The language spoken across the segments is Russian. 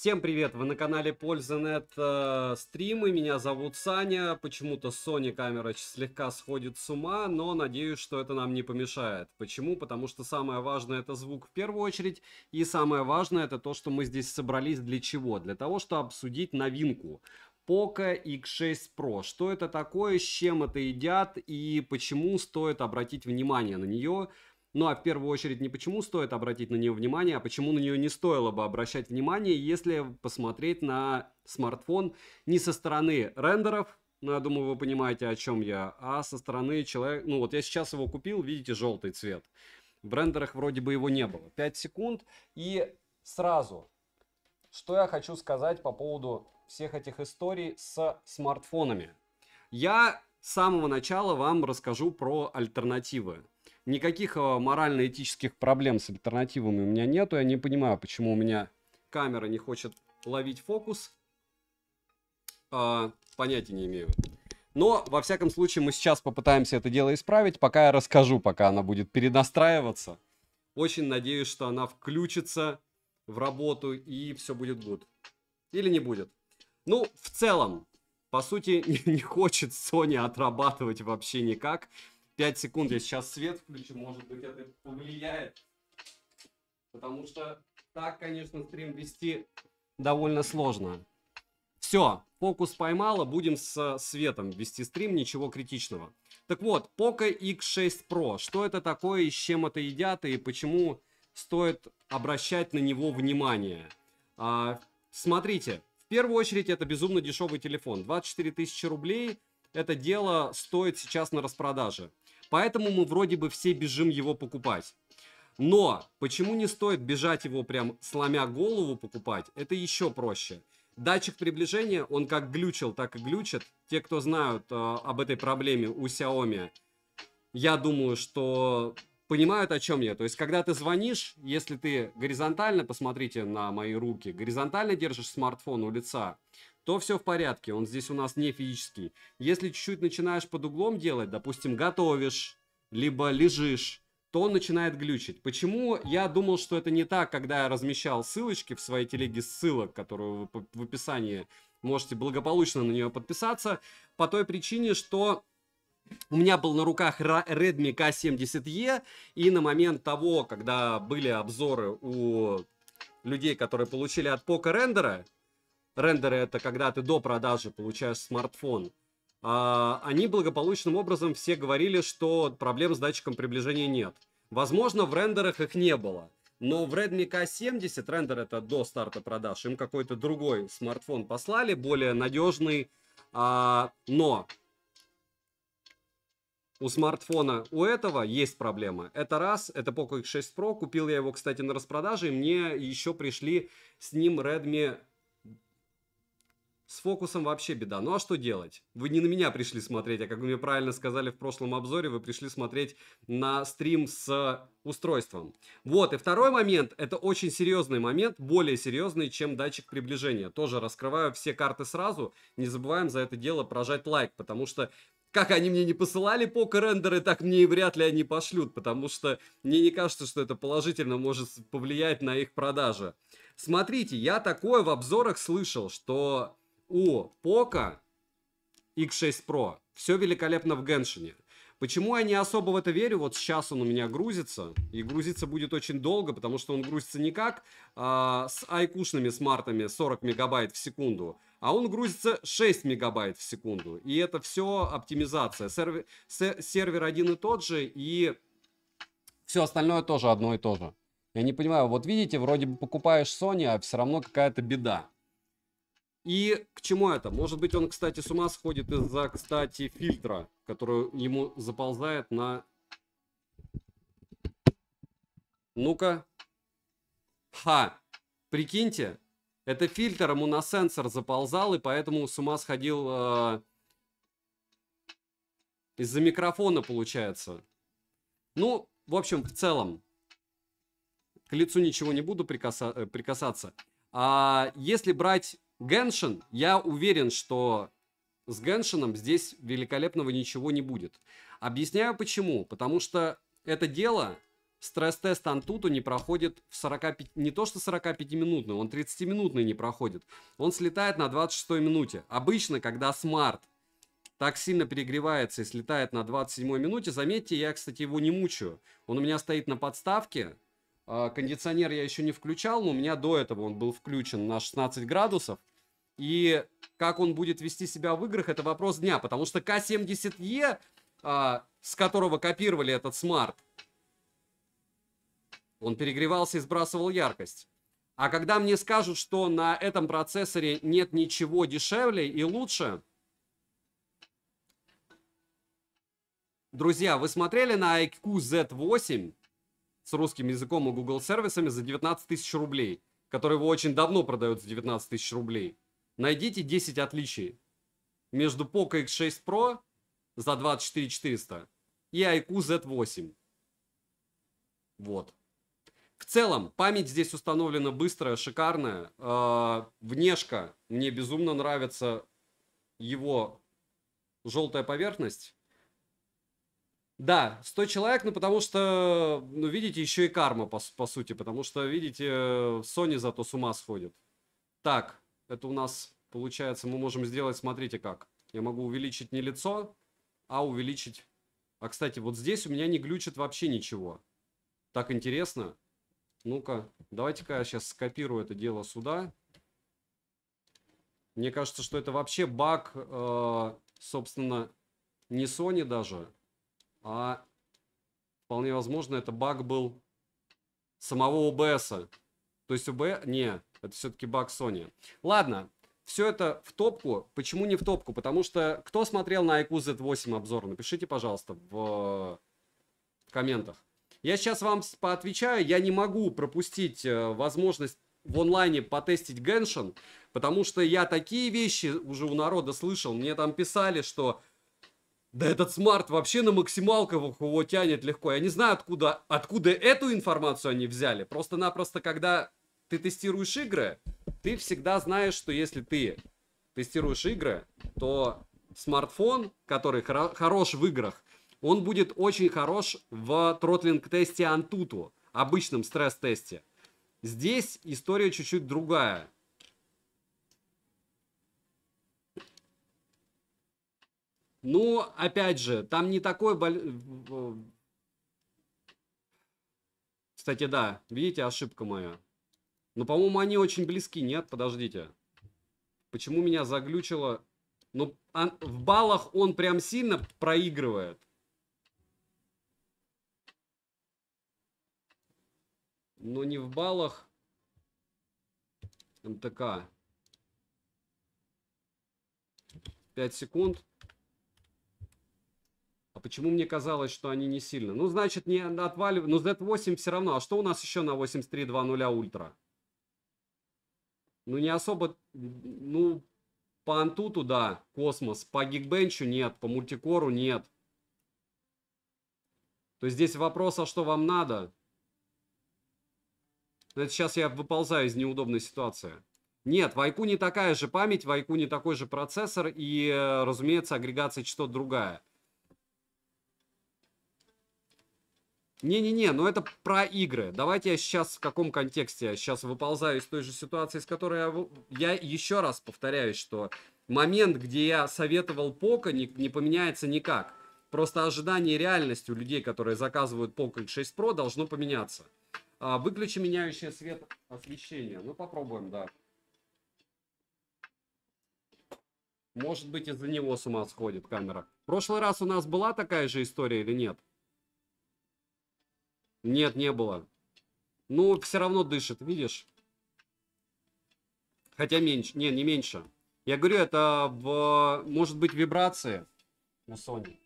Всем привет, вы на канале Пользанет э, стримы, меня зовут Саня, почему-то Sony камера слегка сходит с ума, но надеюсь, что это нам не помешает. Почему? Потому что самое важное это звук в первую очередь, и самое важное это то, что мы здесь собрались для чего? Для того, чтобы обсудить новинку. Poco X6 Pro. Что это такое, с чем это едят и почему стоит обратить внимание на нее ну а в первую очередь не почему стоит обратить на нее внимание, а почему на нее не стоило бы обращать внимание, если посмотреть на смартфон не со стороны рендеров, ну, я думаю, вы понимаете, о чем я, а со стороны человека... Ну, вот я сейчас его купил, видите, желтый цвет. В рендерах вроде бы его не было. 5 секунд. И сразу, что я хочу сказать по поводу всех этих историй с смартфонами. Я с самого начала вам расскажу про альтернативы. Никаких а, морально-этических проблем с альтернативами у меня нету. Я не понимаю, почему у меня камера не хочет ловить фокус. А, понятия не имею. Но, во всяком случае, мы сейчас попытаемся это дело исправить, пока я расскажу, пока она будет перенастраиваться. Очень надеюсь, что она включится в работу и все будет good. Или не будет. Ну, в целом, по сути, не хочет Sony отрабатывать вообще никак. 5 секунд, я сейчас свет включу, может быть это повлияет. Потому что так, конечно, стрим вести довольно сложно. Все, фокус поймала, будем с светом вести стрим, ничего критичного. Так вот, Poco X6 Pro, что это такое, с чем это едят, и почему стоит обращать на него внимание? А, смотрите, в первую очередь это безумно дешевый телефон, 24 тысячи рублей, это дело стоит сейчас на распродаже. Поэтому мы вроде бы все бежим его покупать. Но почему не стоит бежать его прям сломя голову покупать? Это еще проще. Датчик приближения, он как глючил, так и глючит. Те, кто знают э, об этой проблеме у Xiaomi, я думаю, что понимают, о чем я. То есть, когда ты звонишь, если ты горизонтально, посмотрите на мои руки, горизонтально держишь смартфон у лица, то все в порядке, он здесь у нас не физический. Если чуть-чуть начинаешь под углом делать, допустим, готовишь, либо лежишь, то он начинает глючить. Почему я думал, что это не так, когда я размещал ссылочки в своей телеге ссылок, которую вы в описании можете благополучно на нее подписаться, по той причине, что у меня был на руках Redmi K70e, и на момент того, когда были обзоры у людей, которые получили от Poco Render, рендеры это когда ты до продажи получаешь смартфон, а, они благополучным образом все говорили, что проблем с датчиком приближения нет. Возможно, в рендерах их не было. Но в Redmi K70, рендер это до старта продаж, им какой-то другой смартфон послали, более надежный. А, но у смартфона у этого есть проблема. Это раз, это Poco X6 Pro. Купил я его, кстати, на распродаже. И мне еще пришли с ним Redmi с фокусом вообще беда. Ну а что делать? Вы не на меня пришли смотреть, а как вы мне правильно сказали в прошлом обзоре, вы пришли смотреть на стрим с устройством. Вот, и второй момент, это очень серьезный момент, более серьезный, чем датчик приближения. Тоже раскрываю все карты сразу, не забываем за это дело прожать лайк, потому что как они мне не посылали пока-рендеры, так мне и вряд ли они пошлют, потому что мне не кажется, что это положительно может повлиять на их продажи. Смотрите, я такое в обзорах слышал, что у Пока X6 Pro. Все великолепно в Геншине. Почему я не особо в это верю? Вот сейчас он у меня грузится, и грузится будет очень долго, потому что он грузится не как а, с айкушными смартами 40 мегабайт в секунду, а он грузится 6 мегабайт в секунду. И это все оптимизация. Сервер, сервер один и тот же, и все остальное тоже одно и то же. Я не понимаю, вот видите, вроде бы покупаешь Sony, а все равно какая-то беда. И к чему это? Может быть, он, кстати, с ума сходит из-за, кстати, фильтра, который ему заползает на... Ну-ка. Ха! Прикиньте, это фильтр ему на сенсор заползал, и поэтому с ума сходил э, из-за микрофона, получается. Ну, в общем, в целом, к лицу ничего не буду прикаса прикасаться. А если брать Геншин, я уверен, что с Геншином здесь великолепного ничего не будет. Объясняю почему. Потому что это дело, стресс-тест Антуту не проходит в 45, не то что 45-минутный, он 30-минутный не проходит. Он слетает на 26-й минуте. Обычно, когда смарт так сильно перегревается и слетает на 27-й минуте, заметьте, я, кстати, его не мучаю. Он у меня стоит на подставке, а, кондиционер я еще не включал, но у меня до этого он был включен на 16 градусов. И как он будет вести себя в играх, это вопрос дня. Потому что К-70Е, а, с которого копировали этот смарт, он перегревался и сбрасывал яркость. А когда мне скажут, что на этом процессоре нет ничего дешевле и лучше... Друзья, вы смотрели на IQ Z8 с русским языком и Google сервисами за 19 тысяч рублей, который его очень давно продают за 19 тысяч рублей? Найдите 10 отличий между Poco X6 Pro за 24 400 и IQ Z8. Вот. В целом, память здесь установлена быстрая, шикарная. Э, внешка мне безумно нравится его желтая поверхность. Да, 100 человек, ну потому что, ну видите, еще и карма по, по сути, потому что, видите, Sony зато с ума сходит. Так, это у нас получается, мы можем сделать, смотрите как. Я могу увеличить не лицо, а увеличить... А, кстати, вот здесь у меня не глючит вообще ничего. Так интересно. Ну-ка, давайте-ка я сейчас скопирую это дело сюда. Мне кажется, что это вообще баг, э, собственно, не Sony даже, а вполне возможно это баг был самого OBS. То есть OBS... Не, это все-таки баг Sony. Ладно, все это в топку. Почему не в топку? Потому что кто смотрел на IQ Z8 обзор, напишите, пожалуйста, в комментах. Я сейчас вам поотвечаю, я не могу пропустить э, возможность в онлайне потестить Геншин, потому что я такие вещи уже у народа слышал. Мне там писали, что да этот смарт вообще на максималках его тянет легко. Я не знаю, откуда, откуда эту информацию они взяли. Просто-напросто, когда ты тестируешь игры, ты всегда знаешь, что если ты тестируешь игры, то смартфон, который хоро- хорош в играх, он будет очень хорош в тротлинг-тесте Antutu, обычном стресс-тесте. Здесь история чуть-чуть другая. Ну, опять же, там не такой... Бол... Кстати, да, видите, ошибка моя. Но, по-моему, они очень близки. Нет, подождите. Почему меня заглючило? Ну, он, а, в баллах он прям сильно проигрывает. Но не в баллах МТК. 5 секунд. А почему мне казалось, что они не сильно? Ну, значит, не отваливают. Ну, Z8 все равно. А что у нас еще на 83.2.0 ультра? ну, не особо, ну, по Антуту, да, космос. По Гигбенчу нет, по мультикору нет. То есть здесь вопрос, а что вам надо? Ну, это сейчас я выползаю из неудобной ситуации. Нет, в не такая же память, в не такой же процессор, и, э, разумеется, агрегация частот другая. Не-не-не, но это про игры. Давайте я сейчас в каком контексте? Я сейчас выползаю из той же ситуации, из которой я... Я еще раз повторяю, что момент, где я советовал Пока, не, не поменяется никак. Просто ожидание реальности у людей, которые заказывают Poco X6 Pro, должно поменяться. А, выключи меняющее свет освещение. Ну, попробуем, да. Может быть, из-за него с ума сходит камера. В прошлый раз у нас была такая же история или нет? Нет, не было. Ну, все равно дышит, видишь? Хотя меньше. Не, не меньше. Я говорю, это в, может быть вибрации на Sony.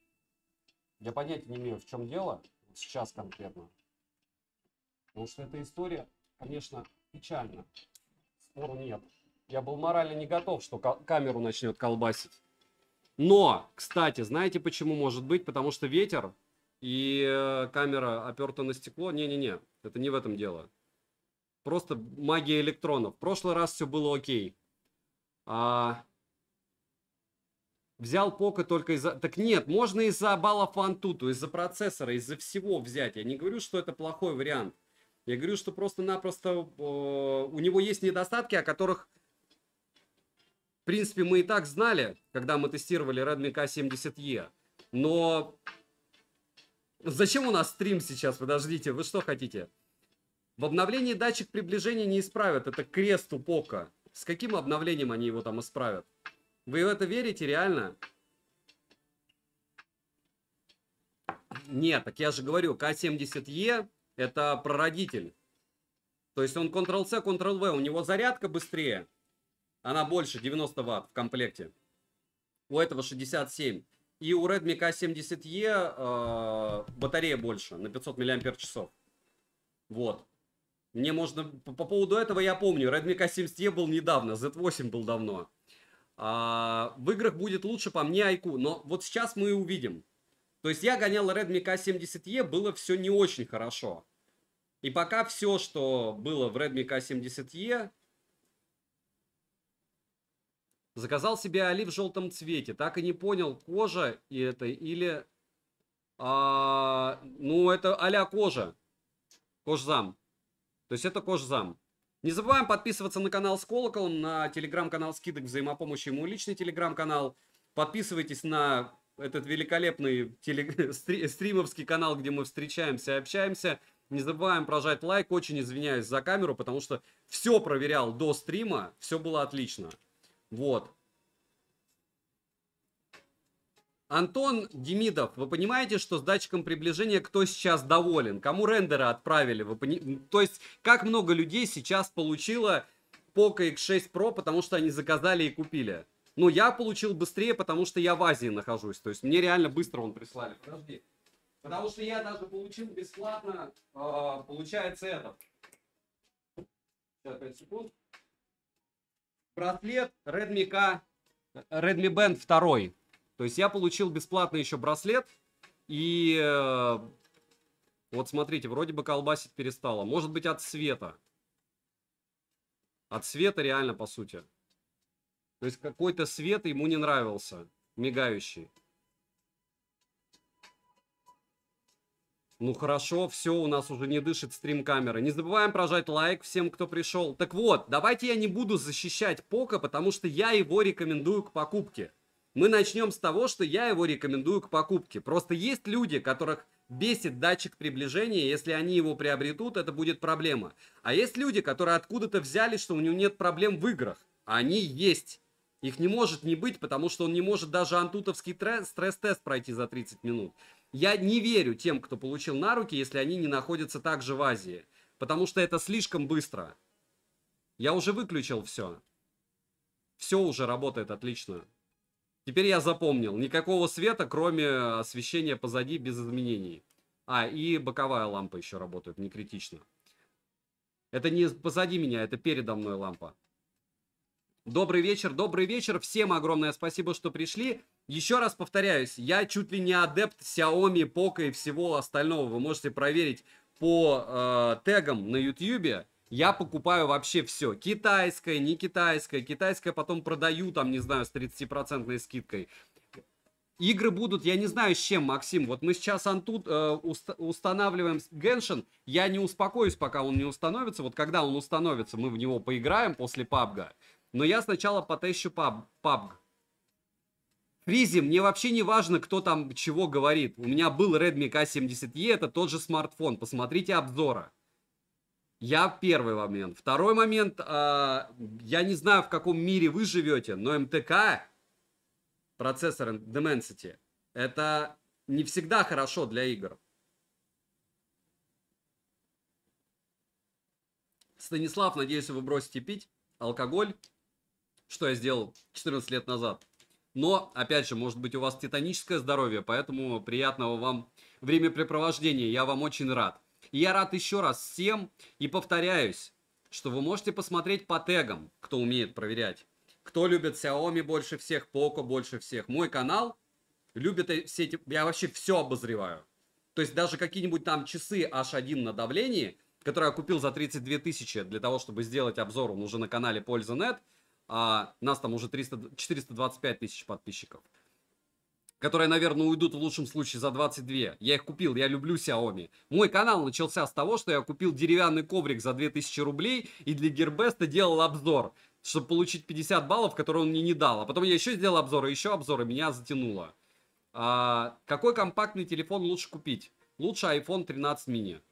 Я понятия не имею, в чем дело сейчас конкретно. Потому что эта история, конечно, печальна. Спору нет. Я был морально не готов, что камеру начнет колбасить. Но, кстати, знаете почему может быть? Потому что ветер и э, камера оперта на стекло. Не-не-не, это не в этом дело. Просто магия электронов. В прошлый раз все было окей. А... Взял Пока только из-за... Так нет, можно из-за баллов Антуту, из-за процессора, из-за всего взять. Я не говорю, что это плохой вариант. Я говорю, что просто-напросто э, у него есть недостатки, о которых, в принципе, мы и так знали, когда мы тестировали Redmi K70e. Но Зачем у нас стрим сейчас? Подождите, вы что хотите? В обновлении датчик приближения не исправят. Это крест у Пока. С каким обновлением они его там исправят? Вы в это верите реально? Нет, так я же говорю, К70Е это прародитель. То есть он Ctrl-C, Ctrl-V, у него зарядка быстрее. Она больше, 90 ватт в комплекте. У этого 67. И у Redmi K70E э, батарея больше, на 500 мАч. Вот. Мне можно... По, по поводу этого я помню. Redmi K70E был недавно, Z8 был давно. А, в играх будет лучше, по мне, Айку. Но вот сейчас мы и увидим. То есть я гонял Redmi K70E, было все не очень хорошо. И пока все, что было в Redmi K70E, Заказал себе Али в желтом цвете. Так и не понял, кожа и это или... А, ну, это а кожа. Кожзам. То есть это кожзам. Не забываем подписываться на канал с колоколом, на телеграм-канал скидок взаимопомощи, мой личный телеграм-канал. Подписывайтесь на этот великолепный теле... стримовский канал, где мы встречаемся и общаемся. Не забываем прожать лайк. Очень извиняюсь за камеру, потому что все проверял до стрима, все было отлично. Вот. Антон Демидов, вы понимаете, что с датчиком приближения кто сейчас доволен? Кому рендеры отправили? Вы пони... То есть, как много людей сейчас получило Poco X6 Pro, потому что они заказали и купили? Ну, я получил быстрее, потому что я в Азии нахожусь. То есть, мне реально быстро он прислали. Подожди. Потому что я даже получил бесплатно, э, получается, это. 5 секунд браслет Redmi K, Redmi Band 2. То есть я получил бесплатно еще браслет. И э, вот смотрите, вроде бы колбасить перестало. Может быть от света. От света реально, по сути. То есть какой-то свет ему не нравился, мигающий. Ну хорошо, все, у нас уже не дышит стрим камера. Не забываем прожать лайк всем, кто пришел. Так вот, давайте я не буду защищать Пока, потому что я его рекомендую к покупке. Мы начнем с того, что я его рекомендую к покупке. Просто есть люди, которых бесит датчик приближения, если они его приобретут, это будет проблема. А есть люди, которые откуда-то взяли, что у него нет проблем в играх. Они есть. Их не может не быть, потому что он не может даже антутовский стресс-тест пройти за 30 минут. Я не верю тем, кто получил на руки, если они не находятся также в Азии. Потому что это слишком быстро. Я уже выключил все. Все уже работает отлично. Теперь я запомнил. Никакого света, кроме освещения позади, без изменений. А, и боковая лампа еще работает, не критично. Это не позади меня, это передо мной лампа. Добрый вечер, добрый вечер. Всем огромное спасибо, что пришли. Еще раз повторяюсь, я чуть ли не адепт Xiaomi, Poco и всего остального. Вы можете проверить по э, тегам на YouTube. Я покупаю вообще все. Китайское, не китайское. Китайское потом продаю, там, не знаю, с 30% скидкой. Игры будут, я не знаю, с чем, Максим. Вот мы сейчас Антут э, уст устанавливаем Геншин. Я не успокоюсь, пока он не установится. Вот когда он установится, мы в него поиграем после пабга. Но я сначала потащу паб пабг. Фризе, мне вообще не важно, кто там чего говорит. У меня был Redmi K70e, это тот же смартфон. Посмотрите обзора. Я первый момент. Второй момент, э, я не знаю, в каком мире вы живете, но МТК, процессор Dimensity, это не всегда хорошо для игр. Станислав, надеюсь, вы бросите пить алкоголь, что я сделал 14 лет назад. Но, опять же, может быть, у вас титаническое здоровье, поэтому приятного вам времяпрепровождения. Я вам очень рад. И я рад еще раз всем и повторяюсь, что вы можете посмотреть по тегам, кто умеет проверять. Кто любит Xiaomi больше всех, Poco больше всех. Мой канал любит э, все эти... Я вообще все обозреваю. То есть даже какие-нибудь там часы H1 на давлении, которые я купил за 32 тысячи для того, чтобы сделать обзор, он уже на канале Польза.нет а нас там уже 300, 425 тысяч подписчиков, которые, наверное, уйдут в лучшем случае за 22. Я их купил, я люблю Xiaomi. Мой канал начался с того, что я купил деревянный коврик за 2000 рублей и для Гербеста делал обзор, чтобы получить 50 баллов, которые он мне не дал. А потом я еще сделал обзор, и еще обзор, и меня затянуло. А, какой компактный телефон лучше купить? Лучше iPhone 13 mini.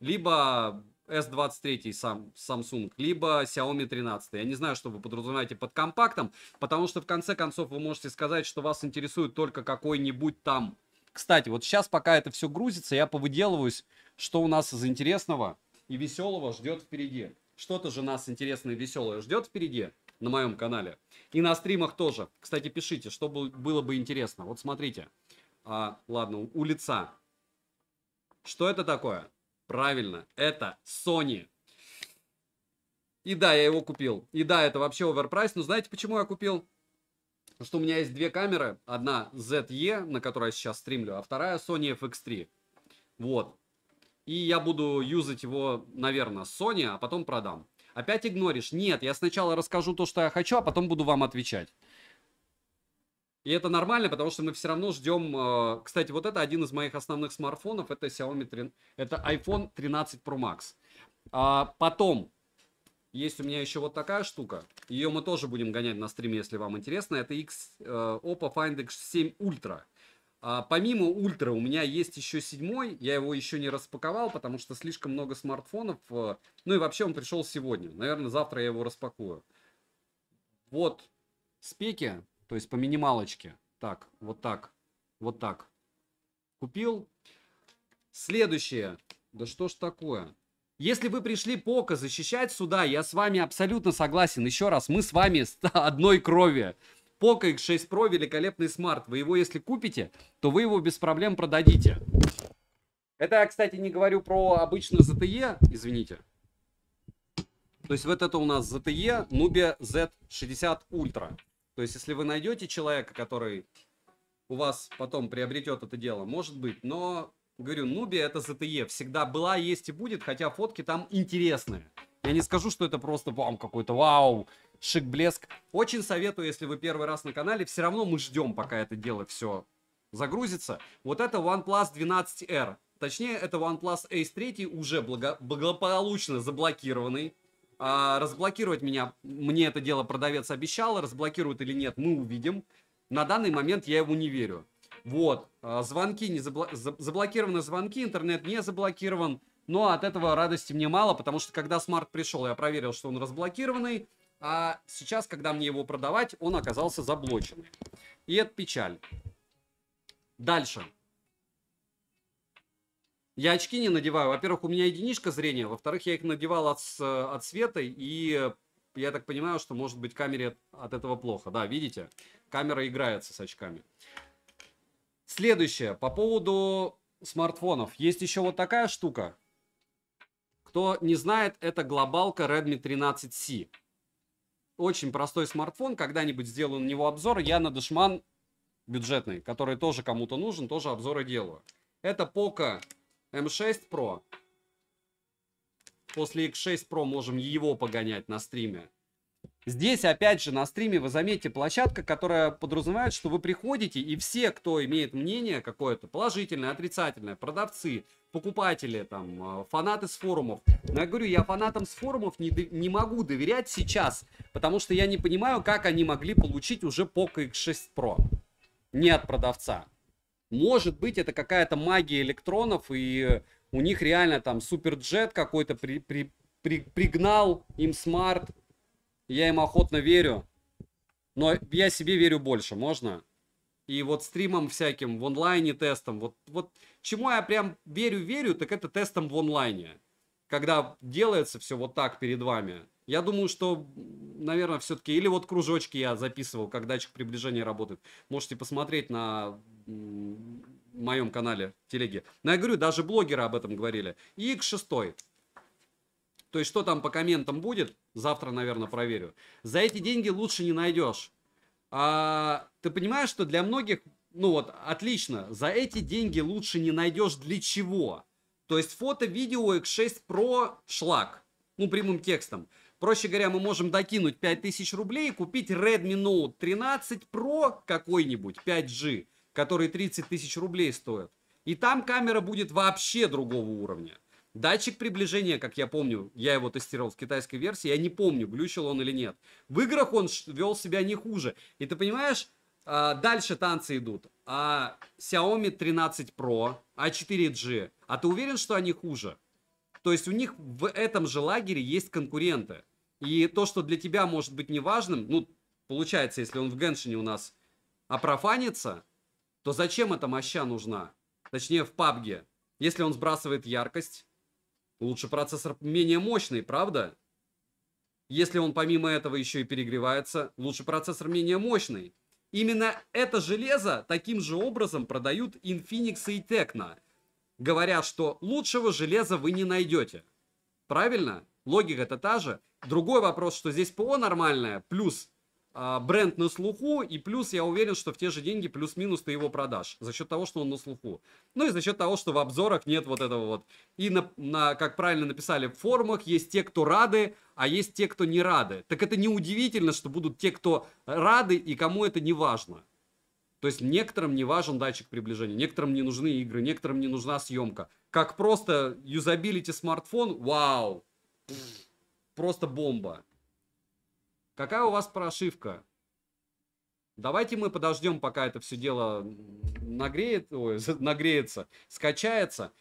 Либо S23 сам, Samsung, либо Xiaomi 13. Я не знаю, что вы подразумеваете под компактом, потому что в конце концов вы можете сказать, что вас интересует только какой-нибудь там. Кстати, вот сейчас, пока это все грузится, я повыделываюсь, что у нас из интересного и веселого ждет впереди. Что-то же нас интересное и веселое ждет впереди на моем канале. И на стримах тоже. Кстати, пишите, что было бы интересно. Вот смотрите. А, ладно, у лица. Что это такое? Правильно, это Sony. И да, я его купил. И да, это вообще оверпрайс. Но знаете, почему я купил? Потому что у меня есть две камеры. Одна ZE, на которой я сейчас стримлю, а вторая Sony FX3. Вот. И я буду юзать его, наверное, Sony, а потом продам. Опять игноришь? Нет, я сначала расскажу то, что я хочу, а потом буду вам отвечать. И это нормально, потому что мы все равно ждем... Э, кстати, вот это один из моих основных смартфонов. Это Xiaomi 3... Это iPhone 13 Pro Max. А потом, есть у меня еще вот такая штука. Ее мы тоже будем гонять на стриме, если вам интересно. Это X, э, Oppo Find X7 Ultra. А помимо Ultra у меня есть еще седьмой. Я его еще не распаковал, потому что слишком много смартфонов. Э, ну и вообще он пришел сегодня. Наверное, завтра я его распакую. Вот спеки. То есть по минималочке. Так, вот так, вот так. Купил. Следующее. Да что ж такое? Если вы пришли пока защищать сюда, я с вами абсолютно согласен. Еще раз, мы с вами с одной крови. Пока X6 Pro великолепный смарт. Вы его, если купите, то вы его без проблем продадите. Это я, кстати, не говорю про обычную ZTE, извините. То есть вот это у нас ZTE Nubia Z60 Ultra. То есть, если вы найдете человека, который у вас потом приобретет это дело, может быть, но, говорю, Нубия это ZTE, всегда была, есть и будет, хотя фотки там интересные. Я не скажу, что это просто вам какой-то вау, шик, блеск. Очень советую, если вы первый раз на канале, все равно мы ждем, пока это дело все загрузится. Вот это OnePlus 12R. Точнее, это OnePlus Ace 3 уже благо благополучно заблокированный. А, разблокировать меня, мне это дело продавец обещал, разблокирует или нет, мы увидим. На данный момент я ему не верю. Вот, а, звонки не забл... заблокированы звонки, интернет не заблокирован. Но от этого радости мне мало, потому что когда смарт пришел, я проверил, что он разблокированный. А сейчас, когда мне его продавать, он оказался заблочен. И это печаль. Дальше. Я очки не надеваю. Во-первых, у меня единичка зрения. Во-вторых, я их надевал от, от света. И я так понимаю, что, может быть, камере от этого плохо. Да, видите? Камера играется с очками. Следующее. По поводу смартфонов. Есть еще вот такая штука. Кто не знает, это глобалка Redmi 13C. Очень простой смартфон. Когда-нибудь сделаю на него обзор. Я на дешман бюджетный, который тоже кому-то нужен, тоже обзоры делаю. Это Poco m 6 Pro. После X6 Pro можем его погонять на стриме. Здесь, опять же, на стриме вы заметите площадка, которая подразумевает, что вы приходите, и все, кто имеет мнение какое-то, положительное, отрицательное, продавцы, покупатели, там, э, фанаты с форумов. Но я говорю, я фанатам с форумов не, не могу доверять сейчас, потому что я не понимаю, как они могли получить уже POCO X6 Pro. Не от продавца. Может быть, это какая-то магия электронов, и у них реально там суперджет какой-то при, при, при, пригнал им смарт. Я им охотно верю. Но я себе верю больше, можно? И вот стримом всяким, в онлайне тестом Вот, вот чему я прям верю-верю, так это тестом в онлайне. Когда делается все вот так перед вами. Я думаю, что, наверное, все-таки... Или вот кружочки я записывал, как датчик приближения работает. Можете посмотреть на моем канале телеге. Но я говорю, даже блогеры об этом говорили. И X6. То есть, что там по комментам будет, завтра, наверное, проверю. За эти деньги лучше не найдешь. А, ты понимаешь, что для многих, ну вот, отлично, за эти деньги лучше не найдешь для чего? То есть, фото-видео X6 Pro шлак, ну, прямым текстом. Проще говоря, мы можем докинуть 5000 рублей и купить Redmi Note 13 Pro какой-нибудь 5G, который 30 тысяч рублей стоит. И там камера будет вообще другого уровня. Датчик приближения, как я помню, я его тестировал в китайской версии, я не помню, глючил он или нет. В играх он вел себя не хуже. И ты понимаешь, а, дальше танцы идут. А Xiaomi 13 Pro, a а 4 g а ты уверен, что они хуже? То есть у них в этом же лагере есть конкуренты. И то, что для тебя может быть неважным, ну, получается, если он в Геншине у нас опрофанится, то зачем эта моща нужна? Точнее, в пабге. Если он сбрасывает яркость, лучше процессор менее мощный, правда? Если он помимо этого еще и перегревается, лучше процессор менее мощный. Именно это железо таким же образом продают Infinix и Tecno, говоря, что лучшего железа вы не найдете. Правильно? Логика-то та же. Другой вопрос, что здесь ПО нормальное, плюс э, бренд на слуху, и плюс я уверен, что в те же деньги плюс-минус ты его продашь. За счет того, что он на слуху. Ну и за счет того, что в обзорах нет вот этого вот. И, на, на, как правильно написали в форумах, есть те, кто рады, а есть те, кто не рады. Так это неудивительно, что будут те, кто рады, и кому это не важно. То есть некоторым не важен датчик приближения, некоторым не нужны игры, некоторым не нужна съемка. Как просто юзабилити смартфон, вау! Пфф просто бомба. Какая у вас прошивка? Давайте мы подождем, пока это все дело нагреет, ой, нагреется, скачается.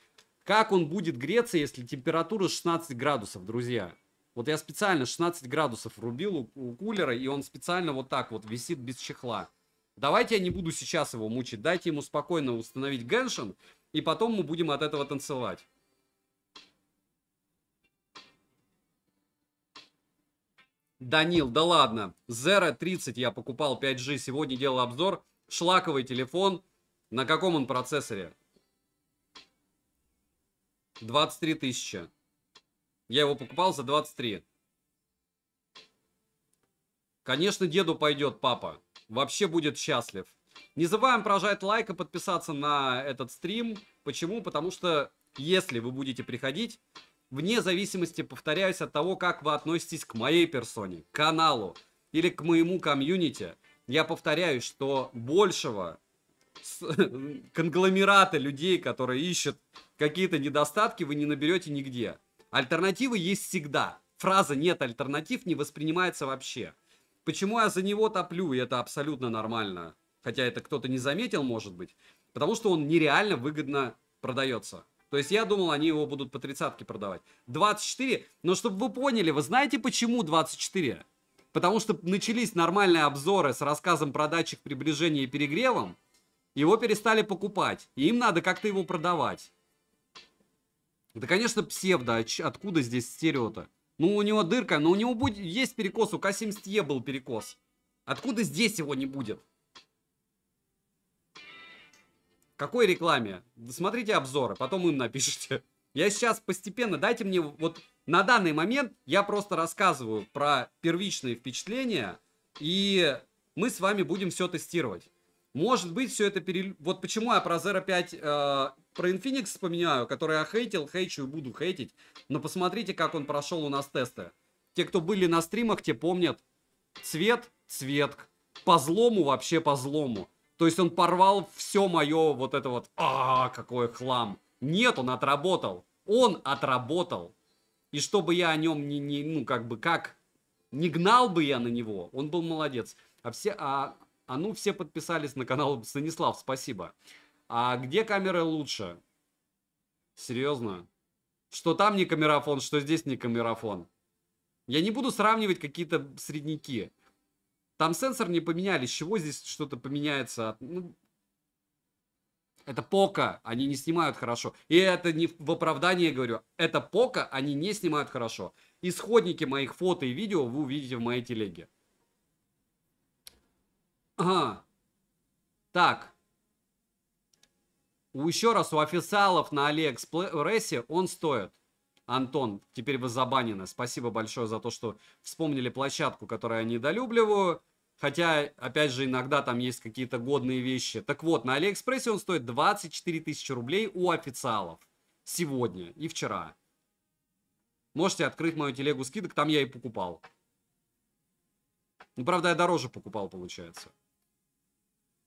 Как он будет греться, если температура 16 градусов, друзья? Вот я специально 16 градусов рубил у, у кулера, и он специально вот так вот висит без чехла. Давайте я не буду сейчас его мучить, дайте ему спокойно установить геншин, и потом мы будем от этого танцевать. Данил, да ладно. Zero 30 я покупал 5G, сегодня делал обзор. Шлаковый телефон. На каком он процессоре? 23 тысячи. Я его покупал за 23. Конечно, деду пойдет папа. Вообще будет счастлив. Не забываем прожать лайк и подписаться на этот стрим. Почему? Потому что если вы будете приходить, вне зависимости, повторяюсь, от того, как вы относитесь к моей персоне, к каналу или к моему комьюнити, я повторяю, что большего конгломерата людей, которые ищут какие-то недостатки, вы не наберете нигде. Альтернативы есть всегда. Фраза «нет альтернатив» не воспринимается вообще. Почему я за него топлю, и это абсолютно нормально. Хотя это кто-то не заметил, может быть. Потому что он нереально выгодно продается. То есть я думал, они его будут по тридцатке продавать. 24. Но чтобы вы поняли, вы знаете, почему 24? Потому что начались нормальные обзоры с рассказом про датчик приближения и перегревом. Его перестали покупать. И им надо как-то его продавать. Да, конечно, псевдо. А откуда здесь стерео-то? Ну, у него дырка, но у него будет, есть перекос. У К70Е был перекос. Откуда здесь его не будет? Какой рекламе? Смотрите обзоры, потом им напишите. Я сейчас постепенно, дайте мне вот на данный момент я просто рассказываю про первичные впечатления, и мы с вами будем все тестировать. Может быть, все это пере... Вот почему я про Zero 5, э, про Infinix вспоминаю, который я хейтил, хейчу и буду хейтить. Но посмотрите, как он прошел у нас тесты. Те, кто были на стримах, те помнят. Цвет, цвет. По злому вообще по злому. То есть он порвал все мое вот это вот, а, какой хлам. Нет, он отработал. Он отработал. И чтобы я о нем не, не ну как бы как, не гнал бы я на него, он был молодец. А все, а, а ну все подписались на канал Станислав, спасибо. А где камера лучше? Серьезно? Что там не камерафон, что здесь не камерафон. Я не буду сравнивать какие-то средники. Там сенсор не поменяли, с чего здесь что-то поменяется? Ну, это пока, они не снимают хорошо. И это не в оправдании говорю, это пока, они не снимают хорошо. Исходники моих фото и видео вы увидите в моей телеге. Ага. Так. Еще раз, у официалов на Алиэкспрессе он стоит. Антон, теперь вы забанены. Спасибо большое за то, что вспомнили площадку, которую я недолюбливаю. Хотя, опять же, иногда там есть какие-то годные вещи. Так вот, на Алиэкспрессе он стоит 24 тысячи рублей у официалов. Сегодня и вчера. Можете открыть мою телегу скидок, там я и покупал. Ну, правда, я дороже покупал, получается.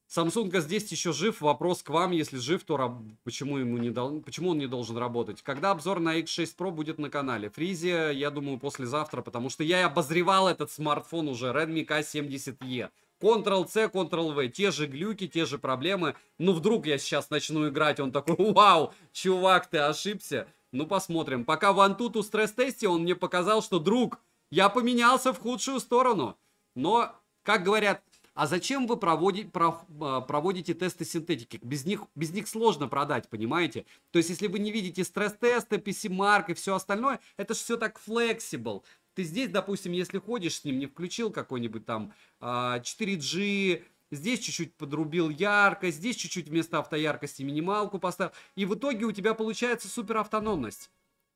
Самсунга здесь еще жив. Вопрос к вам, если жив, то раб... почему, ему не дол... почему он не должен работать? Когда обзор на X6 Pro будет на канале? Фризия, я думаю, послезавтра, потому что я и обозревал этот смартфон уже, Redmi K70e. Ctrl-C, Ctrl-V, те же глюки, те же проблемы. Ну, вдруг я сейчас начну играть, он такой, вау, чувак, ты ошибся. Ну, посмотрим. Пока в Antutu стресс-тесте он мне показал, что, друг, я поменялся в худшую сторону. Но, как говорят, а зачем вы проводите, а, проводите тесты синтетики? Без них, без них сложно продать, понимаете? То есть, если вы не видите стресс-тесты, PC-марк и все остальное, это же все так flexible. Ты здесь, допустим, если ходишь с ним, не включил какой-нибудь там 4G, а, здесь чуть-чуть подрубил яркость, здесь чуть-чуть вместо автояркости минималку поставил. И в итоге у тебя получается супер автономность,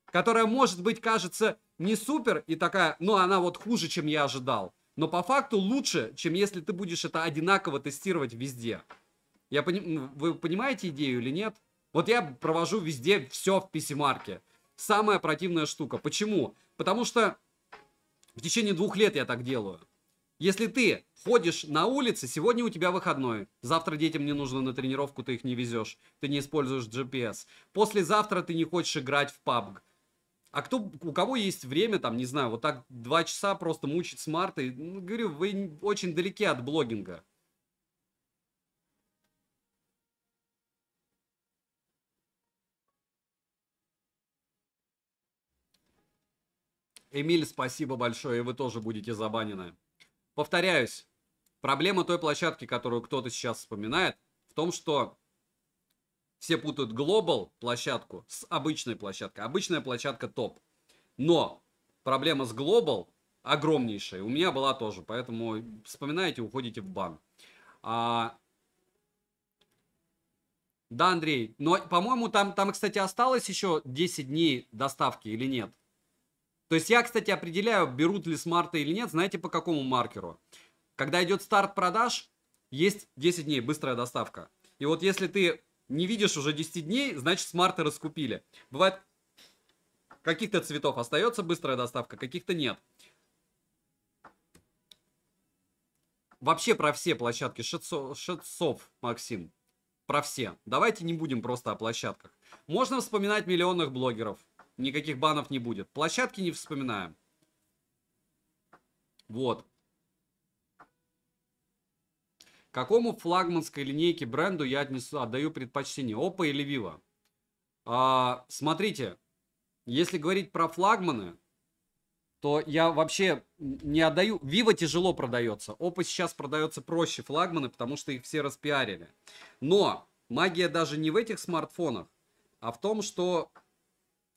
которая, может быть, кажется не супер и такая, но она вот хуже, чем я ожидал но по факту лучше, чем если ты будешь это одинаково тестировать везде. Я пони... Вы понимаете идею или нет? Вот я провожу везде все в PC-марке. Самая противная штука. Почему? Потому что в течение двух лет я так делаю. Если ты ходишь на улице, сегодня у тебя выходной, завтра детям не нужно на тренировку, ты их не везешь, ты не используешь GPS. Послезавтра ты не хочешь играть в PUBG. А кто, у кого есть время, там, не знаю, вот так два часа просто мучить с Мартой, ну, говорю, вы очень далеки от блогинга. Эмиль, спасибо большое, и вы тоже будете забанены. Повторяюсь, проблема той площадки, которую кто-то сейчас вспоминает, в том, что все путают глобал площадку с обычной площадкой. Обычная площадка топ. Но проблема с глобал огромнейшая. У меня была тоже. Поэтому вспоминаете, уходите в бан. А... Да, Андрей. Но, по-моему, там, там, кстати, осталось еще 10 дней доставки или нет? То есть я, кстати, определяю, берут ли с или нет, знаете, по какому маркеру. Когда идет старт продаж, есть 10 дней, быстрая доставка. И вот если ты не видишь уже 10 дней, значит с марта раскупили. Бывает, каких-то цветов остается быстрая доставка, каких-то нет. Вообще про все площадки шицо, Максим, про все. Давайте не будем просто о площадках. Можно вспоминать миллионных блогеров, никаких банов не будет. Площадки не вспоминаем. Вот. Какому флагманской линейке бренду я отнесу, отдаю предпочтение, Oppo или Vivo? А, смотрите, если говорить про флагманы, то я вообще не отдаю. Vivo тяжело продается. Oppo сейчас продается проще флагманы, потому что их все распиарили. Но магия даже не в этих смартфонах, а в том, что,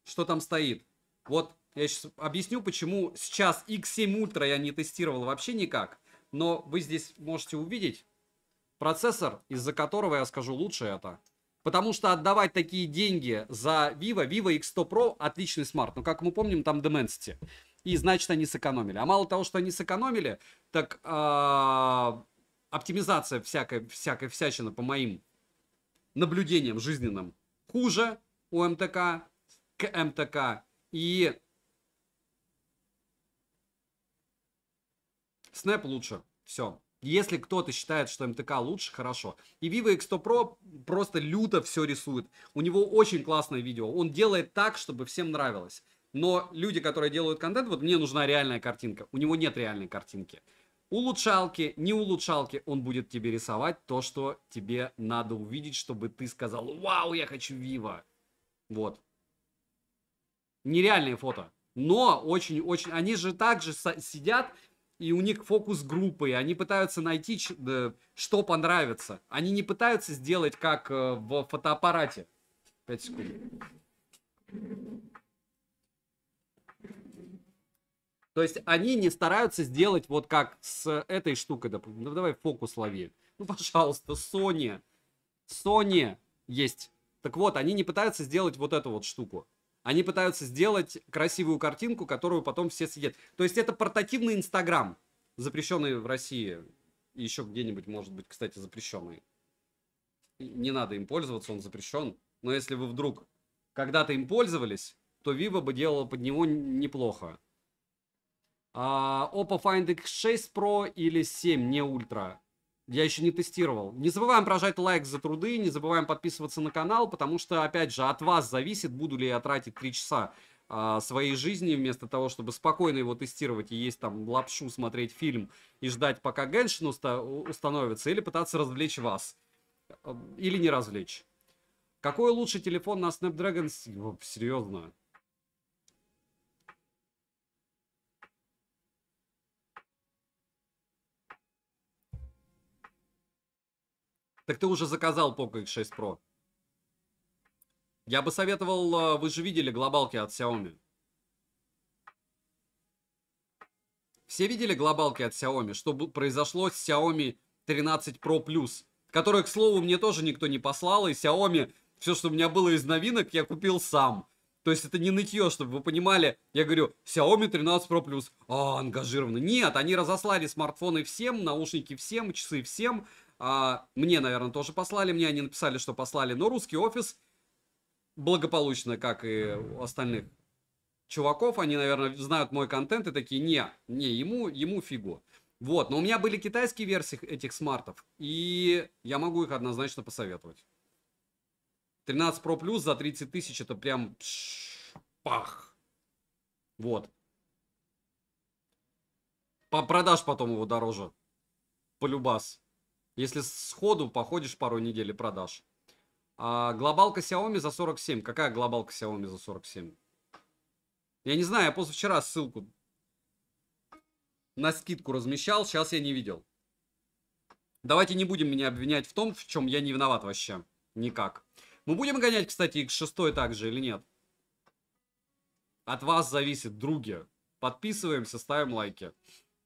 что там стоит. Вот я сейчас объясню, почему сейчас X7 Ultra я не тестировал вообще никак. Но вы здесь можете увидеть Процессор, из-за которого я скажу лучше это. Потому что отдавать такие деньги за Vivo, Vivo X100 Pro отличный смарт. Но, как мы помним, там Dimensity. И значит, они сэкономили. А мало того, что они сэкономили, так э, оптимизация всякой, всякой всячина, по моим наблюдениям жизненным, хуже у МТК к МТК. И Snap лучше. Все. Если кто-то считает, что МТК лучше, хорошо. И Vivo X100 Pro просто люто все рисует. У него очень классное видео. Он делает так, чтобы всем нравилось. Но люди, которые делают контент, вот мне нужна реальная картинка. У него нет реальной картинки. Улучшалки, не улучшалки, он будет тебе рисовать то, что тебе надо увидеть, чтобы ты сказал, вау, я хочу Vivo. Вот. Нереальные фото. Но очень-очень, они же также сидят и у них фокус группы, и они пытаются найти, э, что понравится. Они не пытаются сделать, как э, в фотоаппарате. 5 секунд. То есть они не стараются сделать вот как с этой штукой. Ну давай фокус лови. Ну пожалуйста, Sony. Sony есть. Так вот, они не пытаются сделать вот эту вот штуку. Они пытаются сделать красивую картинку, которую потом все съедят. То есть это портативный Инстаграм, запрещенный в России. И еще где-нибудь, может быть, кстати, запрещенный. Не надо им пользоваться, он запрещен. Но если вы вдруг когда-то им пользовались, то Viva бы делала под него неплохо. А, Oppo Find X6 Pro или 7, не Ultra. Я еще не тестировал. Не забываем прожать лайк за труды, не забываем подписываться на канал, потому что, опять же, от вас зависит, буду ли я тратить 3 часа э, своей жизни, вместо того, чтобы спокойно его тестировать и есть там лапшу, смотреть фильм и ждать, пока Геншин уста- установится, или пытаться развлечь вас. Э, или не развлечь. Какой лучший телефон на Snapdragon? Серьезно. Так ты уже заказал Poco X6 Pro. Я бы советовал, э, вы же видели глобалки от Xiaomi. Все видели глобалки от Xiaomi, что произошло с Xiaomi 13 Pro Plus, которое, к слову, мне тоже никто не послал, и Xiaomi, все, что у меня было из новинок, я купил сам. То есть это не нытье, чтобы вы понимали. Я говорю, Xiaomi 13 Pro Plus, а, ангажировано. Нет, они разослали смартфоны всем, наушники всем, часы всем, а, мне, наверное, тоже послали. Мне они написали, что послали. Но русский офис благополучно, как и у остальных чуваков, они, наверное, знают мой контент и такие, не, не, ему, ему фигу. Вот, но у меня были китайские версии этих смартов, и я могу их однозначно посоветовать. 13 Pro Plus за 30 тысяч, это прям пах. Вот. По продаж потом его дороже. Полюбас. Если сходу походишь пару недель и продашь. А глобалка Xiaomi за 47. Какая глобалка Xiaomi за 47? Я не знаю, я позавчера ссылку на скидку размещал, сейчас я не видел. Давайте не будем меня обвинять в том, в чем я не виноват вообще. Никак. Мы будем гонять, кстати, X6 также или нет? От вас зависит, други. Подписываемся, ставим лайки.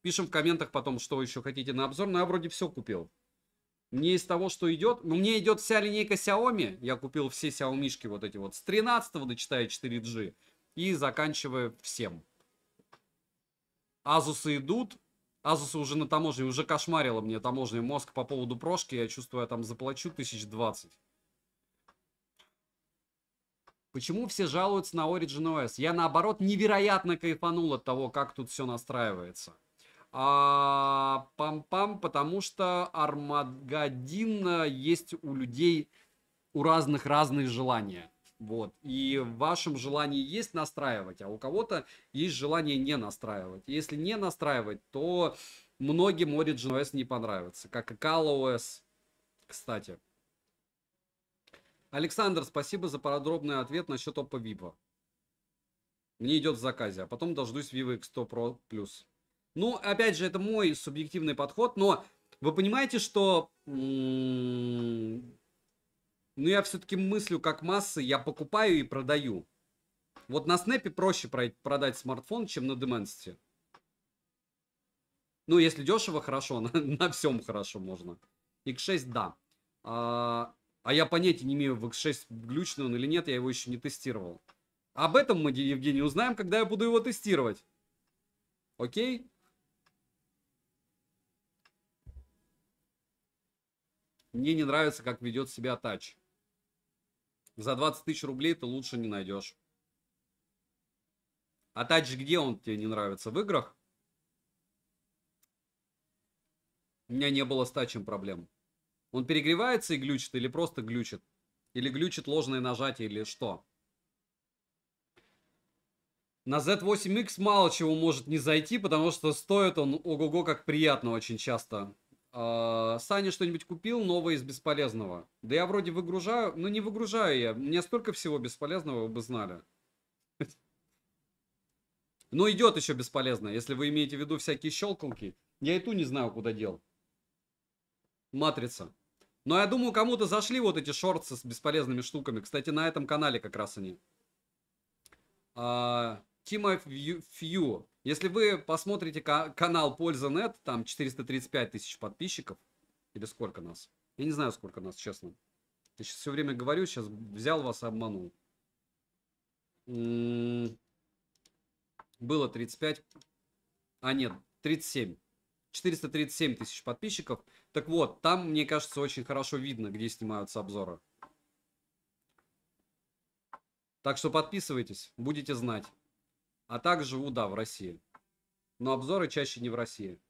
Пишем в комментах потом, что вы еще хотите на обзор. Но ну, я вроде все купил. Не из того, что идет, но ну, мне идет вся линейка Xiaomi, я купил все Xiaomi вот эти вот с 13 дочитая 4G и заканчивая всем. Азусы идут, Азусы уже на таможне, уже кошмарило мне таможня мозг по поводу прошки, я чувствую, я там заплачу 1020. Почему все жалуются на Origin OS? Я наоборот невероятно кайфанул от того, как тут все настраивается. А, пам-пам, потому что Армагадин есть у людей, у разных разных желания. Вот. И в вашем желании есть настраивать, а у кого-то есть желание не настраивать. Если не настраивать, то многим Origin OS не понравится, как и CalOS, кстати. Александр, спасибо за подробный ответ насчет Oppo Vivo. Мне идет в заказе, а потом дождусь Vivo X100 Pro+. Plus. Ну, опять же, это мой субъективный подход, но вы понимаете, что... Ну, я все-таки мыслю как массы, я покупаю и продаю. Вот на Снэпе проще продать смартфон, чем на Dimensity. Ну, если дешево, хорошо, на, на всем хорошо можно. X6, да. А, а я понятия не имею, в X6 глючный он или нет, я его еще не тестировал. Об этом мы, Евгений, узнаем, когда я буду его тестировать. Окей? Мне не нравится, как ведет себя Тач. За 20 тысяч рублей ты лучше не найдешь. А Тач где он тебе не нравится? В играх? У меня не было с Тачем проблем. Он перегревается и глючит или просто глючит? Или глючит ложное нажатие или что? На Z8X мало чего может не зайти, потому что стоит он ого-го как приятно очень часто. А, Саня что-нибудь купил новое из бесполезного? Да я вроде выгружаю, ну не выгружаю я, мне столько всего бесполезного, вы бы знали. Но ну, идет еще бесполезно, если вы имеете в виду всякие щелкалки. Я и ту не знаю, куда дел. Матрица. Но я думаю, кому-то зашли вот эти шорты с бесполезными штуками. Кстати, на этом канале как раз они. А, Тима Фью. Если вы посмотрите канал Польза.нет, там 435 тысяч подписчиков, или сколько нас? Я не знаю, сколько нас, честно. Я сейчас все время говорю, сейчас взял вас и обманул. М-м-м. Было 35, а нет, 37. 437 тысяч подписчиков. Так вот, там, мне кажется, очень хорошо видно, где снимаются обзоры. Так что подписывайтесь, будете знать. А так живу, да, в России. Но обзоры чаще не в России.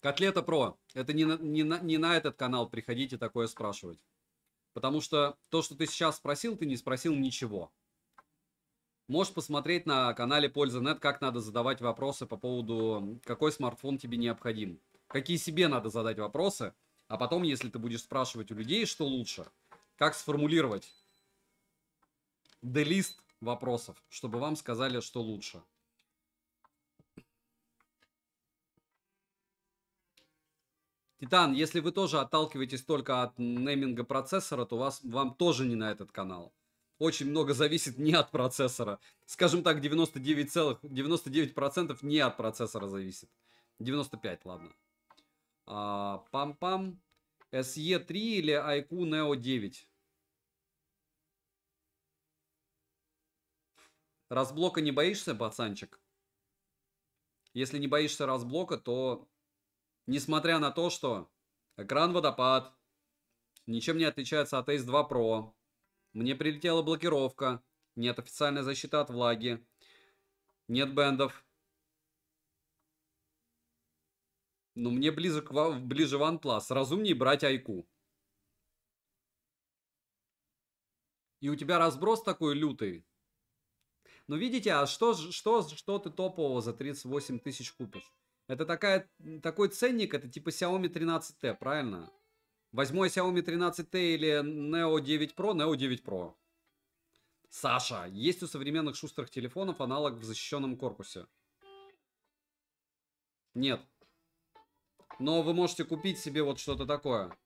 Котлета Про. Это не на, не, на, не на этот канал приходите такое спрашивать. Потому что то, что ты сейчас спросил, ты не спросил ничего. Можешь посмотреть на канале Польза.нет, как надо задавать вопросы по поводу, какой смартфон тебе необходим. Какие себе надо задать вопросы, а потом, если ты будешь спрашивать у людей, что лучше – как сформулировать? Делист вопросов, чтобы вам сказали, что лучше. Титан, если вы тоже отталкиваетесь только от нейминга процессора, то вас, вам тоже не на этот канал. Очень много зависит не от процессора. Скажем так, 99, целых, 99% не от процессора зависит. 95, ладно. А, Пам-пам. SE3 или IQ Neo 9. Разблока не боишься, пацанчик? Если не боишься разблока, то несмотря на то, что экран водопад, ничем не отличается от S 2 Pro, мне прилетела блокировка, нет официальной защиты от влаги, нет бендов, Ну, мне ближе, к, ближе OnePlus. Разумнее брать Айку. И у тебя разброс такой лютый. Ну, видите, а что, что, что ты топового за 38 тысяч купишь? Это такая, такой ценник, это типа Xiaomi 13T, правильно? Возьму Xiaomi 13T или Neo 9 Pro, Neo 9 Pro. Саша, есть у современных шустрых телефонов аналог в защищенном корпусе? Нет но вы можете купить себе вот что-то такое.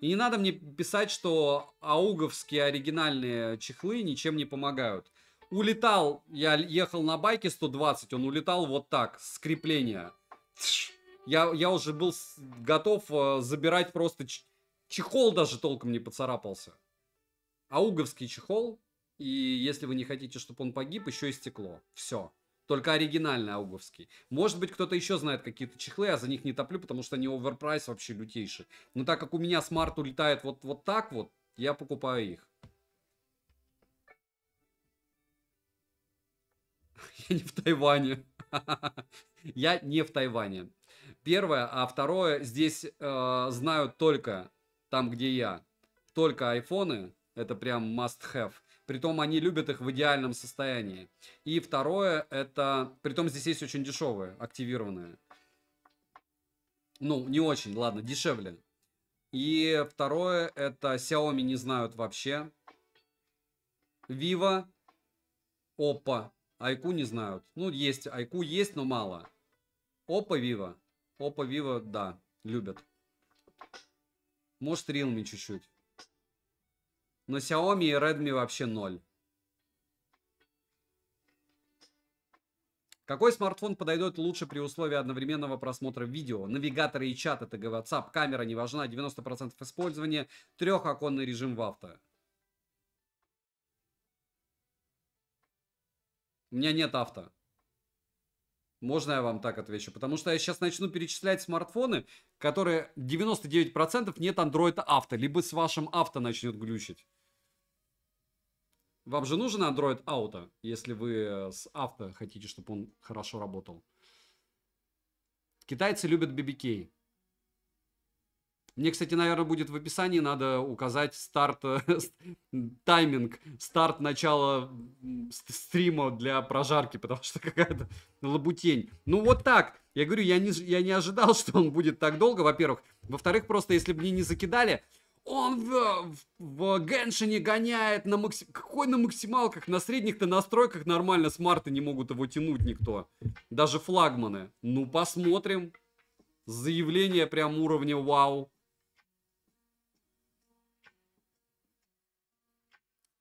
И не надо мне писать, что ауговские оригинальные чехлы ничем не помогают. Улетал, я ехал на байке 120, он улетал вот так, с крепления. Я, я уже был готов э, забирать просто... Чехол даже толком не поцарапался. Ауговский чехол, и если вы не хотите, чтобы он погиб, еще и стекло. Все. Только оригинальный ауговский. Может быть, кто-то еще знает какие-то чехлы, я за них не топлю, потому что они оверпрайс вообще лютейший. Но так как у меня смарт улетает вот, вот так вот, я покупаю их. Я не в Тайване. Я не в Тайване. Первое. А второе, здесь э, знают только там, где я. Только айфоны. Это прям must have. Притом они любят их в идеальном состоянии. И второе, это... Притом здесь есть очень дешевые, активированные. Ну, не очень, ладно, дешевле. И второе, это Xiaomi не знают вообще. Vivo, Oppo, Айку не знают. Ну, есть, Айку есть, но мало. Oppo, Vivo. Oppo, Vivo, да, любят. Может, Realme чуть-чуть. Но Xiaomi и Redmi вообще ноль. Какой смартфон подойдет лучше при условии одновременного просмотра видео? Навигаторы и чат, это WhatsApp, камера не важна, 90% использования, трехоконный режим в авто. У меня нет авто. Можно я вам так отвечу? Потому что я сейчас начну перечислять смартфоны, которые 99% нет Android Auto, либо с вашим авто начнет глючить. Вам же нужен Android Auto, если вы э, с авто хотите, чтобы он хорошо работал. Китайцы любят BBK. Мне, кстати, наверное, будет в описании надо указать старт, э, тайминг, старт начала стрима для прожарки, потому что какая-то лабутень. Ну вот так. Я говорю, я не, я не ожидал, что он будет так долго, во-первых. Во-вторых, просто если бы мне не закидали, он в, в, в Геншине гоняет на максим... Какой на максималках? На средних-то настройках нормально смарты не могут его тянуть никто. Даже флагманы. Ну, посмотрим. Заявление прям уровня вау.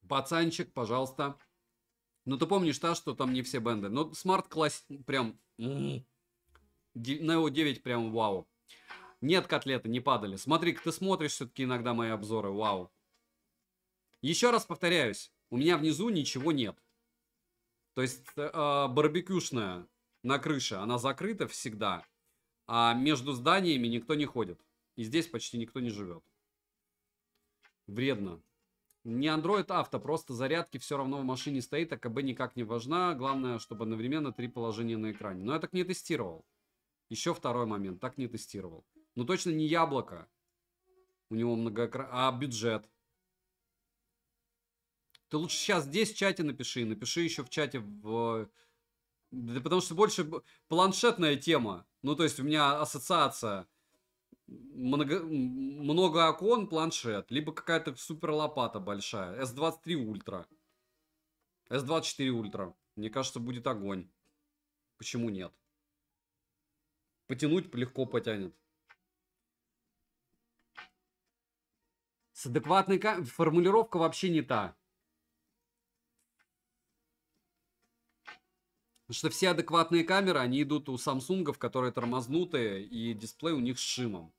Пацанчик, пожалуйста. Ну, ты помнишь, да, что там не все бенды. Но смарт класс прям... Neo 9 прям вау. Нет, котлеты, не падали. смотри ты смотришь все-таки иногда мои обзоры, вау. Еще раз повторяюсь, у меня внизу ничего нет. То есть э, а, барбекюшная на крыше, она закрыта всегда. А между зданиями никто не ходит. И здесь почти никто не живет. Вредно. Не Android Auto, просто зарядки все равно в машине стоит, а КБ никак не важна. Главное, чтобы одновременно три положения на экране. Но я так не тестировал. Еще второй момент, так не тестировал. Но ну, точно не яблоко. У него многоэкран... А бюджет. Ты лучше сейчас здесь в чате напиши. Напиши еще в чате в... Да потому что больше планшетная тема. Ну, то есть у меня ассоциация много, много окон, планшет, либо какая-то супер лопата большая. S23 Ultra. S24 Ultra. Мне кажется, будет огонь. Почему нет? Потянуть легко потянет. С адекватной кам... формулировка вообще не та. Потому что все адекватные камеры, они идут у Samsung, которые тормознутые, и дисплей у них с шимом.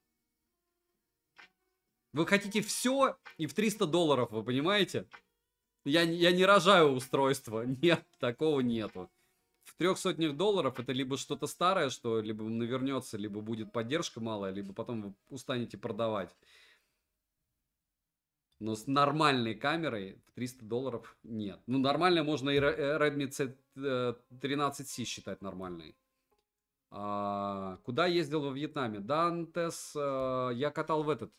Вы хотите все и в 300 долларов, вы понимаете? Я, я не рожаю устройство. Нет, такого нету. В трех сотнях долларов это либо что-то старое, что либо навернется, либо будет поддержка малая, либо потом вы устанете продавать. Но с нормальной камерой в 300 долларов нет. Ну, нормально можно и э, Redmi C13C э, считать нормальной. А, куда ездил во Вьетнаме? Дантес. Э, я катал в этот,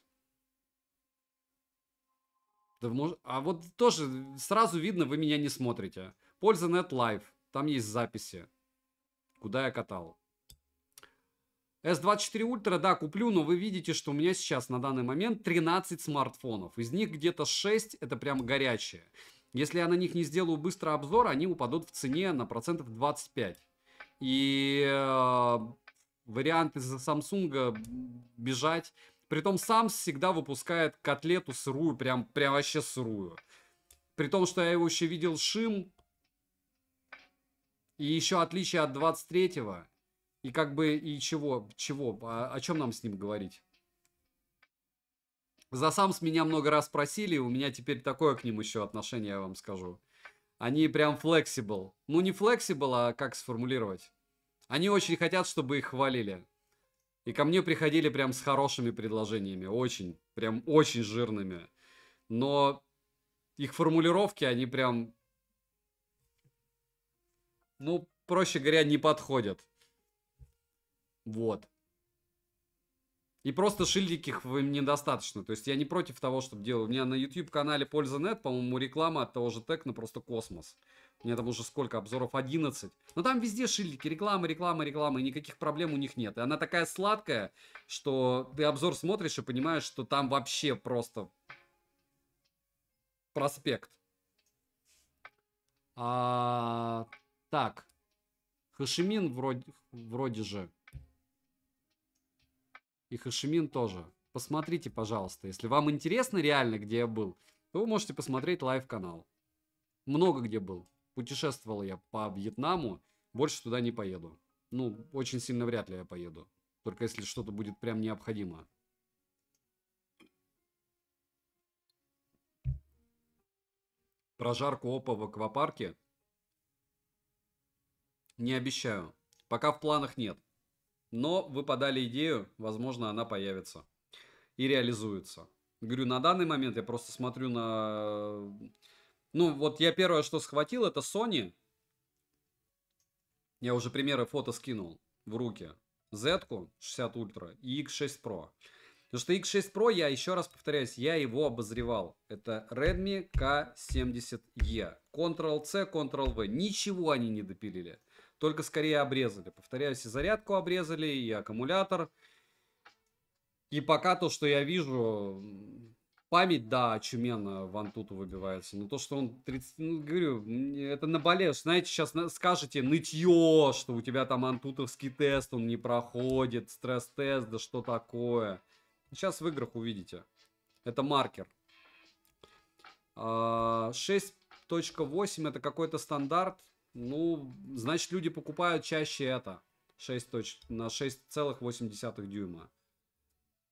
да, А вот тоже сразу видно, вы меня не смотрите. Польза Net Live. Там есть записи, куда я катал. S24 Ultra, да, куплю, но вы видите, что у меня сейчас на данный момент 13 смартфонов. Из них где-то 6 это прям горячие. Если я на них не сделаю быстро обзор, они упадут в цене на процентов 25. И э, вариант из Samsung бежать Притом сам всегда выпускает котлету сырую, прям, прям вообще сырую. При том, что я его еще видел Шим. И еще отличие от 23-го. И как бы, и чего, чего, а, о, о чем нам с ним говорить? За сам с меня много раз просили, у меня теперь такое к ним еще отношение, я вам скажу. Они прям флексибл. Ну, не флексибл, а как сформулировать? Они очень хотят, чтобы их хвалили. И ко мне приходили прям с хорошими предложениями, очень, прям очень жирными. Но их формулировки, они прям, ну, проще говоря, не подходят. Вот. И просто шильдик шильдиков им недостаточно. То есть я не против того, чтобы делал. У меня на YouTube-канале Польза.нет, по-моему, реклама от того же Текна просто космос. У меня там уже сколько обзоров? 11. Но там везде шильдики, реклама, реклама, реклама. И никаких проблем у них нет. И она такая сладкая, что ты обзор смотришь и понимаешь, что там вообще просто проспект. А, так. Хашимин вроде, вроде же. И Хашимин тоже. Посмотрите, пожалуйста. Если вам интересно реально, где я был, то вы можете посмотреть лайв-канал. Много где был путешествовал я по Вьетнаму, больше туда не поеду. Ну, очень сильно вряд ли я поеду. Только если что-то будет прям необходимо. Прожарку опа в аквапарке не обещаю. Пока в планах нет. Но вы подали идею, возможно, она появится и реализуется. Говорю, на данный момент я просто смотрю на ну, вот я первое, что схватил, это Sony. Я уже примеры фото скинул в руки. Z-ку 60 Ultra и X6 Pro. Потому что X6 Pro, я еще раз повторяюсь, я его обозревал. Это Redmi K70E. Ctrl-C, Ctrl-V. Ничего они не допилили. Только скорее обрезали. Повторяюсь, и зарядку обрезали, и аккумулятор. И пока то, что я вижу, Память, да, очуменно в Антуту выбивается. Но то, что он 30... Ну, говорю, это наболеешь. Знаете, сейчас скажете нытье, что у тебя там антутовский тест, он не проходит, стресс-тест, да что такое. Сейчас в играх увидите. Это маркер. 6.8 а, это какой-то стандарт. Ну, значит, люди покупают чаще это. 6 точ... на 6,8 дюйма.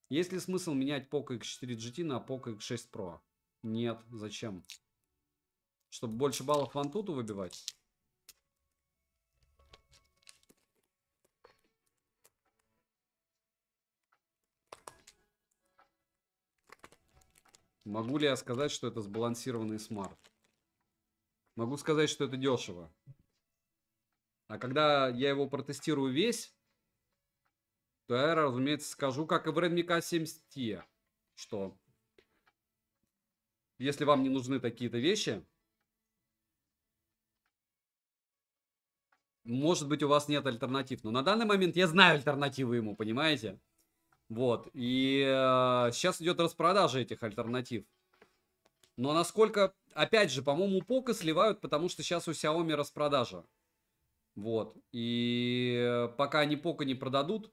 Есть ли смысл менять Poco X4 GT на Poco X6 Pro? Нет, зачем? Чтобы больше баллов в Antutu выбивать? Могу ли я сказать, что это сбалансированный смарт? Могу сказать, что это дешево. А когда я его протестирую весь, то я, разумеется, скажу, как и в Redmi K70T, что если вам не нужны такие-то вещи, может быть, у вас нет альтернатив. Но на данный момент я знаю альтернативы ему, понимаете? Вот. И э, сейчас идет распродажа этих альтернатив. Но насколько... Опять же, по-моему, Пока сливают, потому что сейчас у Xiaomi распродажа. Вот. И э, пока они Пока не продадут,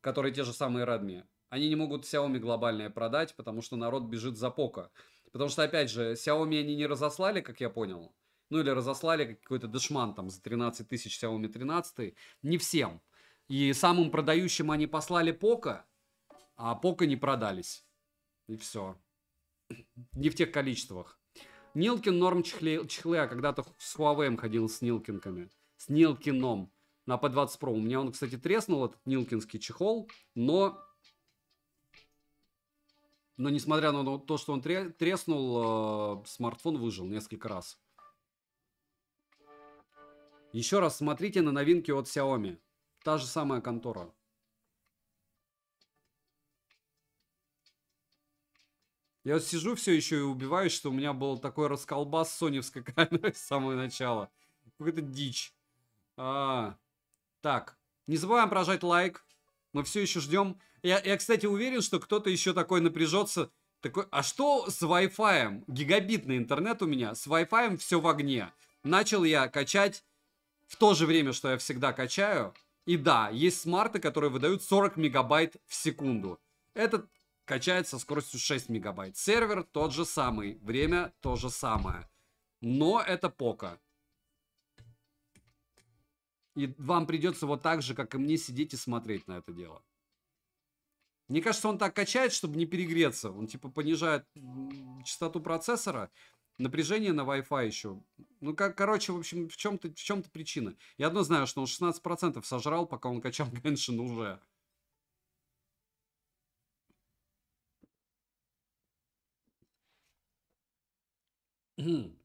которые те же самые Redmi. Они не могут Xiaomi глобальное продать, потому что народ бежит за Poco. Потому что, опять же, Xiaomi они не разослали, как я понял. Ну или разослали какой-то дешман там за 13 тысяч Xiaomi 13. Не всем. И самым продающим они послали Poco, а Пока не продались. И все. Не в тех количествах. Нилкин норм чехле, чехлы, а когда-то с Huawei ходил с Нилкинками. С Нилкином на P20 Pro. У меня он, кстати, треснул, этот Нилкинский чехол, но... Но несмотря на то, что он треснул, э, смартфон выжил несколько раз. Еще раз смотрите на новинки от Xiaomi. Та же самая контора. Я вот сижу все еще и убиваюсь, что у меня был такой расколбас соневской камеры с самого начала. Какая-то дичь. А, -а, -а. Так, не забываем прожать лайк. Мы все еще ждем. Я, я кстати, уверен, что кто-то еще такой напряжется. Такой, а что с Wi-Fi? Гигабитный интернет у меня. С Wi-Fi все в огне. Начал я качать в то же время, что я всегда качаю. И да, есть смарты, которые выдают 40 мегабайт в секунду. Этот качает со скоростью 6 мегабайт. Сервер тот же самый, время то же самое. Но это пока. И вам придется вот так же, как и мне, сидеть и смотреть на это дело. Мне кажется, он так качает, чтобы не перегреться. Он типа понижает частоту процессора, напряжение на Wi-Fi еще. Ну, как, короче, в общем, в чем-то в чем-то причина. Я одно знаю, что он 16% сожрал, пока он качал Геншин уже. Mm-hmm.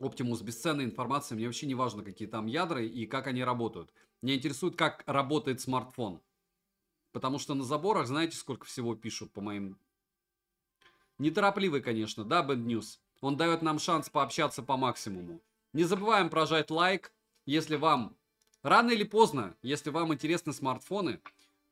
Оптимус бесценной информации мне вообще не важно, какие там ядра и как они работают. Меня интересует, как работает смартфон. Потому что на заборах, знаете, сколько всего пишут по моим... Неторопливый, конечно, да, Bad News? Он дает нам шанс пообщаться по максимуму. Не забываем прожать лайк, если вам... Рано или поздно, если вам интересны смартфоны,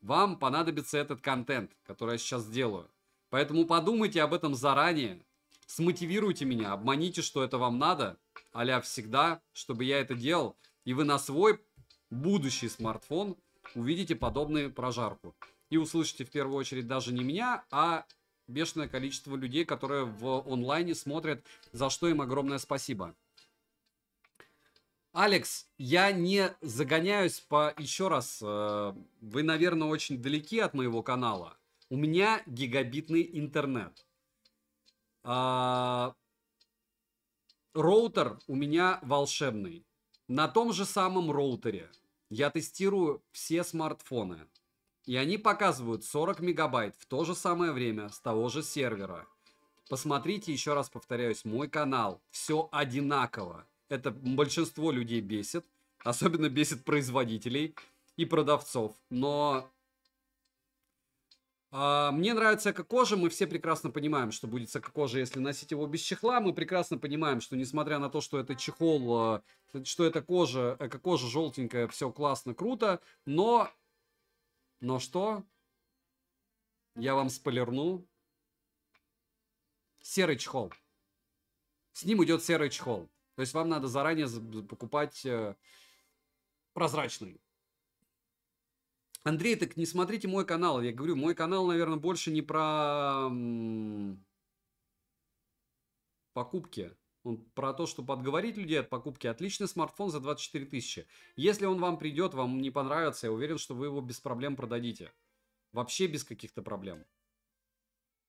вам понадобится этот контент, который я сейчас делаю. Поэтому подумайте об этом заранее, Смотивируйте меня, обманите, что это вам надо, а всегда, чтобы я это делал. И вы на свой будущий смартфон увидите подобную прожарку. И услышите в первую очередь даже не меня, а бешеное количество людей, которые в онлайне смотрят, за что им огромное спасибо. Алекс, я не загоняюсь по... Еще раз, э, вы, наверное, очень далеки от моего канала. У меня гигабитный интернет. А, роутер у меня волшебный. На том же самом роутере я тестирую все смартфоны. И они показывают 40 мегабайт в то же самое время с того же сервера. Посмотрите, еще раз повторяюсь, мой канал. Все одинаково. Это большинство людей бесит. Особенно бесит производителей и продавцов. Но а, мне нравится эко-кожа, мы все прекрасно понимаем, что будет с эко-кожей, если носить его без чехла. Мы прекрасно понимаем, что несмотря на то, что это чехол, а, э, что это кожа, эко-кожа желтенькая, все классно, круто, но... Но что? Я вам спойлерну. Серый чехол. С ним идет серый чехол. То есть вам надо заранее покупать э, прозрачный. Андрей, так не смотрите мой канал. Я говорю, мой канал, наверное, больше не про покупки. Он про то, что подговорить людей от покупки. Отличный смартфон за 24 тысячи. Если он вам придет, вам не понравится, я уверен, что вы его без проблем продадите. Вообще без каких-то проблем.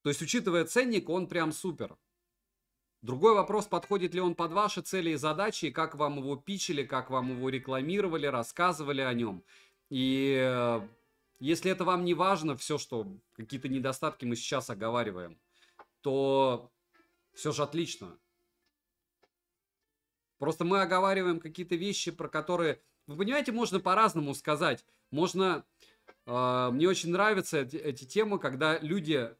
То есть, учитывая ценник, он прям супер. Другой вопрос, подходит ли он под ваши цели и задачи, и как вам его пичили, как вам его рекламировали, рассказывали о нем. И э, если это вам не важно, все, что какие-то недостатки мы сейчас оговариваем, то все же отлично. Просто мы оговариваем какие-то вещи, про которые... Вы понимаете, можно по-разному сказать. Можно... Э, мне очень нравятся эти, эти темы, когда люди...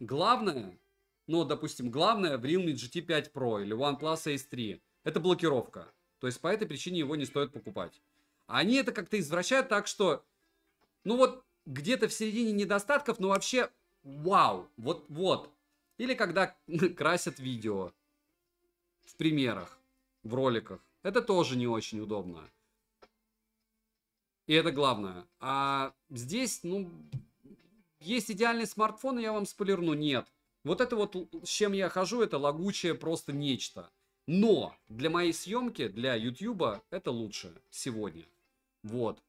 Главное, ну, допустим, главное в Realme GT5 Pro или OnePlus Ace 3 это блокировка. То есть по этой причине его не стоит покупать. Они это как-то извращают так, что, ну вот, где-то в середине недостатков, но вообще, вау, вот-вот. Или когда красят видео в примерах, в роликах. Это тоже не очень удобно. И это главное. А здесь, ну, есть идеальный смартфон, я вам спойлерну, нет. Вот это вот, с чем я хожу, это лагучее просто нечто. Но для моей съемки, для YouTube это лучше сегодня. Вот.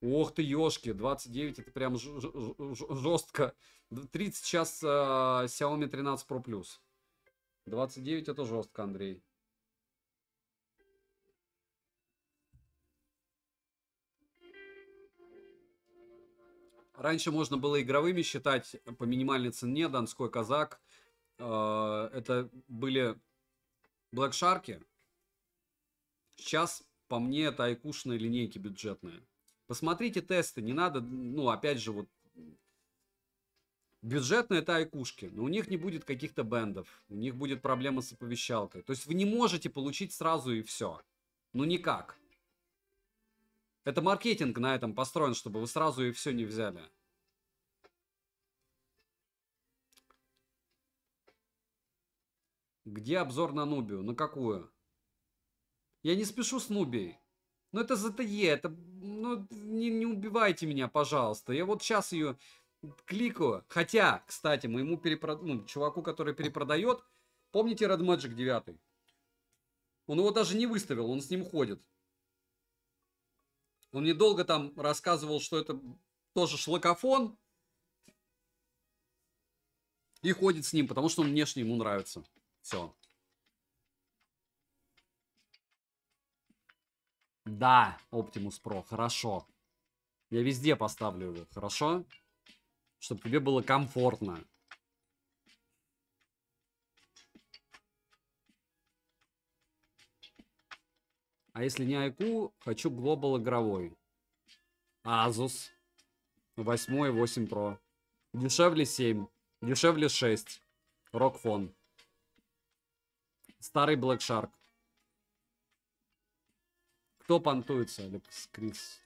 Ох ты, ёшки, 29 это прям жестко. 30 сейчас э, Xiaomi 13 Pro Plus. 29 это жестко, Андрей. Раньше можно было игровыми считать по минимальной цене Донской Казак. А, это были Black Shark. Сейчас по мне, это айкушные линейки бюджетные. Посмотрите тесты, не надо, ну, опять же, вот Бюджетные это айкушки, но у них не будет каких-то бендов, у них будет проблема с оповещалкой. То есть вы не можете получить сразу и все. Ну никак. Это маркетинг на этом построен, чтобы вы сразу и все не взяли. Где обзор на Нубию? На какую? Я не спешу с Нубией. но ну, это ЗТЕ, это... Ну не, не убивайте меня, пожалуйста. Я вот сейчас ее кликаю. Хотя, кстати, моему перепрод... ну, чуваку, который перепродает... Помните Red Magic 9? Он его даже не выставил, он с ним ходит. Он недолго там рассказывал, что это тоже шлакофон. И ходит с ним, потому что он внешне ему нравится. Все. Да, Optimus Pro, хорошо. Я везде поставлю его, хорошо? Чтобы тебе было комфортно. А если не IQ, хочу Global игровой. Asus. 8 и 8 Pro. Дешевле 7. Дешевле 6. Рокфон. Старый Black Shark. Кто понтуется, Алекс Крис?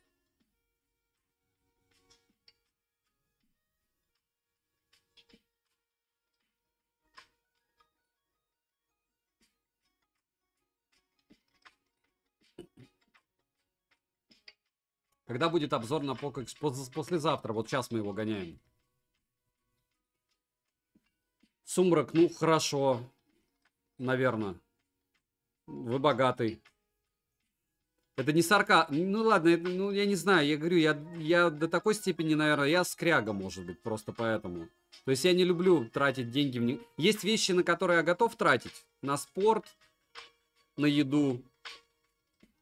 Когда будет обзор на Покекс? Послезавтра. Вот сейчас мы его гоняем. Сумрак, ну хорошо. Наверное. Вы богатый. Это не сарка. Ну ладно, это, ну я не знаю, я говорю, я, я до такой степени, наверное, я скряга, может быть, просто поэтому. То есть я не люблю тратить деньги. В... Есть вещи, на которые я готов тратить. На спорт, на еду,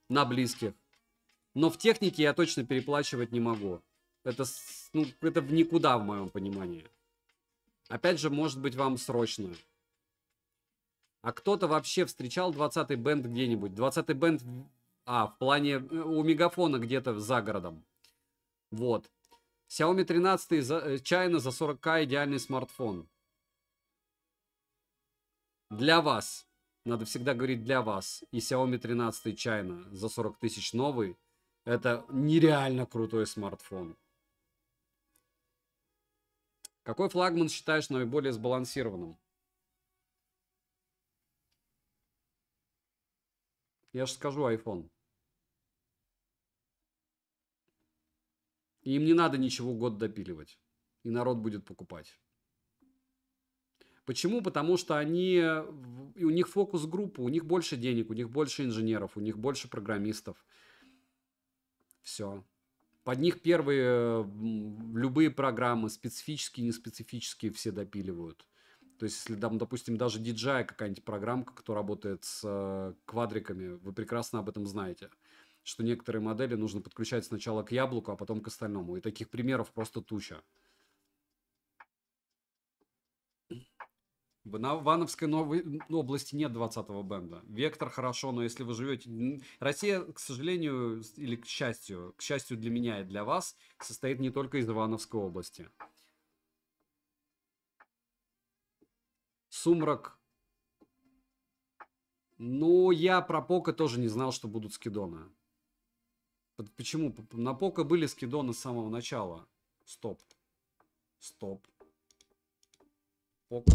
на близких. Но в технике я точно переплачивать не могу. Это, ну, это в никуда, в моем понимании. Опять же, может быть, вам срочно. А кто-то вообще встречал 20-й бенд где-нибудь? 20-й бенд а, в плане э, у Мегафона где-то за городом. Вот. Xiaomi 13 за, чайно э, за 40к идеальный смартфон. Для вас. Надо всегда говорить для вас. И Xiaomi 13 чайно за 40 тысяч новый. Это нереально крутой смартфон. Какой флагман считаешь наиболее сбалансированным? Я же скажу iPhone. И им не надо ничего год допиливать. И народ будет покупать. Почему? Потому что они, у них фокус группы, у них больше денег, у них больше инженеров, у них больше программистов. Все. Под них первые любые программы, специфические, неспецифические, все допиливают. То есть, если там, допустим, даже DJI какая-нибудь программка, кто работает с э, квадриками, вы прекрасно об этом знаете что некоторые модели нужно подключать сначала к яблоку, а потом к остальному. И таких примеров просто туча. В Ивановской новой области нет 20-го бенда. Вектор хорошо, но если вы живете... Россия, к сожалению, или к счастью, к счастью для меня и для вас, состоит не только из Ивановской области. Сумрак. Ну, я про Пока тоже не знал, что будут скидоны. Почему? На Пока были скидоны с самого начала. Стоп. Стоп. Пока.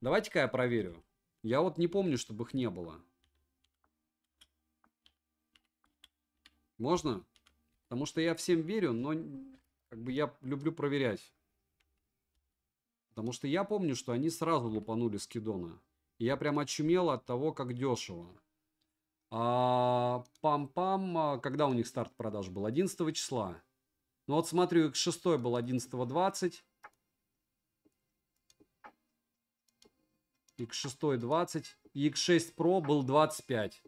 Давайте-ка я проверю. Я вот не помню, чтобы их не было. Можно? Потому что я всем верю, но как бы я люблю проверять. Потому что я помню, что они сразу лупанули скидона. И я прям очумел от того, как дешево. А, пам-пам, а, когда у них старт продаж был? 11 числа. Ну вот смотрю, X6 был 11.20. X6 20. И X6 Pro был 25.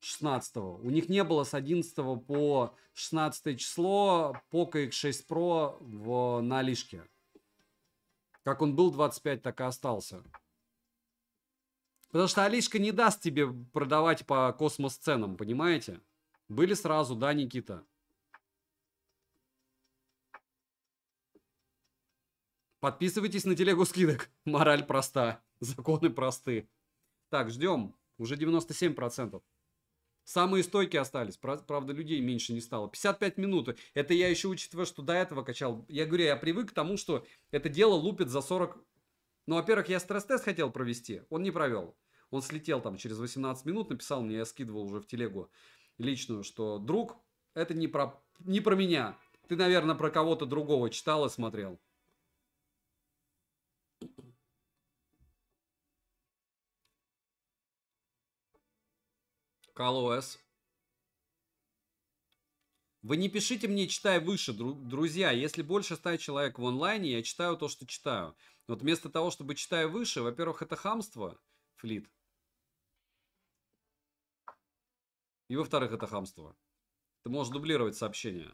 16. -го. У них не было с 11 по 16 число пока X6 Pro в, на Как он был 25, так и остался. Потому что Алишка не даст тебе продавать по космос-ценам, понимаете? Были сразу, да, Никита? Подписывайтесь на телегу скидок. Мораль проста. Законы просты. Так, ждем. Уже 97%. Самые стойкие остались. Правда, людей меньше не стало. 55 минут. Это я еще учитывая, что до этого качал. Я говорю, я привык к тому, что это дело лупит за 40... Ну, во-первых, я стресс-тест хотел провести. Он не провел. Он слетел там через 18 минут, написал мне, я скидывал уже в телегу личную, что «Друг, это не про, не про меня. Ты, наверное, про кого-то другого читал и смотрел». КЛОС. Вы не пишите мне «читай выше», друзья. Если больше 100 человек в онлайне, я читаю то, что читаю. Вот вместо того, чтобы «читай выше», во-первых, это хамство, флит. И во-вторых, это хамство. Ты можешь дублировать сообщения.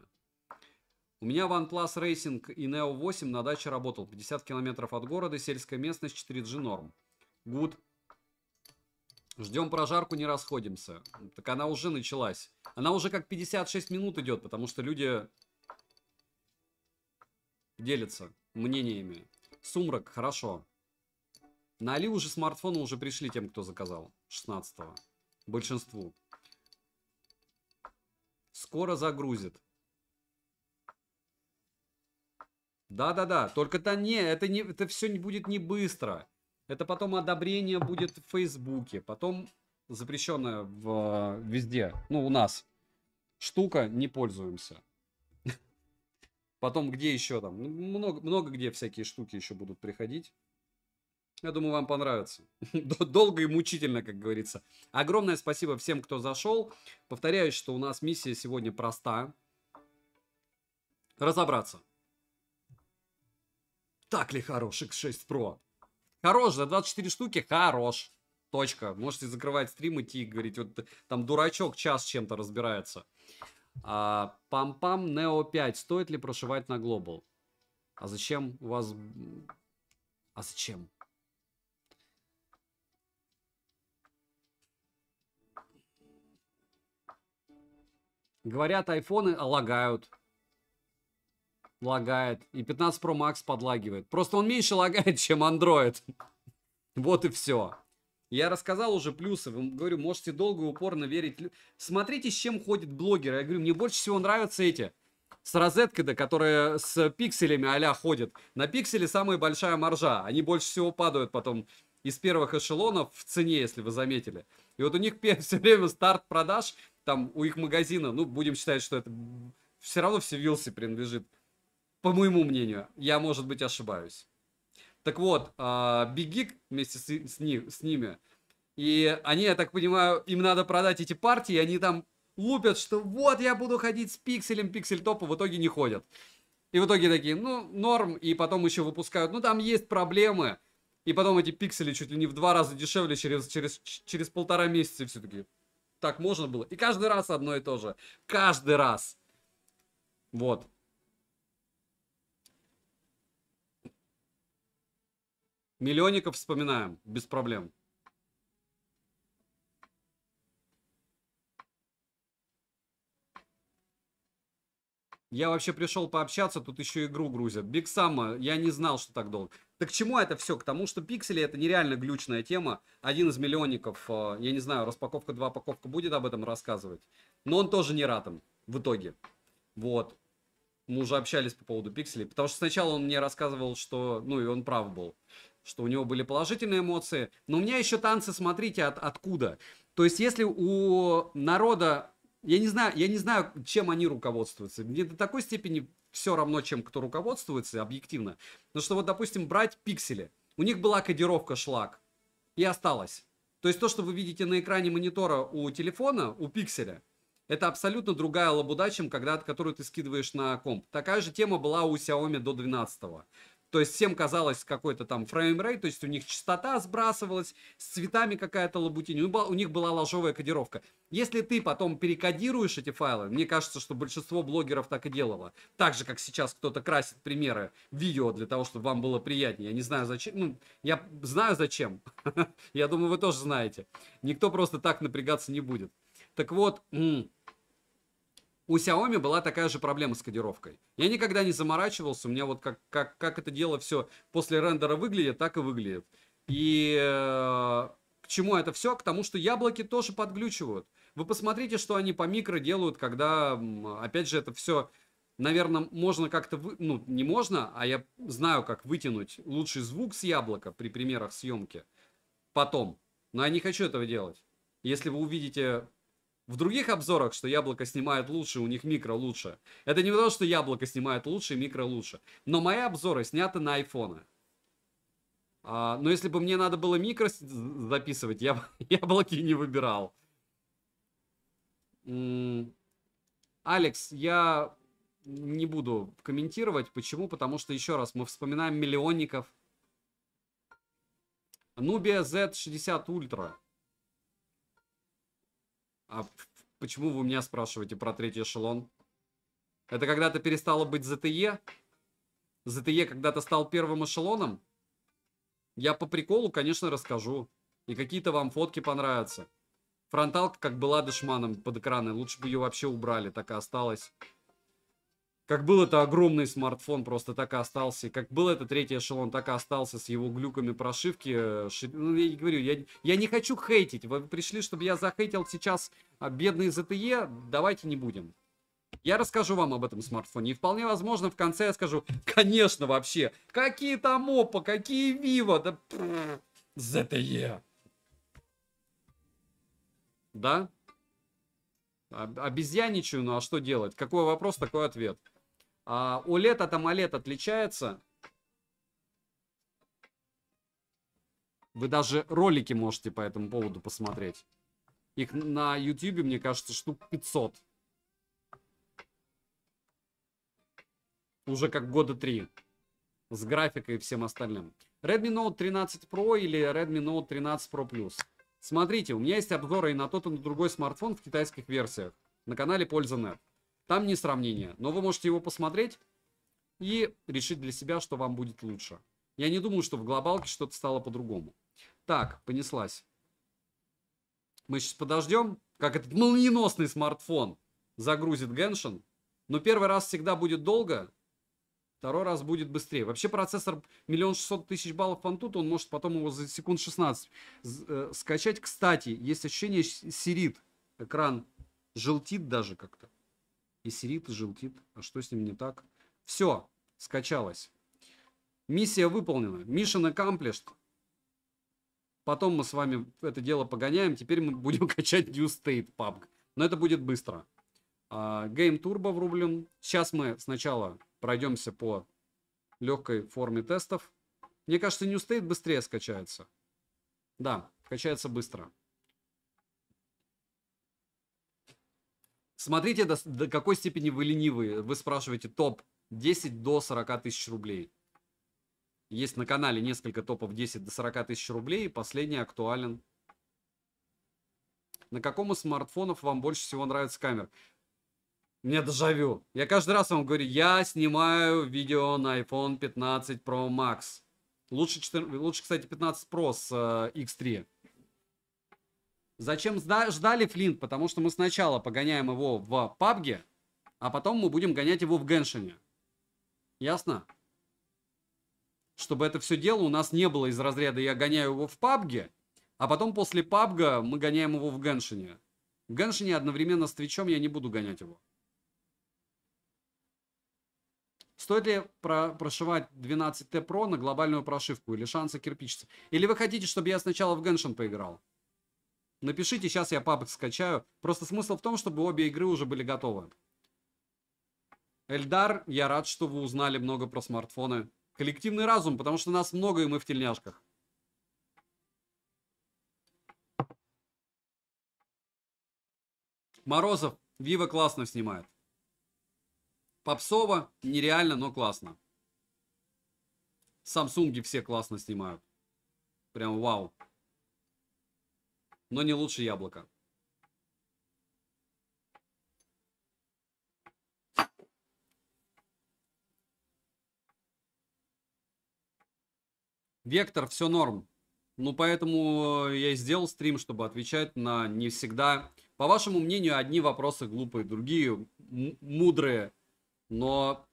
У меня OnePlus Racing и Neo 8 на даче работал. 50 километров от города, сельская местность, 4G норм. Гуд. Ждем прожарку, не расходимся. Так она уже началась. Она уже как 56 минут идет, потому что люди делятся мнениями. Сумрак, хорошо. На Али уже смартфоны уже пришли тем, кто заказал. 16-го. Большинству. Скоро загрузит. Да-да-да, только это не, это не, это все не будет не быстро. Это потом одобрение будет в Фейсбуке, потом запрещенная в, везде, ну у нас штука, не пользуемся. Потом где еще там? Ну, много, много где всякие штуки еще будут приходить. Я думаю, вам понравится. Долго и мучительно, как говорится. Огромное спасибо всем, кто зашел. Повторяюсь, что у нас миссия сегодня проста. Разобраться. Так ли хорош X6 Pro? Хорош, за 24 штуки хорош. Точка. Можете закрывать стрим, идти и говорить, вот там дурачок час чем-то разбирается. А, Пам-пам, Neo 5. Стоит ли прошивать на Global? А зачем у вас... А зачем? Говорят, айфоны лагают. Лагает. И 15 Pro Max подлагивает. Просто он меньше лагает, чем Android. Вот и все. Я рассказал уже плюсы. Говорю, можете долго и упорно верить. Смотрите, с чем ходят блогеры. Я говорю, мне больше всего нравятся эти. С розеткой, да, которые с пикселями а ходят. На пикселе самая большая маржа. Они больше всего падают потом из первых эшелонов в цене, если вы заметили. И вот у них все время старт продаж, там у их магазина, ну, будем считать, что это все равно все Вилси принадлежит. По моему мнению, я, может быть, ошибаюсь. Так вот, беги а, вместе с, с, с ними, и они, я так понимаю, им надо продать эти партии, и они там лупят, что вот я буду ходить с пикселем, пиксель топа, в итоге не ходят. И в итоге такие, ну, норм, и потом еще выпускают, ну, там есть проблемы, и потом эти пиксели чуть ли не в два раза дешевле через, через, через полтора месяца все-таки. Так можно было. И каждый раз одно и то же. Каждый раз. Вот. Миллионников вспоминаем. Без проблем. Я вообще пришел пообщаться, тут еще игру грузят. Биг Сама, я не знал, что так долго. Так к чему это все? К тому, что пиксели это нереально глючная тема. Один из миллионников, а, я не знаю, распаковка, два упаковка будет об этом рассказывать. Но он тоже не ратом в итоге. Вот. Мы уже общались по поводу пикселей, потому что сначала он мне рассказывал, что, ну и он прав был, что у него были положительные эмоции. Но у меня еще танцы, смотрите, от, откуда. То есть если у народа я не знаю, я не знаю, чем они руководствуются. Мне до такой степени все равно, чем кто руководствуется, объективно. Но ну, что вот, допустим, брать пиксели. У них была кодировка шлак и осталась. То есть то, что вы видите на экране монитора у телефона, у пикселя, это абсолютно другая лабуда, чем когда, которую ты скидываешь на комп. Такая же тема была у Xiaomi до 12. То есть всем казалось какой-то там фреймрейт, то есть у них частота сбрасывалась, с цветами какая-то лабутинь, у них была ложовая кодировка. Если ты потом перекодируешь эти файлы, мне кажется, что большинство блогеров так и делало. Так же, как сейчас кто-то красит примеры видео для того, чтобы вам было приятнее. Я не знаю зачем, ну, я знаю зачем. Я думаю, вы тоже знаете. Никто просто так напрягаться не будет. Так вот, у Xiaomi была такая же проблема с кодировкой. Я никогда не заморачивался, у меня вот как, как, как это дело все после рендера выглядит, так и выглядит. И э, к чему это все? К тому, что яблоки тоже подглючивают. Вы посмотрите, что они по микро делают, когда, опять же, это все, наверное, можно как-то, вы... ну, не можно, а я знаю, как вытянуть лучший звук с яблока при примерах съемки потом. Но я не хочу этого делать. Если вы увидите в других обзорах, что яблоко снимает лучше, у них микро лучше. Это не потому, что яблоко снимает лучше и микро лучше. Но мои обзоры сняты на айфоны. А, но если бы мне надо было микро записывать, я бы яблоки не выбирал. М Алекс, я не буду комментировать. Почему? Потому что, еще раз, мы вспоминаем миллионников. Nubia Z60 Ultra. А почему вы меня спрашиваете про третий эшелон? Это когда-то перестало быть ЗТЕ? ЗТЕ когда-то стал первым эшелоном? Я по приколу, конечно, расскажу. И какие-то вам фотки понравятся. Фронталка как была дешманом под экраны. Лучше бы ее вообще убрали, так и осталась. Как был это огромный смартфон, просто так и остался. Как был это третий эшелон, так и остался с его глюками прошивки. Э, ши... Ну, я не говорю, я, я не хочу хейтить. Вы пришли, чтобы я захейтил сейчас а, бедный ZTE. Давайте не будем. Я расскажу вам об этом смартфоне. И вполне возможно, в конце я скажу, конечно, вообще, какие там опа, какие вива, да ZTE. Да? Обезьяничаю, ну а что делать? Какой вопрос, такой ответ. А лета от AMOLED отличается? Вы даже ролики можете по этому поводу посмотреть. Их на YouTube, мне кажется, штук 500. Уже как года 3. С графикой и всем остальным. Redmi Note 13 Pro или Redmi Note 13 Pro Plus. Смотрите, у меня есть обзоры и на тот, и на другой смартфон в китайских версиях. На канале Польза.нет. Там не сравнение, но вы можете его посмотреть и решить для себя, что вам будет лучше. Я не думаю, что в глобалке что-то стало по-другому. Так, понеслась. Мы сейчас подождем, как этот молниеносный смартфон загрузит Геншин. Но первый раз всегда будет долго, второй раз будет быстрее. Вообще процессор миллион шестьсот тысяч баллов фантута, он может потом его за секунд 16 э, скачать. Кстати, есть ощущение серит, экран желтит даже как-то. Исерит, желтит. А что с ним не так? Все, скачалось. Миссия выполнена. Mission accomplished. Потом мы с вами это дело погоняем. Теперь мы будем качать New State PUBG. Но это будет быстро. А, гейм uh, Turbo врублен. Сейчас мы сначала пройдемся по легкой форме тестов. Мне кажется, New State быстрее скачается. Да, качается быстро. Смотрите, до, до какой степени вы ленивые. Вы спрашиваете топ 10 до 40 тысяч рублей. Есть на канале несколько топов 10 до 40 тысяч рублей. Последний актуален. На каком из смартфонов вам больше всего нравится камера? Мне дежавю. Я каждый раз вам говорю, я снимаю видео на iPhone 15 Pro Max. Лучше, 4, лучше кстати, 15 Pro с э, X3. Зачем ждали Флинт? Потому что мы сначала погоняем его в пабге, а потом мы будем гонять его в Геншине. Ясно? Чтобы это все дело у нас не было из разряда «я гоняю его в пабге», а потом после пабга мы гоняем его в Геншине. В Геншине одновременно с Твичом я не буду гонять его. Стоит ли про прошивать 12T Pro на глобальную прошивку или шансы кирпичиться? Или вы хотите, чтобы я сначала в Геншин поиграл? Напишите, сейчас я папок скачаю. Просто смысл в том, чтобы обе игры уже были готовы. Эльдар, я рад, что вы узнали много про смартфоны. Коллективный разум, потому что нас много, и мы в тельняшках. Морозов, Вива классно снимает. Попсова, нереально, но классно. Самсунги все классно снимают. Прям вау но не лучше яблока. Вектор, все норм. Ну, поэтому э, я и сделал стрим, чтобы отвечать на не всегда, по вашему мнению, одни вопросы глупые, другие мудрые. Но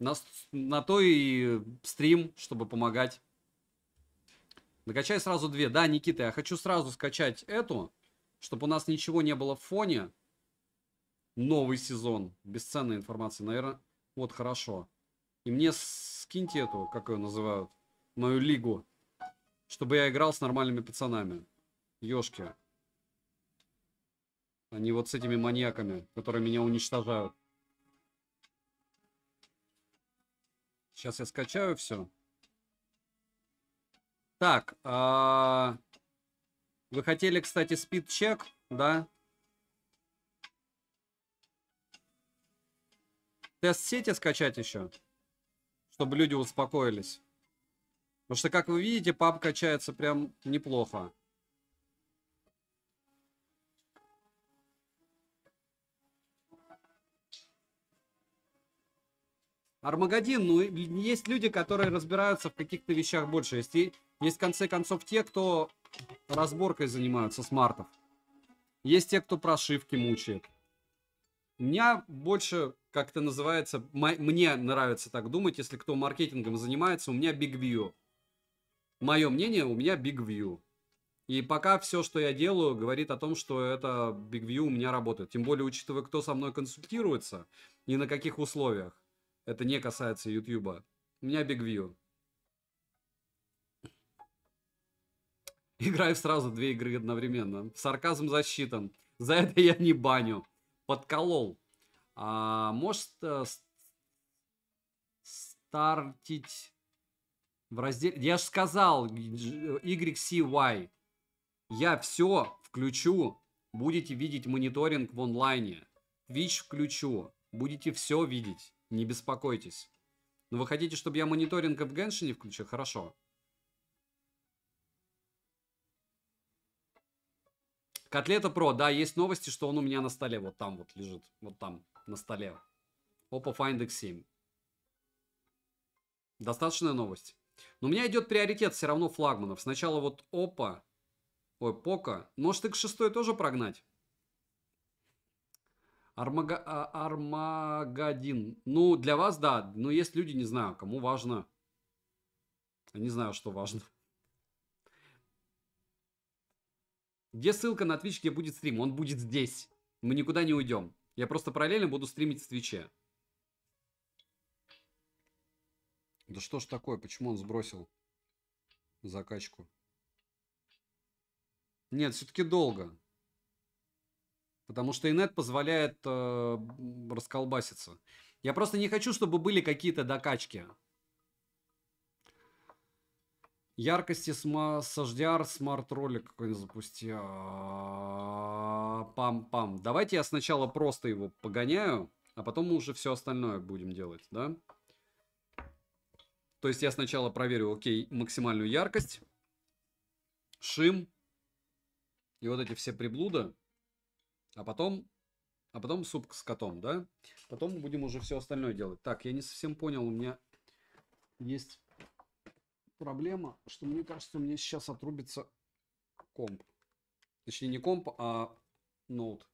на, на то и стрим, чтобы помогать Накачай сразу две. Да, Никита, я хочу сразу скачать эту, чтобы у нас ничего не было в фоне. Новый сезон. Бесценная информация, наверное. Вот, хорошо. И мне скиньте эту, как ее называют, мою лигу. Чтобы я играл с нормальными пацанами. Ёшки. Они а вот с этими маньяками, которые меня уничтожают. Сейчас я скачаю все. Так, а... вы хотели, кстати, спид-чек, да? Тест сети скачать еще, чтобы люди успокоились. Потому что, как вы видите, пап качается прям неплохо. Армагеддин, ну, есть люди, которые разбираются в каких-то вещах больше. Есть, есть в конце концов те, кто разборкой занимаются смартов. Есть те, кто прошивки мучает. У меня больше, как это называется, мне нравится так думать, если кто маркетингом занимается, у меня big view. Мое мнение, у меня big view. И пока все, что я делаю, говорит о том, что это big view у меня работает. Тем более, учитывая, кто со мной консультируется и на каких условиях. Это не касается YouTube. У меня Big View. Играю сразу две игры одновременно. Сарказм засчитан. За это я не баню. Подколол. А, может э, стартить в разделе... Я же сказал, YCY. Я все включу. Будете видеть мониторинг в онлайне. Twitch включу. Будете все видеть. Не беспокойтесь. Но ну, вы хотите, чтобы я мониторинг в Геншине включил? Хорошо. Котлета Про, да, есть новости, что он у меня на столе. Вот там вот лежит. Вот там, на столе. Oppo Find X7. Достаточная новость. Но у меня идет приоритет все равно флагманов. Сначала вот Oppo, ой, Poco. Может, X6 тоже прогнать? Армага... А, Армагадин. Ну, для вас, да. Но есть люди, не знаю, кому важно. Не знаю, что важно. Где ссылка на твич где будет стрим? Он будет здесь. Мы никуда не уйдем. Я просто параллельно буду стримить с Твича. Да что ж такое? Почему он сбросил закачку? Нет, все-таки долго. Потому что инет позволяет э, расколбаситься. Я просто не хочу, чтобы были какие-то докачки. Яркости сма с HDR смарт ролик какой-нибудь запусти. Пам-пам. Давайте я сначала просто его погоняю, а потом мы уже все остальное будем делать, да? То есть я сначала проверю, окей, максимальную яркость, шим и вот эти все приблуды. А потом, а потом суп с котом, да? Потом мы будем уже все остальное делать. Так, я не совсем понял, у меня есть проблема, что мне кажется, мне сейчас отрубится комп. Точнее, не комп, а ноут.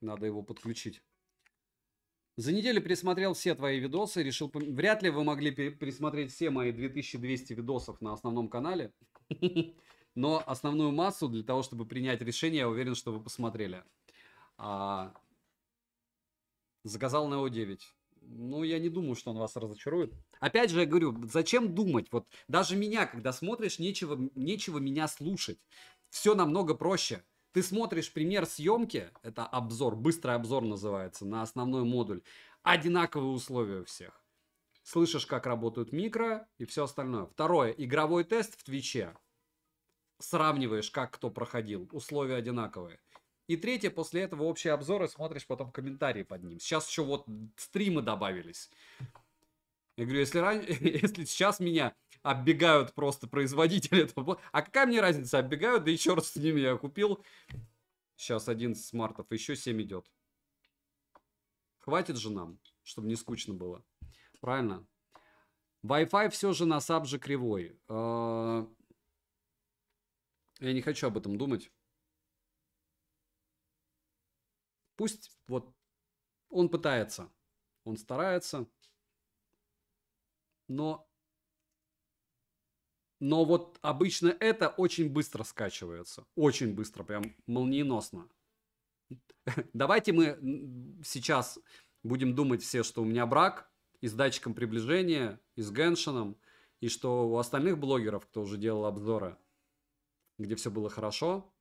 Надо его подключить. За неделю пересмотрел все твои видосы, решил... Пом... Вряд ли вы могли пересмотреть все мои 2200 видосов на основном канале. Но основную массу для того, чтобы принять решение, я уверен, что вы посмотрели. А... Заказал О 9. Ну, я не думаю, что он вас разочарует. Опять же, я говорю, зачем думать? Вот даже меня, когда смотришь, нечего, нечего меня слушать. Все намного проще. Ты смотришь пример съемки, это обзор, быстрый обзор называется, на основной модуль. Одинаковые условия у всех. Слышишь, как работают микро и все остальное. Второе, игровой тест в Твиче сравниваешь, как кто проходил, условия одинаковые. И третье, после этого общие обзоры, смотришь потом комментарии под ним. Сейчас еще вот стримы добавились. Я говорю, если, ран... если сейчас меня оббегают просто производители этого... А какая мне разница, оббегают, да еще раз с ними я купил. Сейчас 11 мартов, еще 7 идет. Хватит же нам, чтобы не скучно было. Правильно? Wi-Fi все же на саб же кривой. Э -э я не хочу об этом думать. Пусть вот он пытается, он старается, но, но вот обычно это очень быстро скачивается, очень быстро, прям молниеносно. Давайте мы сейчас будем думать все, что у меня брак, и с датчиком приближения, и с Геншином, и что у остальных блогеров, кто уже делал обзоры, где все было хорошо,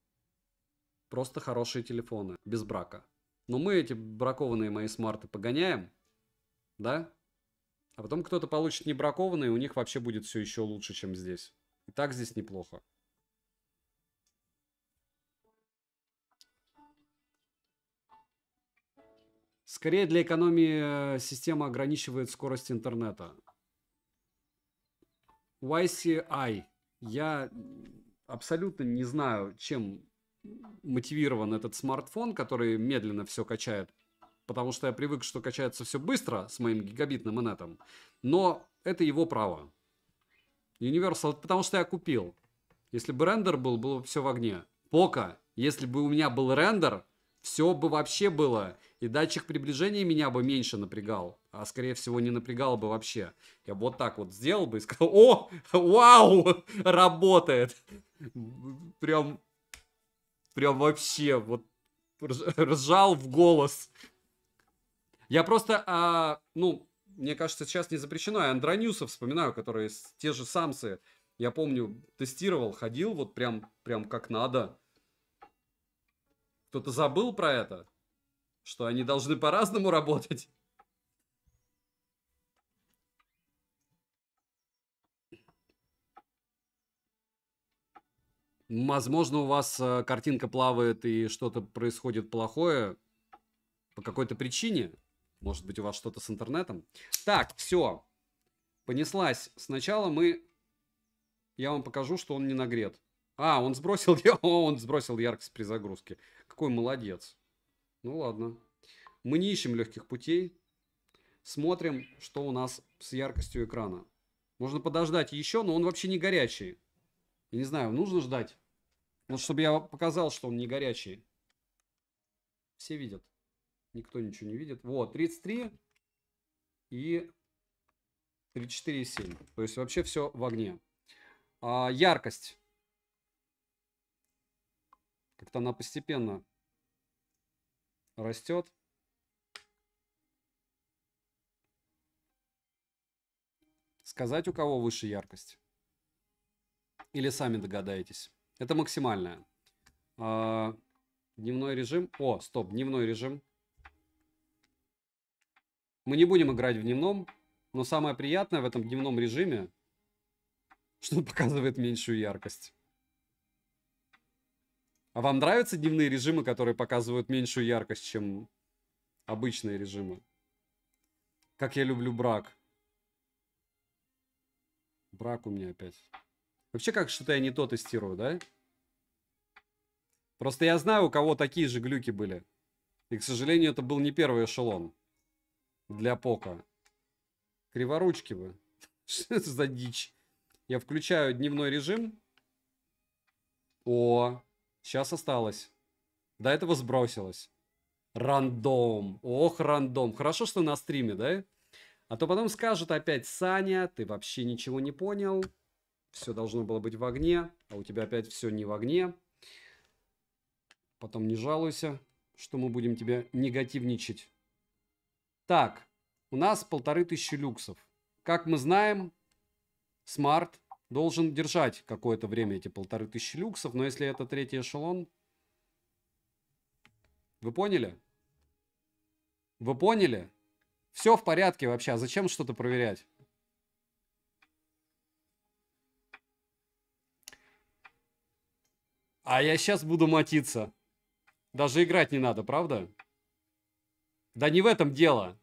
просто хорошие телефоны, без брака. Но мы эти бракованные мои смарты погоняем, да? А потом кто-то получит не бракованные, у них вообще будет все еще лучше, чем здесь. И так здесь неплохо. Скорее для экономии э, система ограничивает скорость интернета. YCI. Я абсолютно не знаю, чем мотивирован этот смартфон, который медленно все качает, потому что я привык, что качается все быстро с моим гигабитным инетом, но это его право. Universal, потому что я купил. Если бы рендер был, было бы все в огне. Пока, если бы у меня был рендер, все бы вообще было. И датчик приближения меня бы меньше напрягал. А скорее всего не напрягал бы вообще. Я бы вот так вот сделал бы и сказал, о, вау, работает. Прям, прям вообще вот ржал в голос. Я просто, а, ну, мне кажется, сейчас не запрещено. Я Андронюса вспоминаю, которые те же самсы, я помню, тестировал, ходил вот прям, прям как надо. Кто-то забыл про это? Что они должны по-разному работать? Возможно, у вас э, картинка плавает и что-то происходит плохое по какой-то причине. Может быть, у вас что-то с интернетом. Так, все. Понеслась. Сначала мы... Я вам покажу, что он не нагрет. А, он сбросил... он сбросил яркость при загрузке. Какой молодец. Ну ладно. Мы не ищем легких путей. Смотрим, что у нас с яркостью экрана. Можно подождать еще, но он вообще не горячий. Я не знаю, нужно ждать? Вот чтобы я показал, что он не горячий. Все видят. Никто ничего не видит. Вот, 33 и 34,7. То есть вообще все в огне. А, яркость. Как-то она постепенно растет. Сказать, у кого выше яркость? Или сами догадаетесь? Это максимальная. А, дневной режим. О, стоп, дневной режим. Мы не будем играть в дневном, но самое приятное в этом дневном режиме, что он показывает меньшую яркость. А вам нравятся дневные режимы, которые показывают меньшую яркость, чем обычные режимы? Как я люблю брак. Брак у меня опять. Вообще, как что-то я не то тестирую, да? Просто я знаю, у кого такие же глюки были. И, к сожалению, это был не первый эшелон. Для пока. Криворучки вы. Что это за дичь? Я включаю дневной режим. О, Сейчас осталось. До этого сбросилось. Рандом. Ох, рандом. Хорошо, что на стриме, да? А то потом скажут опять, Саня, ты вообще ничего не понял. Все должно было быть в огне, а у тебя опять все не в огне. Потом не жалуйся, что мы будем тебя негативничать. Так, у нас полторы тысячи люксов. Как мы знаем, смарт должен держать какое-то время эти полторы тысячи люксов, но если это третий эшелон... Вы поняли? Вы поняли? Все в порядке вообще, а зачем что-то проверять? А я сейчас буду мотиться. Даже играть не надо, правда? Да не в этом дело.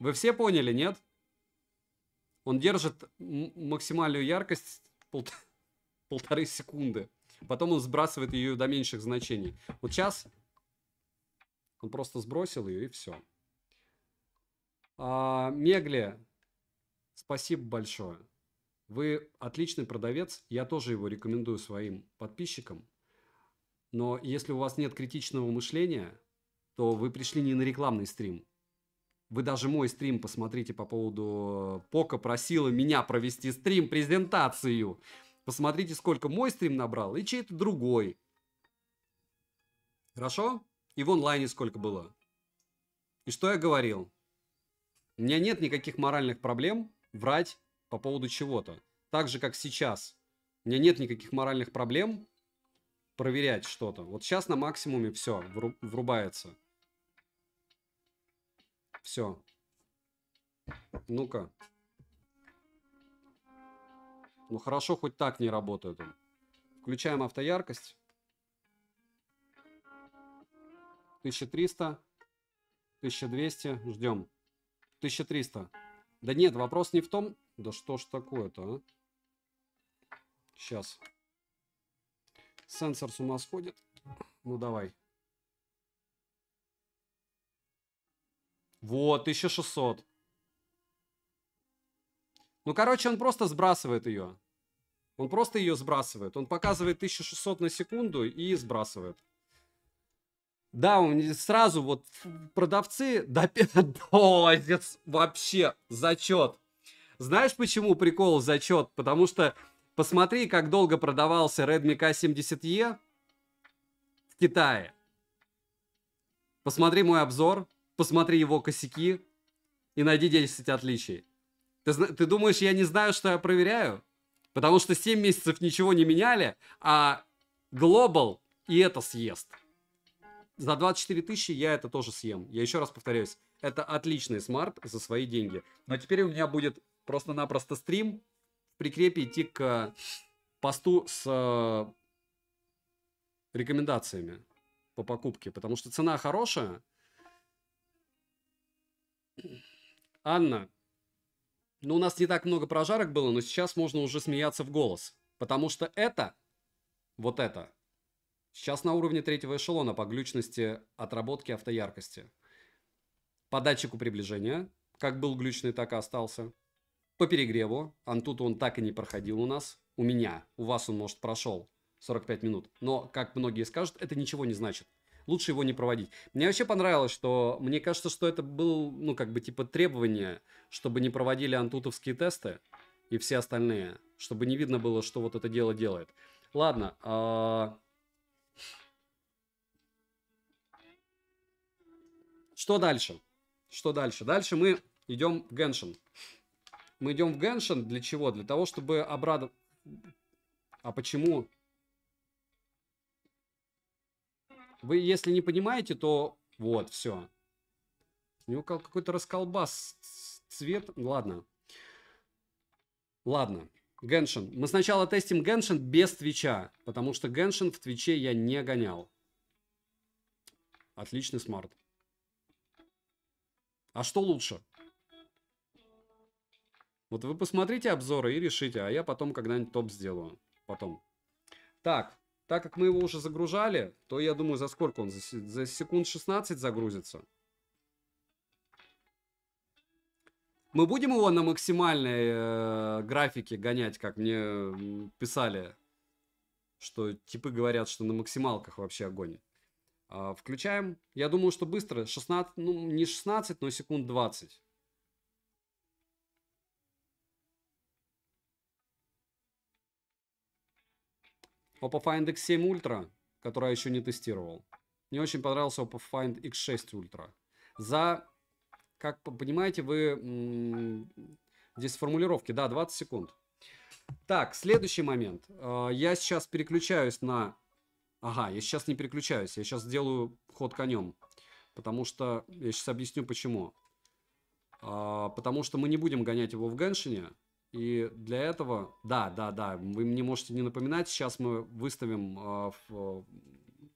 Вы все поняли, нет? Он держит максимальную яркость пол полторы секунды. Потом он сбрасывает ее до меньших значений. Вот сейчас он просто сбросил ее и все. А, Мегле, спасибо большое. Вы отличный продавец. Я тоже его рекомендую своим подписчикам. Но если у вас нет критичного мышления, то вы пришли не на рекламный стрим. Вы даже мой стрим посмотрите по поводу э, Пока просила меня провести стрим, презентацию. Посмотрите, сколько мой стрим набрал и чей-то другой. Хорошо? И в онлайне сколько было. И что я говорил? У меня нет никаких моральных проблем врать по поводу чего-то. Так же, как сейчас. У меня нет никаких моральных проблем проверять что-то. Вот сейчас на максимуме все врубается. Все. Ну-ка. Ну хорошо, хоть так не работает он. Включаем автояркость. 1300. 1200. Ждем. 1300. Да нет, вопрос не в том... Да что ж такое-то, а? Сейчас. Сенсор с ума сходит. Ну давай. Вот, 1600. Ну, короче, он просто сбрасывает ее. Он просто ее сбрасывает. Он показывает 1600 на секунду и сбрасывает. Да, он сразу вот продавцы до Молодец, вообще, зачет. Знаешь, почему прикол зачет? Потому что посмотри, как долго продавался Redmi K70e в Китае. Посмотри мой обзор посмотри его косяки и найди 10 отличий. Ты, ты думаешь, я не знаю, что я проверяю? Потому что 7 месяцев ничего не меняли, а Global и это съест. За 24 тысячи я это тоже съем. Я еще раз повторяюсь, это отличный смарт за свои деньги. Но теперь у меня будет просто-напросто стрим в прикрепе идти к э, посту с э, рекомендациями по покупке, потому что цена хорошая, Анна, ну у нас не так много прожарок было, но сейчас можно уже смеяться в голос. Потому что это, вот это, сейчас на уровне третьего эшелона по глючности отработки автояркости. По датчику приближения, как был глючный, так и остался. По перегреву, Антуту он так и не проходил у нас. У меня, у вас он, может, прошел 45 минут. Но, как многие скажут, это ничего не значит лучше его не проводить. Мне вообще понравилось, что мне кажется, что это был, ну, как бы типа требование, чтобы не проводили антутовские тесты и все остальные, чтобы не видно было, что вот это дело делает. Ладно, а... Что дальше? Что дальше? Дальше мы идем в Геншин. Мы идем в Геншин для чего? Для того, чтобы обрадовать... А почему? Вы, если не понимаете, то вот, все. У него какой-то расколбас цвет. Ладно. Ладно. Геншин. Мы сначала тестим Геншин без Твича, потому что Геншин в Твиче я не гонял. Отличный смарт. А что лучше? Вот вы посмотрите обзоры и решите, а я потом когда-нибудь топ сделаю. Потом. Так, так как мы его уже загружали, то я думаю, за сколько он? За, за секунд 16 загрузится. Мы будем его на максимальной э, графике гонять, как мне писали, что типы говорят, что на максималках вообще огонь. Э, включаем. Я думаю, что быстро. 16, ну, не 16, но секунд 20. Oppo Find X7 Ultra, которую я еще не тестировал. Мне очень понравился Oppo Find X6 Ultra. За, как понимаете, вы здесь формулировки, да, 20 секунд. Так, следующий момент. Э, я сейчас переключаюсь на... Ага, я сейчас не переключаюсь, я сейчас сделаю ход конем. Потому что... Я сейчас объясню почему. Э, потому что мы не будем гонять его в Геншине, и для этого, да, да, да, вы мне можете не напоминать, сейчас мы выставим э, в э,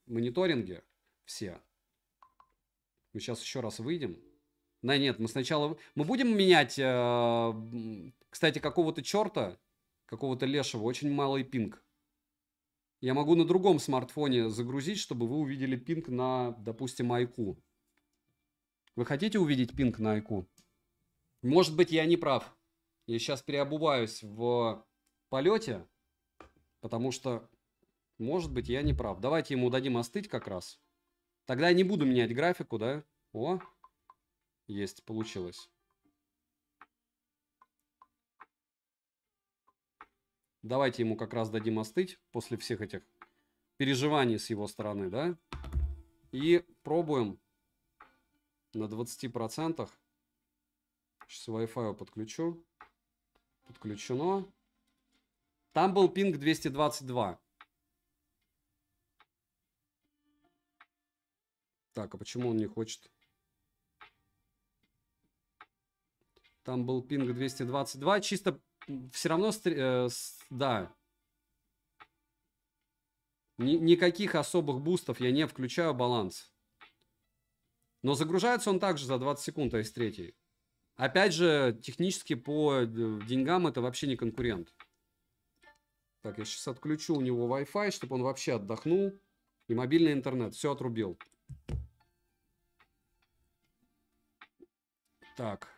мониторинге все. Мы сейчас еще раз выйдем. Да нет, мы сначала... Мы будем менять, э, кстати, какого-то черта, какого-то лешего, очень малый пинг. Я могу на другом смартфоне загрузить, чтобы вы увидели пинг на, допустим, Айку. Вы хотите увидеть пинг на Айку? Может быть, я не прав. И сейчас переобуваюсь в полете, потому что, может быть, я не прав. Давайте ему дадим остыть как раз. Тогда я не буду менять графику, да? О, есть, получилось. Давайте ему как раз дадим остыть после всех этих переживаний с его стороны, да? И пробуем на 20%. Сейчас Wi-Fi подключу подключено. Там был пинг 222. Так, а почему он не хочет? Там был пинг 222. Чисто все равно... Э, да. Ни никаких особых бустов я не включаю баланс. Но загружается он также за 20 секунд, а из третьей. Опять же, технически по э, деньгам это вообще не конкурент. Так, я сейчас отключу у него Wi-Fi, чтобы он вообще отдохнул. И мобильный интернет. Все отрубил. Так.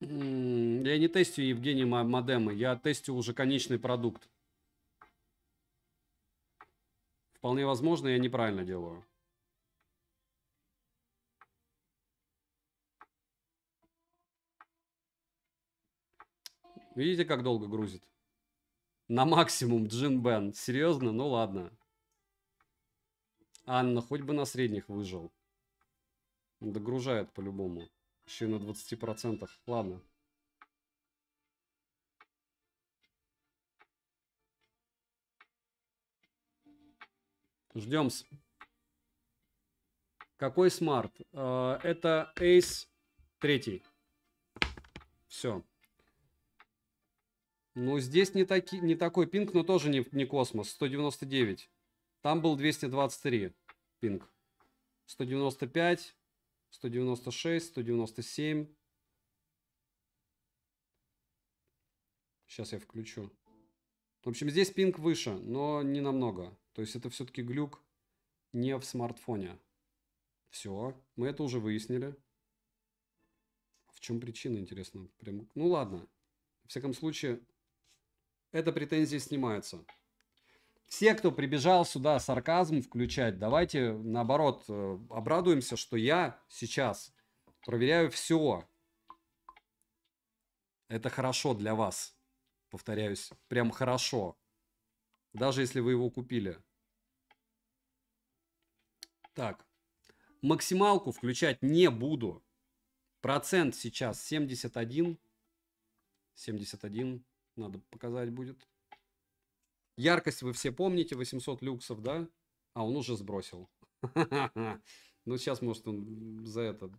Я не тестю Евгений модемы, я тестю уже конечный продукт. Вполне возможно, я неправильно делаю. Видите, как долго грузит? На максимум Джин Бен. Серьезно? Ну ладно. Анна, хоть бы на средних выжил. Догружает по-любому. Еще и на 20%. Ладно. Ждем. -с. Какой смарт? Э, это Ace 3. Все. Ну, здесь не, таки, не такой пинг, но тоже не, не космос. 199. Там был 223 пинг. 195, 196, 197. Сейчас я включу. В общем, здесь пинг выше, но не намного. То есть это все-таки глюк не в смартфоне. Все, мы это уже выяснили. В чем причина, интересно? Прям... Ну ладно. В всяком случае, эта претензия снимается. Все, кто прибежал сюда сарказм включать, давайте наоборот э, обрадуемся, что я сейчас проверяю все. Это хорошо для вас. Повторяюсь, прям хорошо. Даже если вы его купили. Так, максималку включать не буду. Процент сейчас 71. 71 надо показать будет. Яркость вы все помните, 800 люксов, да? А, он уже сбросил. Ну, сейчас, может, он за это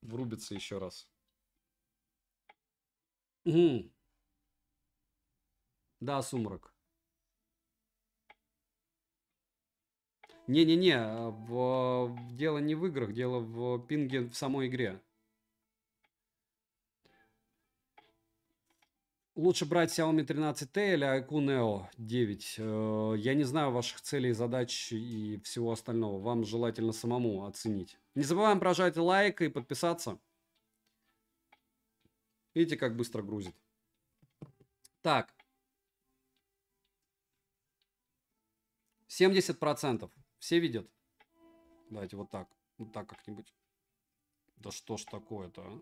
врубится еще раз. Да, сумрак. Не-не-не, а в... дело не в играх, дело в пинге в самой игре. Лучше брать Xiaomi 13T или IQ Neo 9. Э, я не знаю ваших целей, задач и всего остального. Вам желательно самому оценить. Не забываем прожать лайк и подписаться. Видите, как быстро грузит. Так. 70%. Все видят? Давайте вот так. Вот так как-нибудь. Да что ж такое-то, а?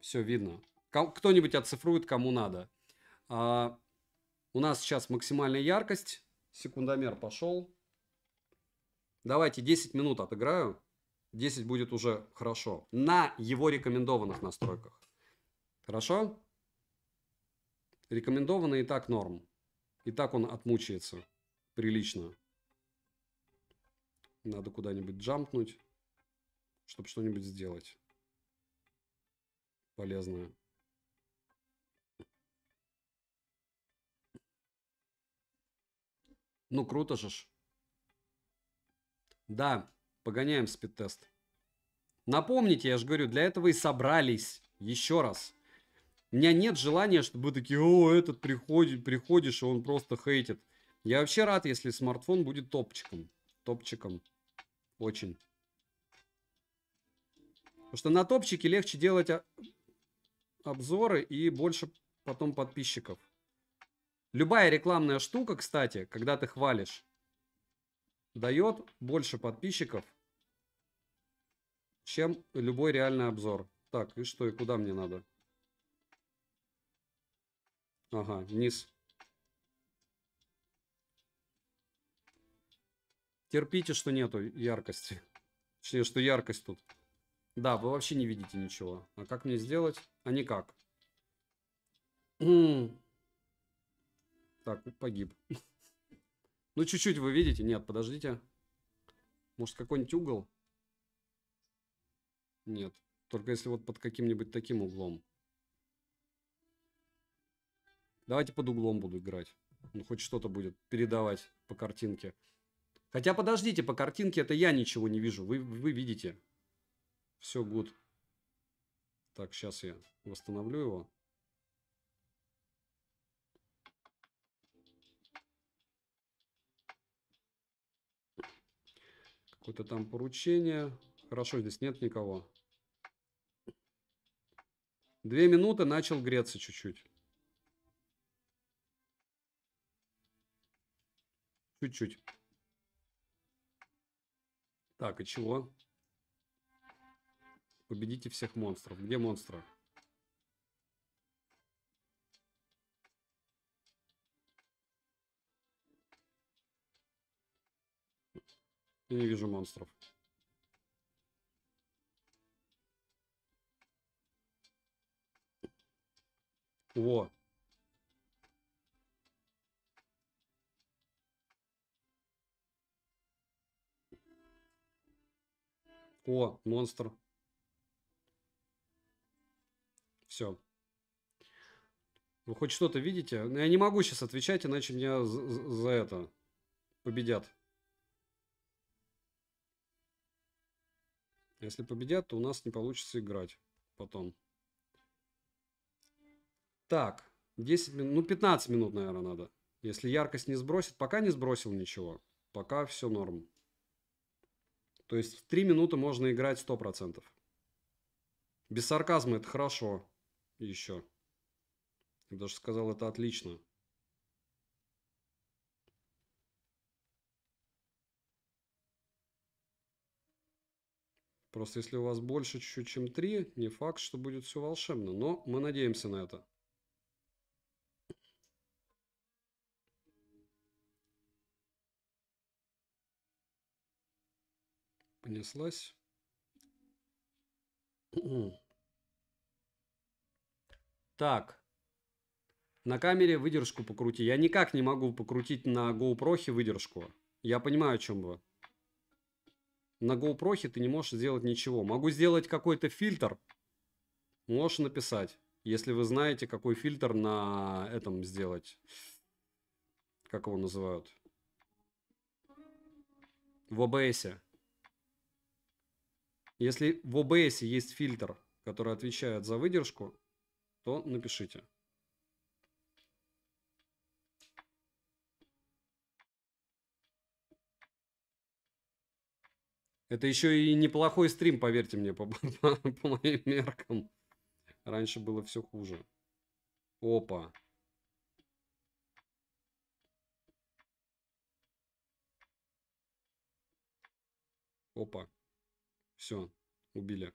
Все видно. Кто-нибудь оцифрует, кому надо. А, у нас сейчас максимальная яркость. Секундомер пошел. Давайте 10 минут отыграю. 10 будет уже хорошо. На его рекомендованных настройках. Хорошо? Рекомендованные и так норм. И так он отмучается прилично. Надо куда-нибудь джампнуть, чтобы что-нибудь сделать полезное. Ну, круто же ж. Да, погоняем спид-тест. Напомните, я же говорю, для этого и собрались. Еще раз. У меня нет желания, чтобы такие, о, этот приходит, приходишь, и он просто хейтит. Я вообще рад, если смартфон будет топчиком. Топчиком. Очень. Потому что на топчике легче делать а, обзоры и больше потом подписчиков. Любая рекламная штука, кстати, когда ты хвалишь, дает больше подписчиков, чем любой реальный обзор. Так, и что, и куда мне надо? Ага, вниз. Терпите, что нету яркости. Точнее, что яркость тут. Да, вы вообще не видите ничего. А как мне сделать? А никак. так, погиб. ну, чуть-чуть вы видите. Нет, подождите. Может, какой-нибудь угол? Нет. Только если вот под каким-нибудь таким углом. Давайте под углом буду играть. Ну, хоть что-то будет передавать по картинке. Хотя подождите, по картинке это я ничего не вижу. Вы, вы видите. Все, будет. Так, сейчас я восстановлю его. Какое-то там поручение. Хорошо, здесь нет никого. Две минуты, начал греться чуть-чуть. Чуть-чуть. Так, и чего? Победите всех монстров. Где монстры? Я не вижу монстров. Во. О, монстр. Все. Вы хоть что-то видите? Ну, я не могу сейчас отвечать, иначе меня за, за это победят. Если победят, то у нас не получится играть потом. Так, 10 ну, минут, ну 15 минут, наверное, надо. Если яркость не сбросит, пока не сбросил ничего. Пока все норм. То есть в 3 минуты можно играть 100%. Без сарказма это хорошо. еще. Я даже сказал, это отлично. Просто если у вас больше чуть-чуть, чем 3, не факт, что будет все волшебно. Но мы надеемся на это. понеслась. Так. На камере выдержку покрути. Я никак не могу покрутить на GoPro выдержку. Я понимаю, о чем вы. На GoPro ты не можешь сделать ничего. Могу сделать какой-то фильтр. Можешь написать. Если вы знаете, какой фильтр на этом сделать. Как его называют? В OBS. Если в OBS есть фильтр, который отвечает за выдержку, то напишите. Это еще и неплохой стрим, поверьте мне, по, по, по моим меркам. Раньше было все хуже. Опа. Опа. Все, убили.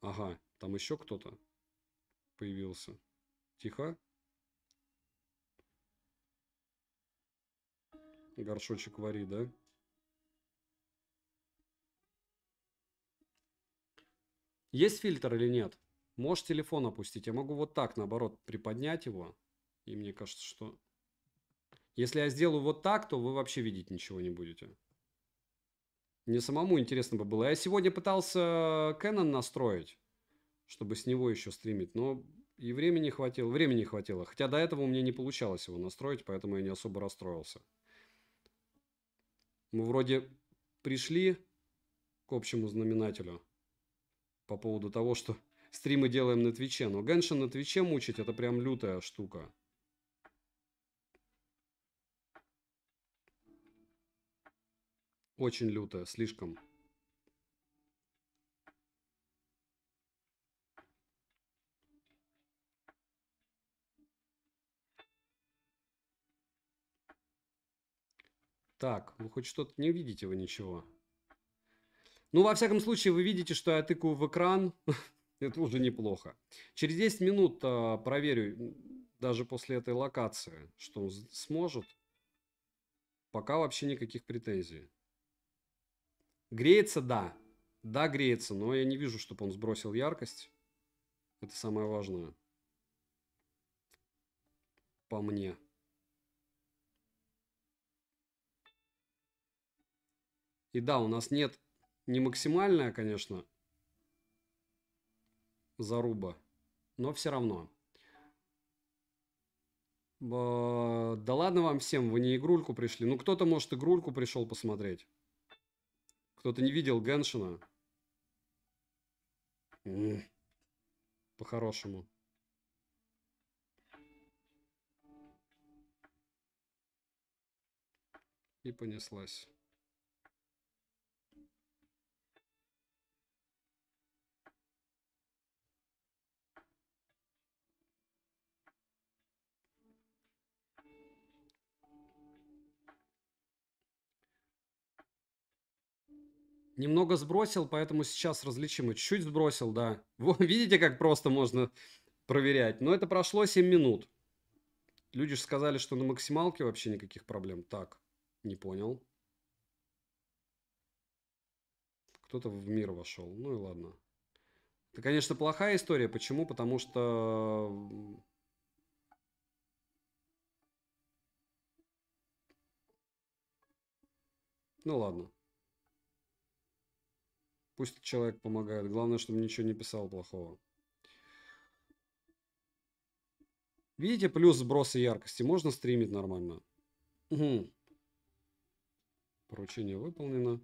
Ага, там еще кто-то появился. Тихо. Горшочек вари, да? Есть фильтр или нет? Можешь телефон опустить. Я могу вот так, наоборот, приподнять его. И мне кажется, что... Если я сделаю вот так, то вы вообще видеть ничего не будете. Мне самому интересно бы было. Я сегодня пытался Canon настроить, чтобы с него еще стримить, но и времени хватило, времени хватило. Хотя до этого у меня не получалось его настроить, поэтому я не особо расстроился. Мы вроде пришли к общему знаменателю по поводу того, что стримы делаем на Твиче. Но Геншин на Твиче мучить это прям лютая штука. Очень лютая, слишком. Так, вы хоть что-то не видите вы ничего. Ну, во всяком случае, вы видите, что я тыкаю в экран. Это уже неплохо. Через 10 минут э, проверю, даже после этой локации, что он сможет. Пока вообще никаких претензий. Греется, да. Да, греется, но я не вижу, чтобы он сбросил яркость. Это самое важное. По мне. И да, у нас нет не максимальная, конечно, заруба, но все равно. Да ладно вам всем, вы не игрульку пришли. Ну, кто-то, может, игрульку пришел посмотреть. Кто-то не видел Геншина? По-хорошему. И понеслась. Немного сбросил, поэтому сейчас различимо. Чуть сбросил, да. Вот, видите, как просто можно проверять. Но это прошло 7 минут. Люди же сказали, что на максималке вообще никаких проблем. Так, не понял. Кто-то в мир вошел. Ну и ладно. Это, конечно, плохая история. Почему? Потому что... Ну ладно. Пусть человек помогает. Главное, чтобы ничего не писал плохого. Видите, плюс сбросы яркости. Можно стримить нормально. Угу. Поручение выполнено.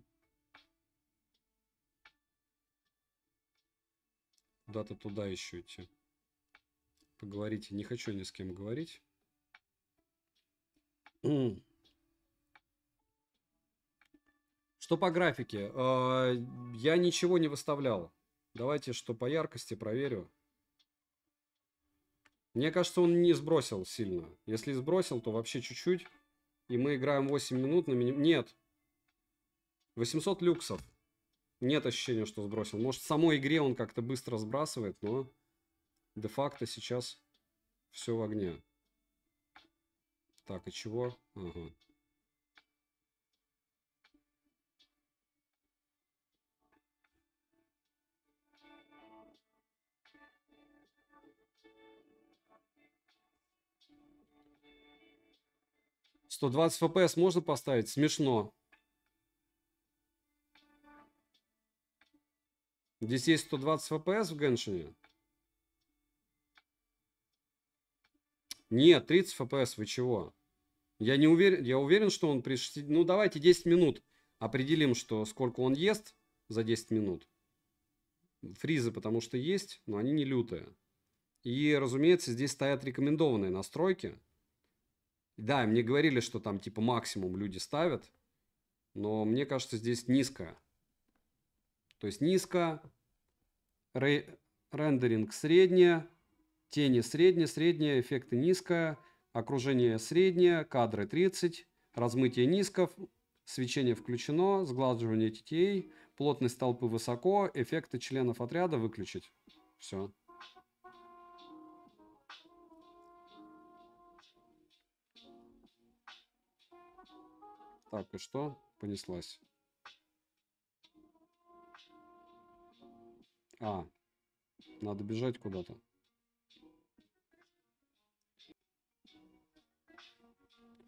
Куда-то туда еще идти. Поговорите. Не хочу ни с кем говорить. Что по графике? А, я ничего не выставлял. Давайте, что по яркости проверю. Мне кажется, он не сбросил сильно. Если сбросил, то вообще чуть-чуть. И мы играем 8 минут на минимум. Нет. 800 люксов. Нет ощущения, что сбросил. Может, в самой игре он как-то быстро сбрасывает, но де-факто сейчас все в огне. Так, и чего? Ага. 120 FPS можно поставить? Смешно. Здесь есть 120 FPS в Геншине? Нет, 30 FPS, вы чего? Я не уверен, я уверен, что он при 60... Ну, давайте 10 минут определим, что сколько он ест за 10 минут. Фризы, потому что есть, но они не лютые. И, разумеется, здесь стоят рекомендованные настройки – да, мне говорили, что там типа максимум люди ставят, но мне кажется, здесь низко. То есть низко, рей, рендеринг среднее, тени среднее, среднее, эффекты низко, окружение среднее, кадры 30, размытие низков, свечение включено, сглаживание TTA, плотность толпы высоко, эффекты членов отряда выключить. Все. Так, и что? Понеслась. А, надо бежать куда-то.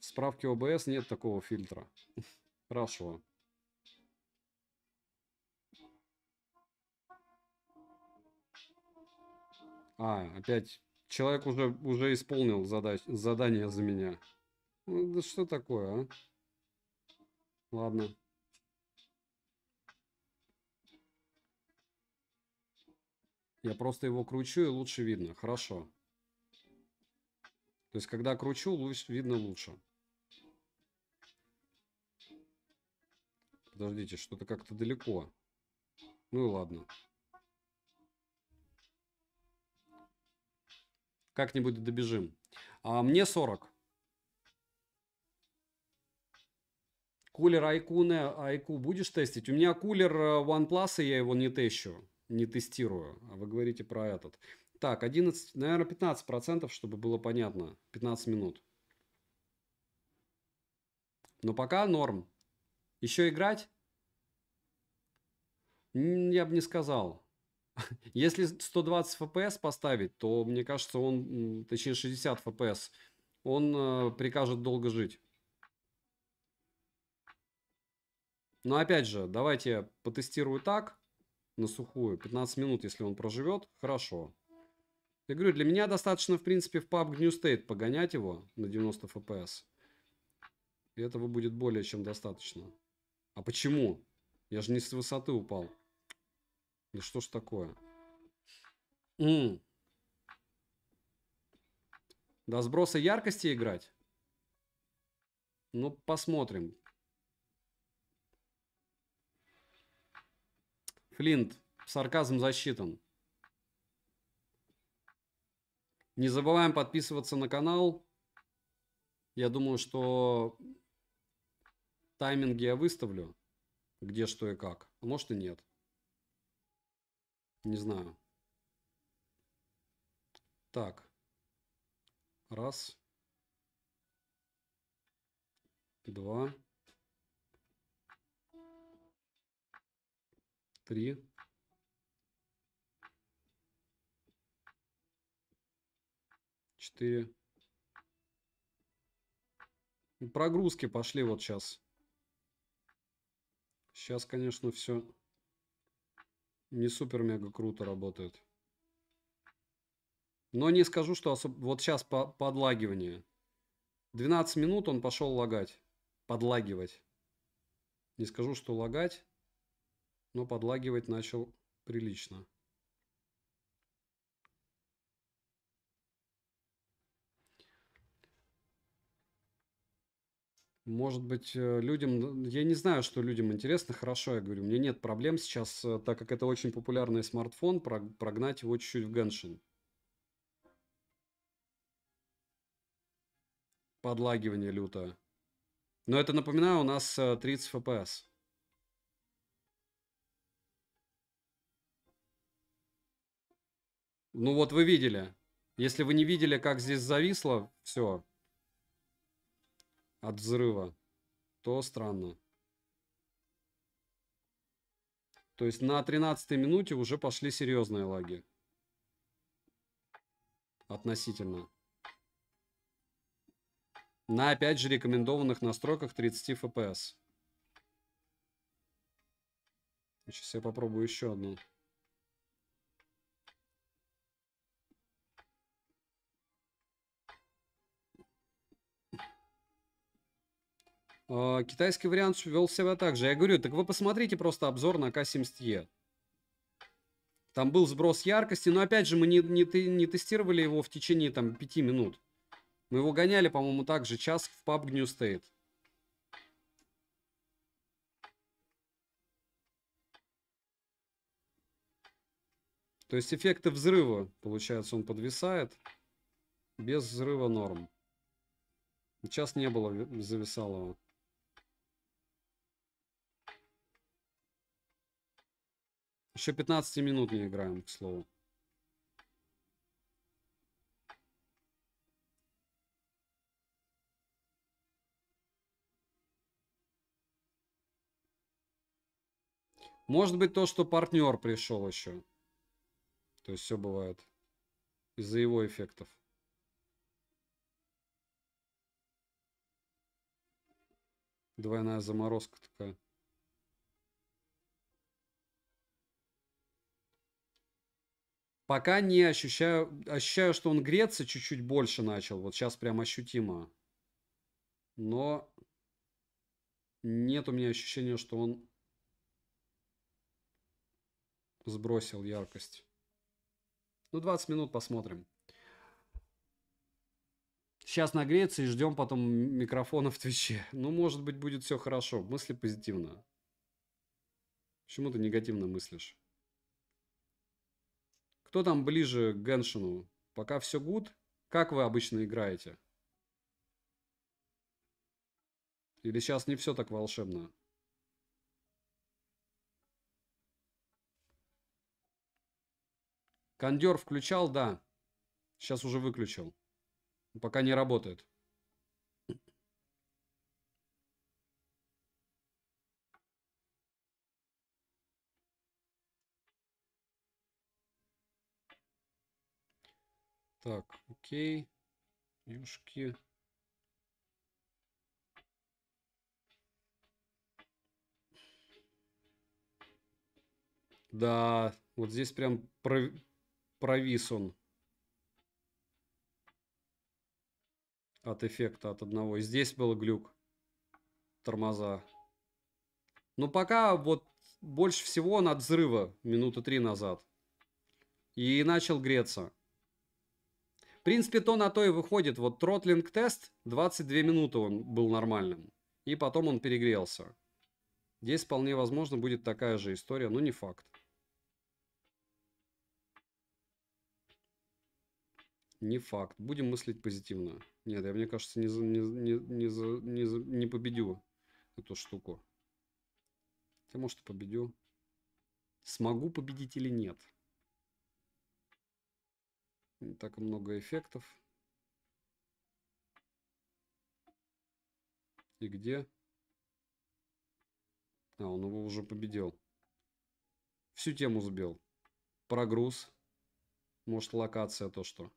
В справке ОБС нет такого фильтра. Хорошо. А, опять. Человек уже, уже исполнил задач, задание за меня. Ну, да что такое, а? Ладно. Я просто его кручу и лучше видно. Хорошо. То есть, когда кручу, видно лучше. Подождите, что-то как-то далеко. Ну и ладно. Как-нибудь добежим. А мне 40. Кулер Айкуне, Айку будешь тестить? У меня кулер э, OnePlus, и я его не тещу, не тестирую. А Вы говорите про этот. Так, 11, наверное, 15%, чтобы было понятно. 15 минут. Но пока норм. Еще играть? Я бы не сказал. Если 120 FPS поставить, то, мне кажется, он, точнее 60 FPS, он э, прикажет долго жить. Но опять же, давайте потестирую так, на сухую. 15 минут, если он проживет, хорошо. Я говорю, для меня достаточно, в принципе, в PUBG New State погонять его на 90 FPS. И этого будет более чем достаточно. А почему? Я же не с высоты упал. Да что ж такое? М -м. До сброса яркости играть? Ну, посмотрим. Флинт, сарказм засчитан. Не забываем подписываться на канал. Я думаю, что тайминги я выставлю, где что и как. А может и нет. Не знаю. Так. Раз. Два. три, четыре. Ну, прогрузки пошли вот сейчас. Сейчас, конечно, все не супер-мега круто работает. Но не скажу, что особ... вот сейчас по подлагивание. 12 минут он пошел лагать. Подлагивать. Не скажу, что лагать но подлагивать начал прилично. Может быть, э, людям... Ну, я не знаю, что людям интересно. Хорошо, я говорю, мне нет проблем сейчас, э, так как это очень популярный смартфон, прогнать его чуть-чуть в Genshin. Подлагивание лютое. Но это, напоминаю, у нас 30 э, FPS. Ну вот вы видели. Если вы не видели, как здесь зависло все от взрыва, то странно. То есть на 13 минуте уже пошли серьезные лаги. Относительно. На опять же рекомендованных настройках 30 FPS. Сейчас я попробую еще одну. А, китайский вариант вел себя так же. Я говорю, так вы посмотрите просто обзор на К70Е. Там был сброс яркости, но опять же мы не, не, не тестировали его в течение там 5 минут. Мы его гоняли, по-моему, также час в PUBG New State. То есть эффекты взрыва, получается, он подвисает. Без взрыва норм. Час не было э, зависалого. Еще 15 минут не играем, к слову. Может быть то, что партнер пришел еще. То есть все бывает. Из-за его эффектов. Двойная заморозка такая. Пока не ощущаю, ощущаю, что он греться чуть-чуть больше начал. Вот сейчас прям ощутимо. Но нет у меня ощущения, что он сбросил яркость. Ну, 20 минут посмотрим. Сейчас нагреется и ждем потом микрофона в Твиче. Ну, может быть, будет все хорошо. Мысли позитивно. Почему ты негативно мыслишь? Кто там ближе к Геншину? Пока все гуд? Как вы обычно играете? Или сейчас не все так волшебно? Кондер включал, да. Сейчас уже выключил. Пока не работает. Так, окей. Юшки. Да, вот здесь прям провис он. От эффекта, от одного. И здесь был глюк. Тормоза. Но пока вот больше всего он от взрыва минуты три назад. И начал греться принципе, то на то и выходит. Вот тротлинг тест, 22 минуты он был нормальным. И потом он перегрелся. Здесь вполне возможно будет такая же история, но не факт. Не факт. Будем мыслить позитивно. Нет, я, мне кажется, не, за, не, не, не, за, не, за, не победю эту штуку. Хотя, может, победю. Смогу победить или нет. И так много эффектов. И где? А, он его уже победил. Всю тему сбил. Прогруз. Может, локация то, что.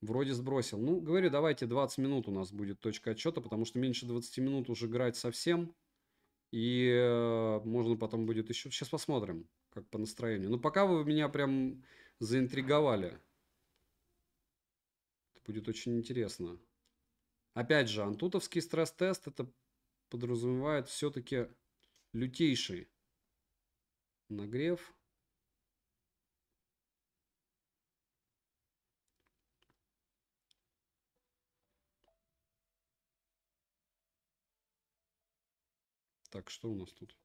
Вроде сбросил. Ну, говорю, давайте 20 минут у нас будет точка отчета, потому что меньше 20 минут уже играть совсем. И э, можно потом будет еще... Сейчас посмотрим, как по настроению. Но ну, пока вы меня прям заинтриговали. Это будет очень интересно. Опять же, антутовский стресс-тест это подразумевает все-таки лютейший нагрев. Так, что у нас тут?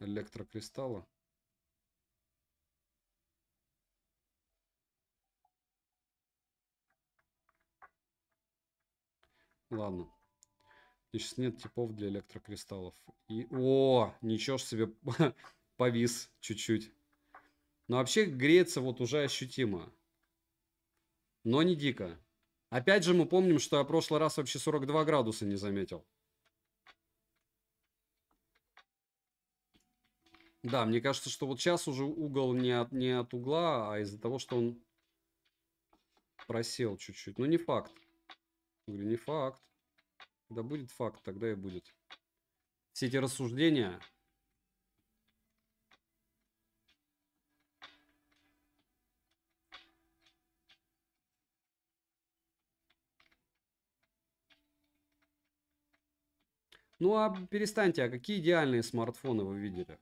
Электрокристалла. Ладно. Сейчас нет типов для электрокристаллов. И... О, ничего ж себе повис чуть-чуть. Но вообще греется вот уже ощутимо. Но не дико. Опять же мы помним, что я в прошлый раз вообще 42 градуса не заметил. Да, мне кажется, что вот сейчас уже угол не от, не от угла, а из-за того, что он просел чуть-чуть. Но ну, не факт. Говорю, не факт. Да будет факт, тогда и будет. Все эти рассуждения. Ну а перестаньте, а какие идеальные смартфоны вы видели?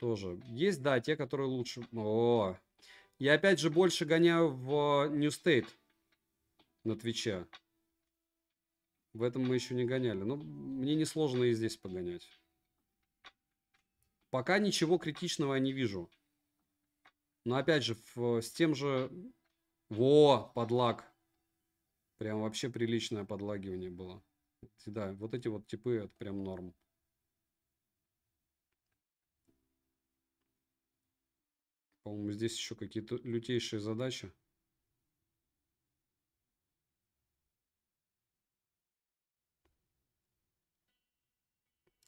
Тоже. Есть, да, те, которые лучше... О, я опять же больше гоняю в э, New State на Твича. В этом мы еще не гоняли. Но мне несложно и здесь погонять. Пока ничего критичного я не вижу. Но опять же, с тем же... Во, подлаг. Прям вообще приличное подлагивание было. Да, вот эти вот типы, это прям норм. По-моему, здесь еще какие-то лютейшие задачи.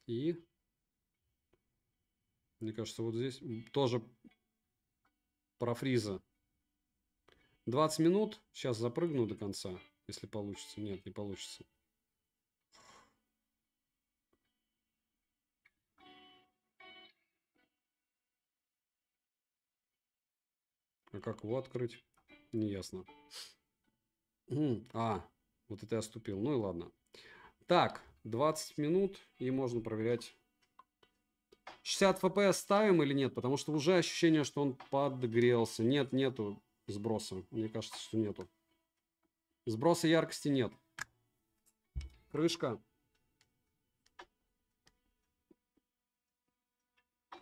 И, мне кажется, вот здесь тоже про фриза. 20 минут. Сейчас запрыгну до конца, если получится. Нет, не получится. А как его открыть? Неясно. А, вот это я ступил. Ну и ладно. Так, 20 минут и можно проверять 60 FPS ставим или нет? Потому что уже ощущение, что он подгрелся. Нет, нету сброса. Мне кажется, что нету. Сброса яркости нет. Крышка.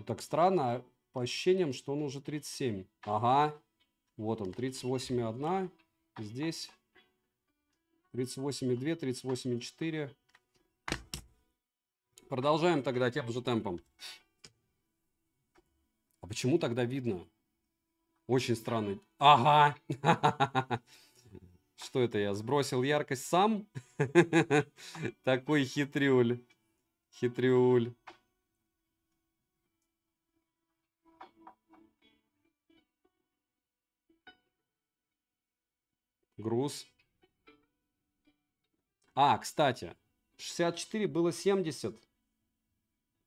Так странно, а по ощущениям, что он уже 37. Ага. Вот он, 38,1. Здесь 38,2, 38,4. Продолжаем тогда тем же темпом. А почему тогда видно? Очень странный. Ага. Что это я? Сбросил яркость сам? Такой хитрюль. Хитрюль. Груз. А, кстати, 64 было 70.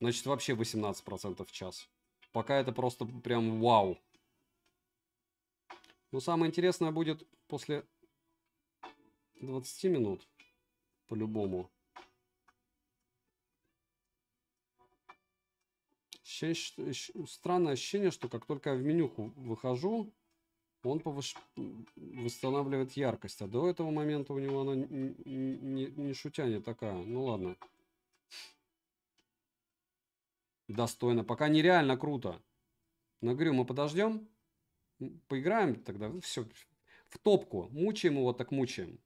Значит, вообще 18% в час. Пока это просто прям вау. Но самое интересное будет после 20 минут. По-любому. Странное ощущение, что как только я в менюху выхожу, он повыш... восстанавливает яркость. А до этого момента у него она не, не, не шутя не такая. Ну ладно. Ладно достойно. Пока нереально круто. Но говорю, мы подождем, поиграем тогда, все, в топку. Мучаем его, так мучаем.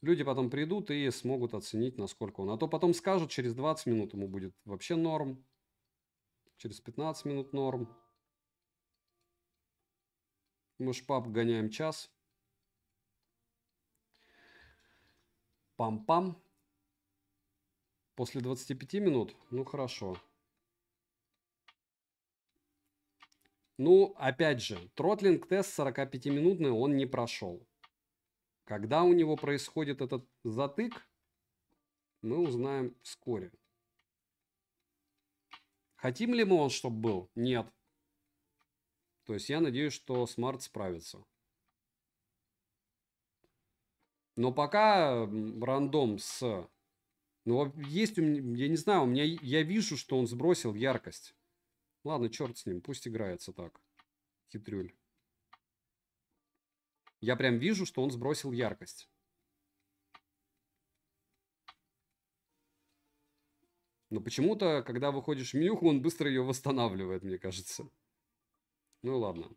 Люди потом придут и смогут оценить, насколько он. А то потом скажут, через 20 минут ему будет вообще норм. Через 15 минут норм. Мы ж пап гоняем час. Пам-пам. После 25 минут? Ну, хорошо. Ну, опять же, тротлинг-тест 45-минутный он не прошел. Когда у него происходит этот затык, мы узнаем вскоре. Хотим ли мы он, чтобы был? Нет. То есть я надеюсь, что смарт справится. Но пока рандом с ну, а есть у меня, я не знаю, у меня, я вижу, что он сбросил яркость. Ладно, черт с ним, пусть играется так. Хитрюль. Я прям вижу, что он сбросил яркость. Но почему-то, когда выходишь в менюху, он быстро ее восстанавливает, мне кажется. Ну ладно.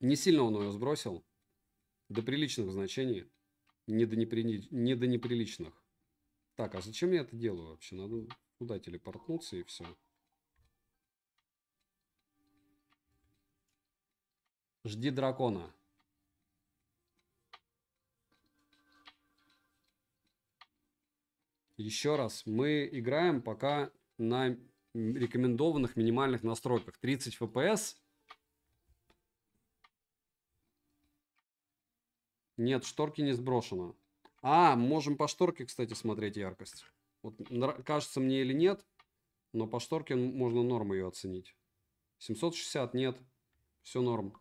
Не сильно он ее сбросил. До приличных значений. Не до, непри... не до неприличных. Так, а зачем я это делаю вообще? Надо туда телепортнуться и все. Жди дракона. Еще раз, мы играем пока на рекомендованных минимальных настройках. 30 FPS Нет, шторки не сброшено. А, можем по шторке, кстати, смотреть яркость. Вот кажется мне или нет, но по шторке можно норм ее оценить. 760 нет, все норм.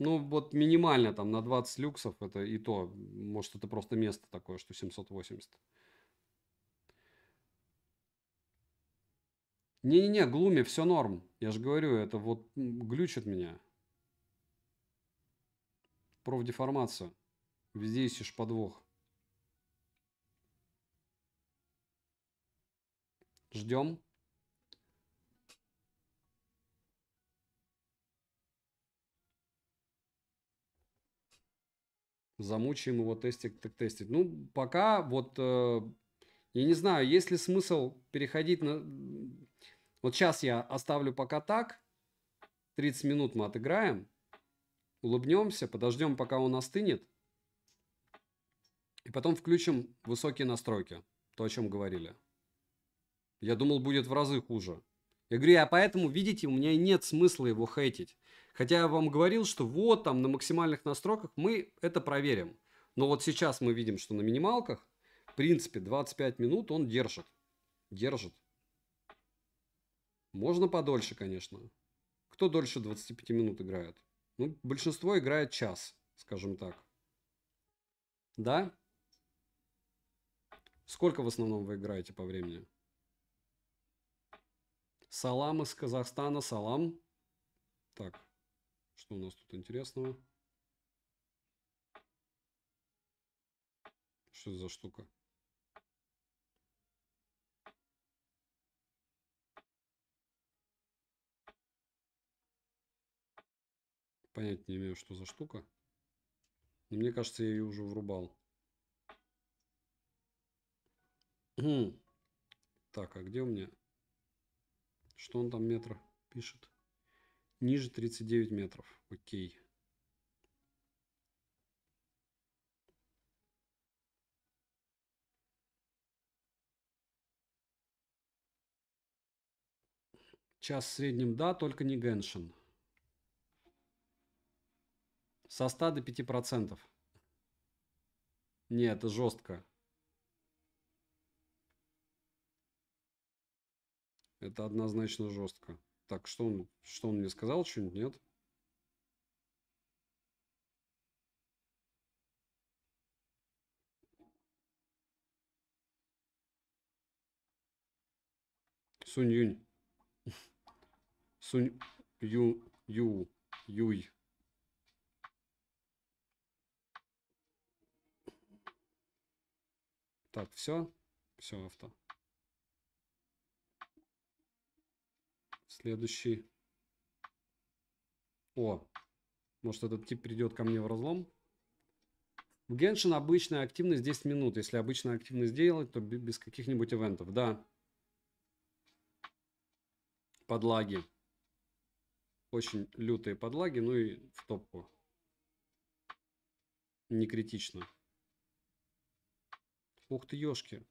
Ну, вот минимально там на 20 люксов это и то. Может, это просто место такое, что 780. Не-не-не, глуми, все норм. Я же говорю, это вот глючит меня. Профдеформация. Везде есть ишь подвох. Ждем. Замучаем его тестик так тестить. Ну, пока вот... Э, я не знаю, есть ли смысл переходить на... Вот сейчас я оставлю пока так. 30 минут мы отыграем. Улыбнемся, подождем, пока он остынет. И потом включим высокие настройки. То, о чем говорили. Я думал, будет в разы хуже. Я говорю, а поэтому, видите, у меня нет смысла его хейтить. Хотя я вам говорил, что вот там на максимальных настройках мы это проверим. Но вот сейчас мы видим, что на минималках, в принципе, 25 минут он держит. Держит. Можно подольше, конечно. Кто дольше 25 минут играет? Ну, большинство играет час, скажем так. Да? Сколько в основном вы играете по времени? Салам из Казахстана, салам. Так, что у нас тут интересного? Что за штука? Понять не имею, что за штука. Но мне кажется, я ее уже врубал. Так, а где у меня? Что он там метра пишет? Ниже 39 метров. Окей. Час в среднем, да, только не Геншин. Со 100 до 5 процентов. Не, это жестко. Это однозначно жестко. Так, что он, что он мне сказал? Что-нибудь нет? Сунь Юнь. Сунь Ю, Ю, Юй. Так, все. Все, авто. Следующий. О, может этот тип придет ко мне в разлом? В Геншин обычная активность 10 минут. Если обычная активность делать, то без каких-нибудь ивентов. Да. Подлаги. Очень лютые подлаги, ну и в топку. Не критично. Ух ты, ешки.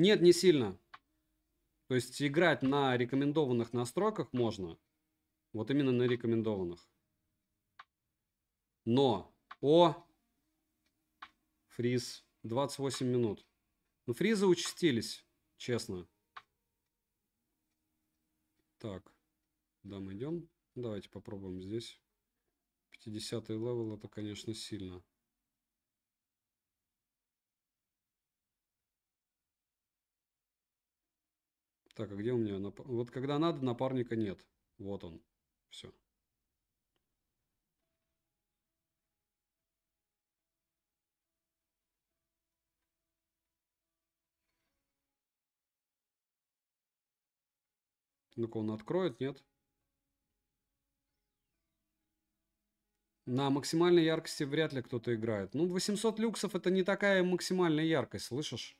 Нет, не сильно. То есть играть на рекомендованных настройках можно. Вот именно на рекомендованных. Но. О. Фриз. 28 минут. Ну, фризы участились, честно. Так. Да, мы идем. Давайте попробуем здесь. 50 левел это, конечно, сильно. Так, а где у меня? Нап... Вот когда надо, напарника нет. Вот он. Все. Ну-ка, он откроет, нет? На максимальной яркости вряд ли кто-то играет. Ну, 800 люксов это не такая максимальная яркость, слышишь?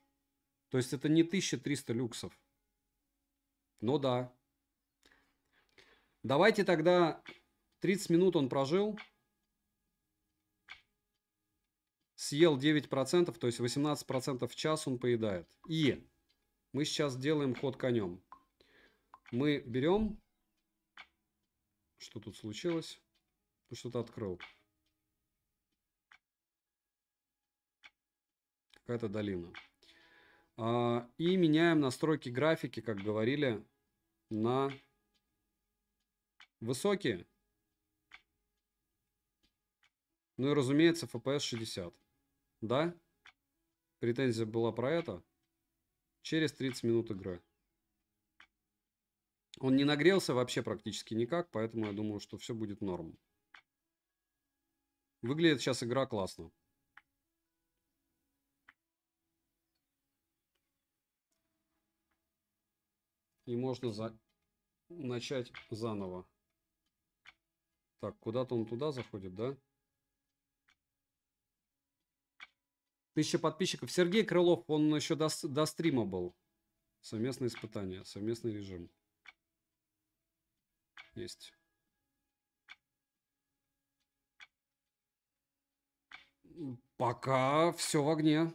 То есть это не 1300 люксов. Ну да. Давайте тогда 30 минут он прожил. Съел 9%, то есть 18% в час он поедает. И мы сейчас делаем ход конем. Мы берем... Что тут случилось? Ну, что-то открыл. Какая-то долина. А, и меняем настройки графики, как говорили на высокие. Ну и, разумеется, FPS 60. Да? Претензия была про это. Через 30 минут игры. Он не нагрелся вообще практически никак, поэтому я думаю, что все будет норм. Выглядит сейчас игра классно. и можно за... начать заново. Так, куда-то он туда заходит, да? Тысяча подписчиков. Сергей Крылов, он еще до, до стрима был. Совместное испытание, совместный режим. Есть. Пока все в огне.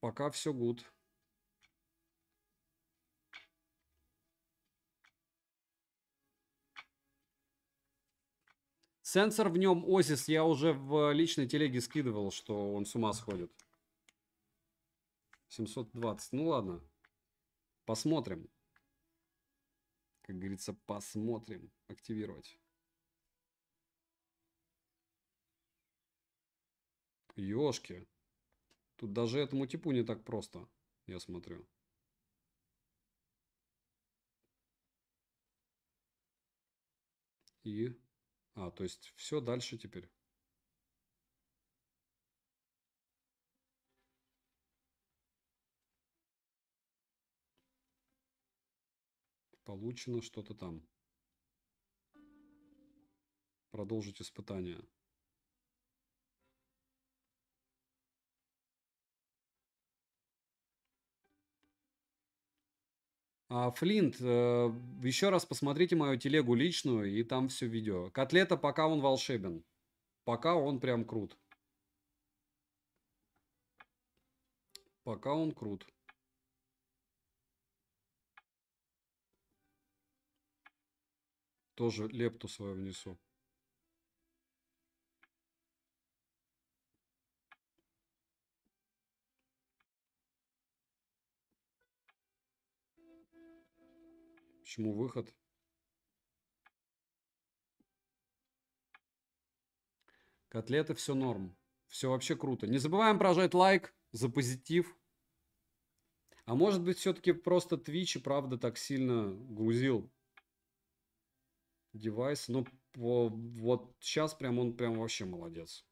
Пока все гуд. Сенсор в нем Озис, я уже в э, личной телеге скидывал, что он с ума сходит. 720, ну ладно. Посмотрим. Как говорится, посмотрим. Активировать. Ёшки. Тут даже этому типу не так просто, я смотрю. И... А, то есть все дальше теперь. Получено что-то там. Продолжить испытание. А, Флинт, э, еще раз посмотрите мою телегу личную, и там все видео. Котлета, пока он волшебен. Пока он прям крут. Пока он крут. Тоже лепту свою внесу. Почему выход? Котлеты все норм. Все вообще круто. Не забываем прожать лайк за позитив. А может быть, все-таки просто Twitch и правда так сильно грузил девайс. Но по, вот сейчас прям он прям вообще молодец.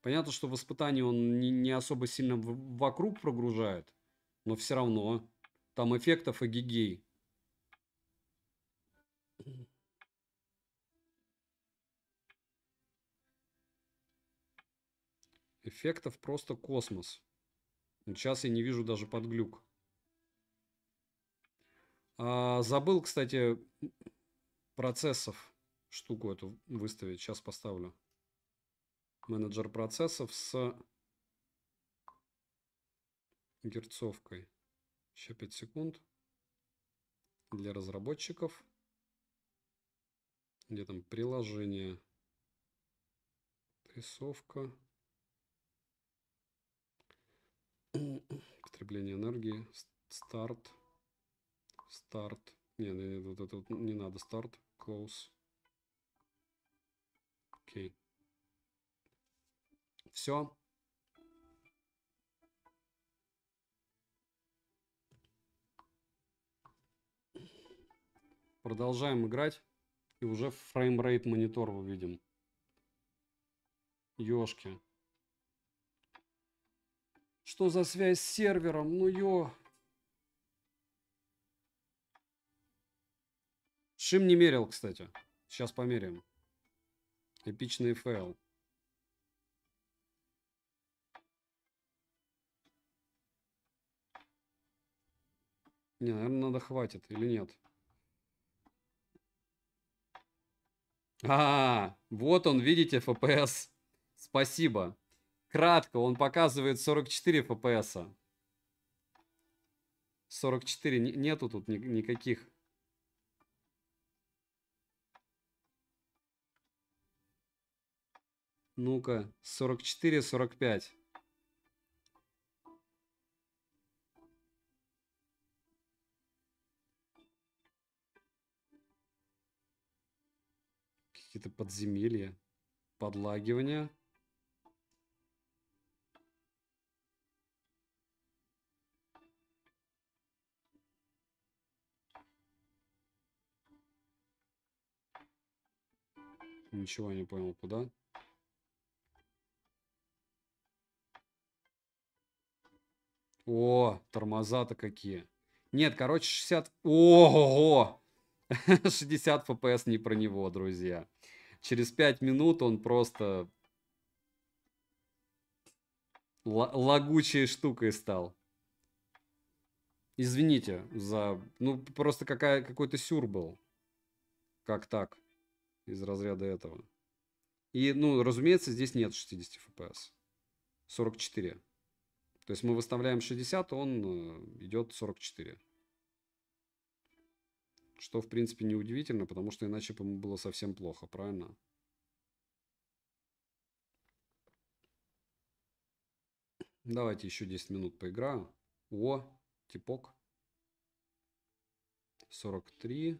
Понятно, что в испытании он не, не особо сильно в, вокруг прогружает, но все равно там эффектов и гигей. Эффектов просто космос. Сейчас я не вижу даже под глюк. А, забыл, кстати, процессов штуку эту выставить. Сейчас поставлю. Менеджер процессов с герцовкой. Еще 5 секунд. Для разработчиков где там приложение, рисовка, потребление энергии, старт, старт, не, не, вот это вот не надо, старт, close, окей. Okay. Все. Продолжаем играть и уже фреймрейт монитор увидим. Ёшки. Что за связь с сервером? Ну ё... Шим не мерил, кстати. Сейчас померяем. Эпичный фейл. Не, наверное, надо хватит или нет. А, вот он, видите, FPS. Спасибо. Кратко, он показывает 44 FPS. 44, нету тут ни никаких. Ну-ка, 44, 45. какие-то подземелья. Подлагивание. Ничего не понял, куда? О, тормоза-то какие. Нет, короче, 60... Ого! 60 FPS не про него, друзья. Через 5 минут он просто лагучей штукой стал. Извините за... Ну, просто какая... какой-то сюр был. Как так? Из разряда этого. И, ну, разумеется, здесь нет 60 FPS. 44. То есть мы выставляем 60, он э, идет 44. Что, в принципе, не удивительно, потому что иначе бы ему было совсем плохо, правильно? Давайте еще 10 минут поиграю. О, типок. 43.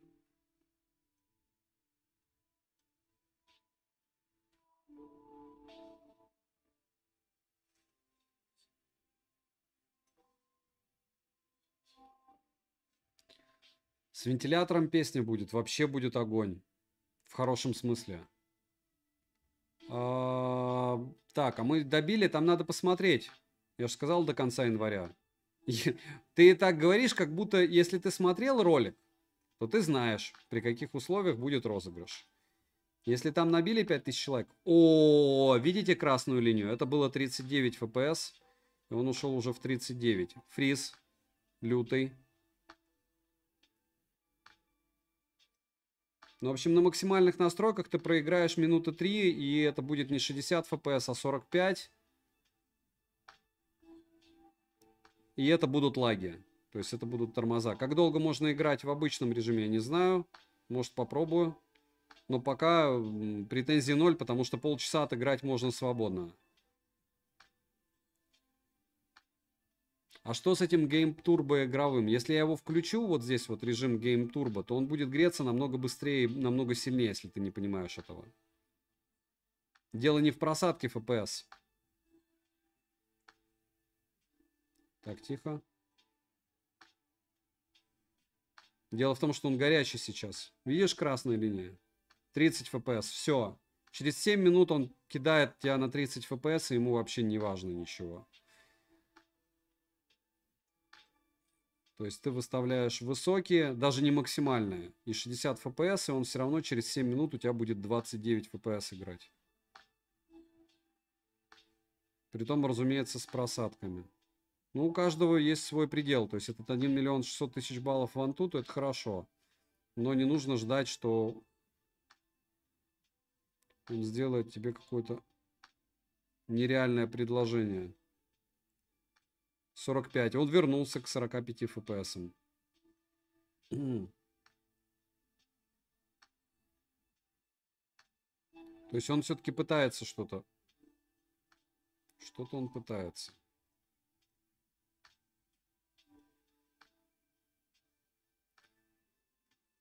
С вентилятором песня будет, вообще будет огонь. В хорошем смысле. А, так, а мы добили, там надо посмотреть. Я же сказал до конца января. Ты так говоришь, как будто если ты смотрел ролик, то ты знаешь, при каких условиях будет розыгрыш. Если там набили 5000 человек... О, видите красную линию? Это было 39 FPS, и он ушел уже в 39. Фриз лютый. Ну, в общем, на максимальных настройках ты проиграешь минуты 3, и это будет не 60 FPS, а 45. И это будут лаги. То есть это будут тормоза. Как долго можно играть в обычном режиме, я не знаю. Может, попробую. Но пока претензий ноль, потому что полчаса отыграть можно свободно. А что с этим Game Turbo игровым? Если я его включу, вот здесь вот режим Game Turbo, то он будет греться намного быстрее, намного сильнее, если ты не понимаешь этого. Дело не в просадке FPS. Так, тихо. Дело в том, что он горячий сейчас. Видишь красную линию? 30 FPS, все. Через 7 минут он кидает тебя на 30 FPS, и ему вообще не важно ничего. То есть ты выставляешь высокие, даже не максимальные, и 60 FPS, и он все равно через 7 минут у тебя будет 29 FPS играть. Притом, разумеется, с просадками. Ну, у каждого есть свой предел. То есть этот 1 миллион 600 тысяч баллов в Antutu, это хорошо. Но не нужно ждать, что он сделает тебе какое-то нереальное предложение. 45. А он вернулся к 45 FPS. То есть он все-таки пытается что-то. Что-то он пытается.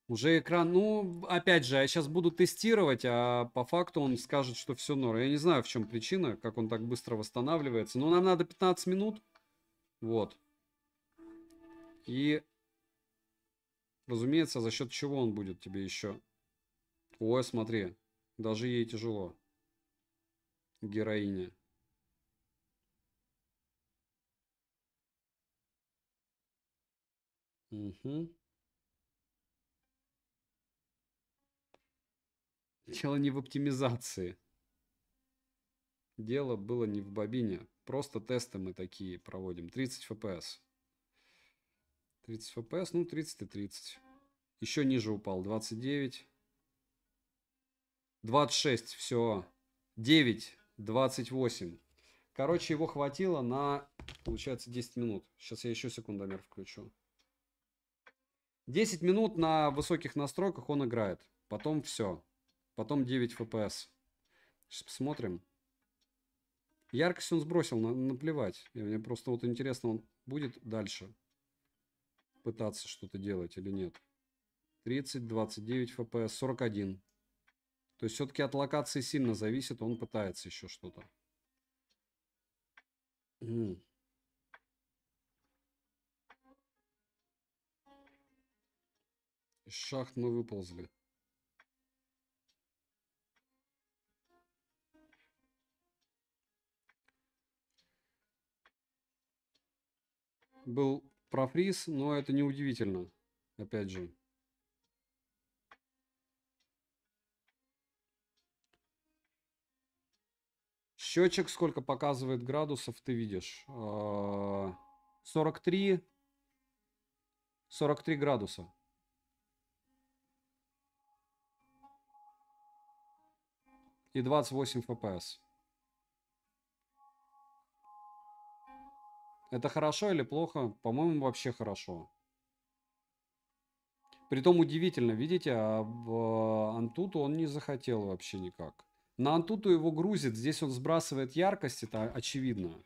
Уже экран, ну, опять же, я сейчас буду тестировать, а по факту он скажет, что все норм. Я не знаю, в чем причина, как он так быстро восстанавливается. Но нам надо 15 минут. Вот. И, разумеется, за счет чего он будет тебе еще? Ой, смотри, даже ей тяжело. Героиня. Угу. Дело не в оптимизации. Дело было не в бобине. Просто тесты мы такие проводим. 30 FPS. 30 FPS, ну 30 и 30. Еще ниже упал. 29. 26, все. 9, 28. Короче, его хватило на, получается, 10 минут. Сейчас я еще секундомер включу. 10 минут на высоких настройках он играет. Потом все. Потом 9 FPS. Сейчас посмотрим. Яркость он сбросил, на, наплевать. И мне просто вот интересно, он будет дальше пытаться что-то делать или нет. 30, 29 FPS, 41. То есть все-таки от локации сильно зависит, он пытается еще что-то. Из шахт мы выползли. был профриз, но это не удивительно, опять же. Счетчик сколько показывает градусов, ты видишь? 43, а, 43 градуса. И 28 FPS. Это хорошо или плохо? По-моему, вообще хорошо. Притом удивительно, видите, об а Антуту он не захотел вообще никак. На Антуту его грузит, здесь он сбрасывает яркость, это а, очевидно.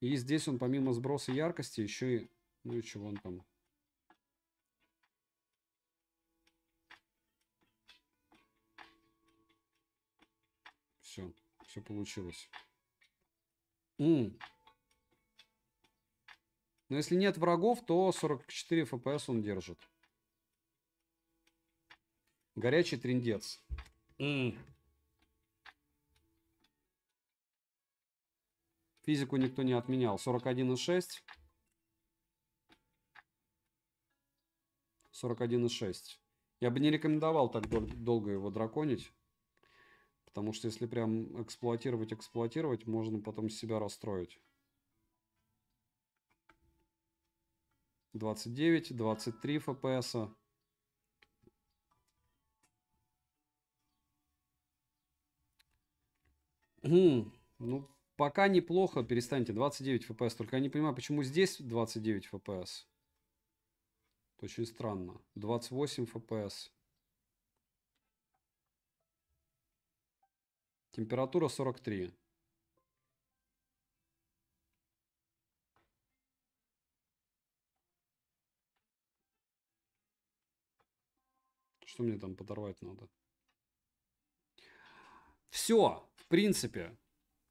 И здесь он помимо сброса яркости еще и... Ну и чего он там... Все, все получилось. М -м. Но если нет врагов, то 44 FPS он держит. Горячий трендец. Mm. Физику никто не отменял. 41,6. 41,6. Я бы не рекомендовал так дол долго его драконить. Потому что если прям эксплуатировать, эксплуатировать, можно потом себя расстроить. 29, 23 FPS. ну, пока неплохо, перестаньте, 29 FPS. Только я не понимаю, почему здесь 29 FPS. Это очень странно. 28 FPS. Температура 43. Что мне там подорвать надо? Все, в принципе,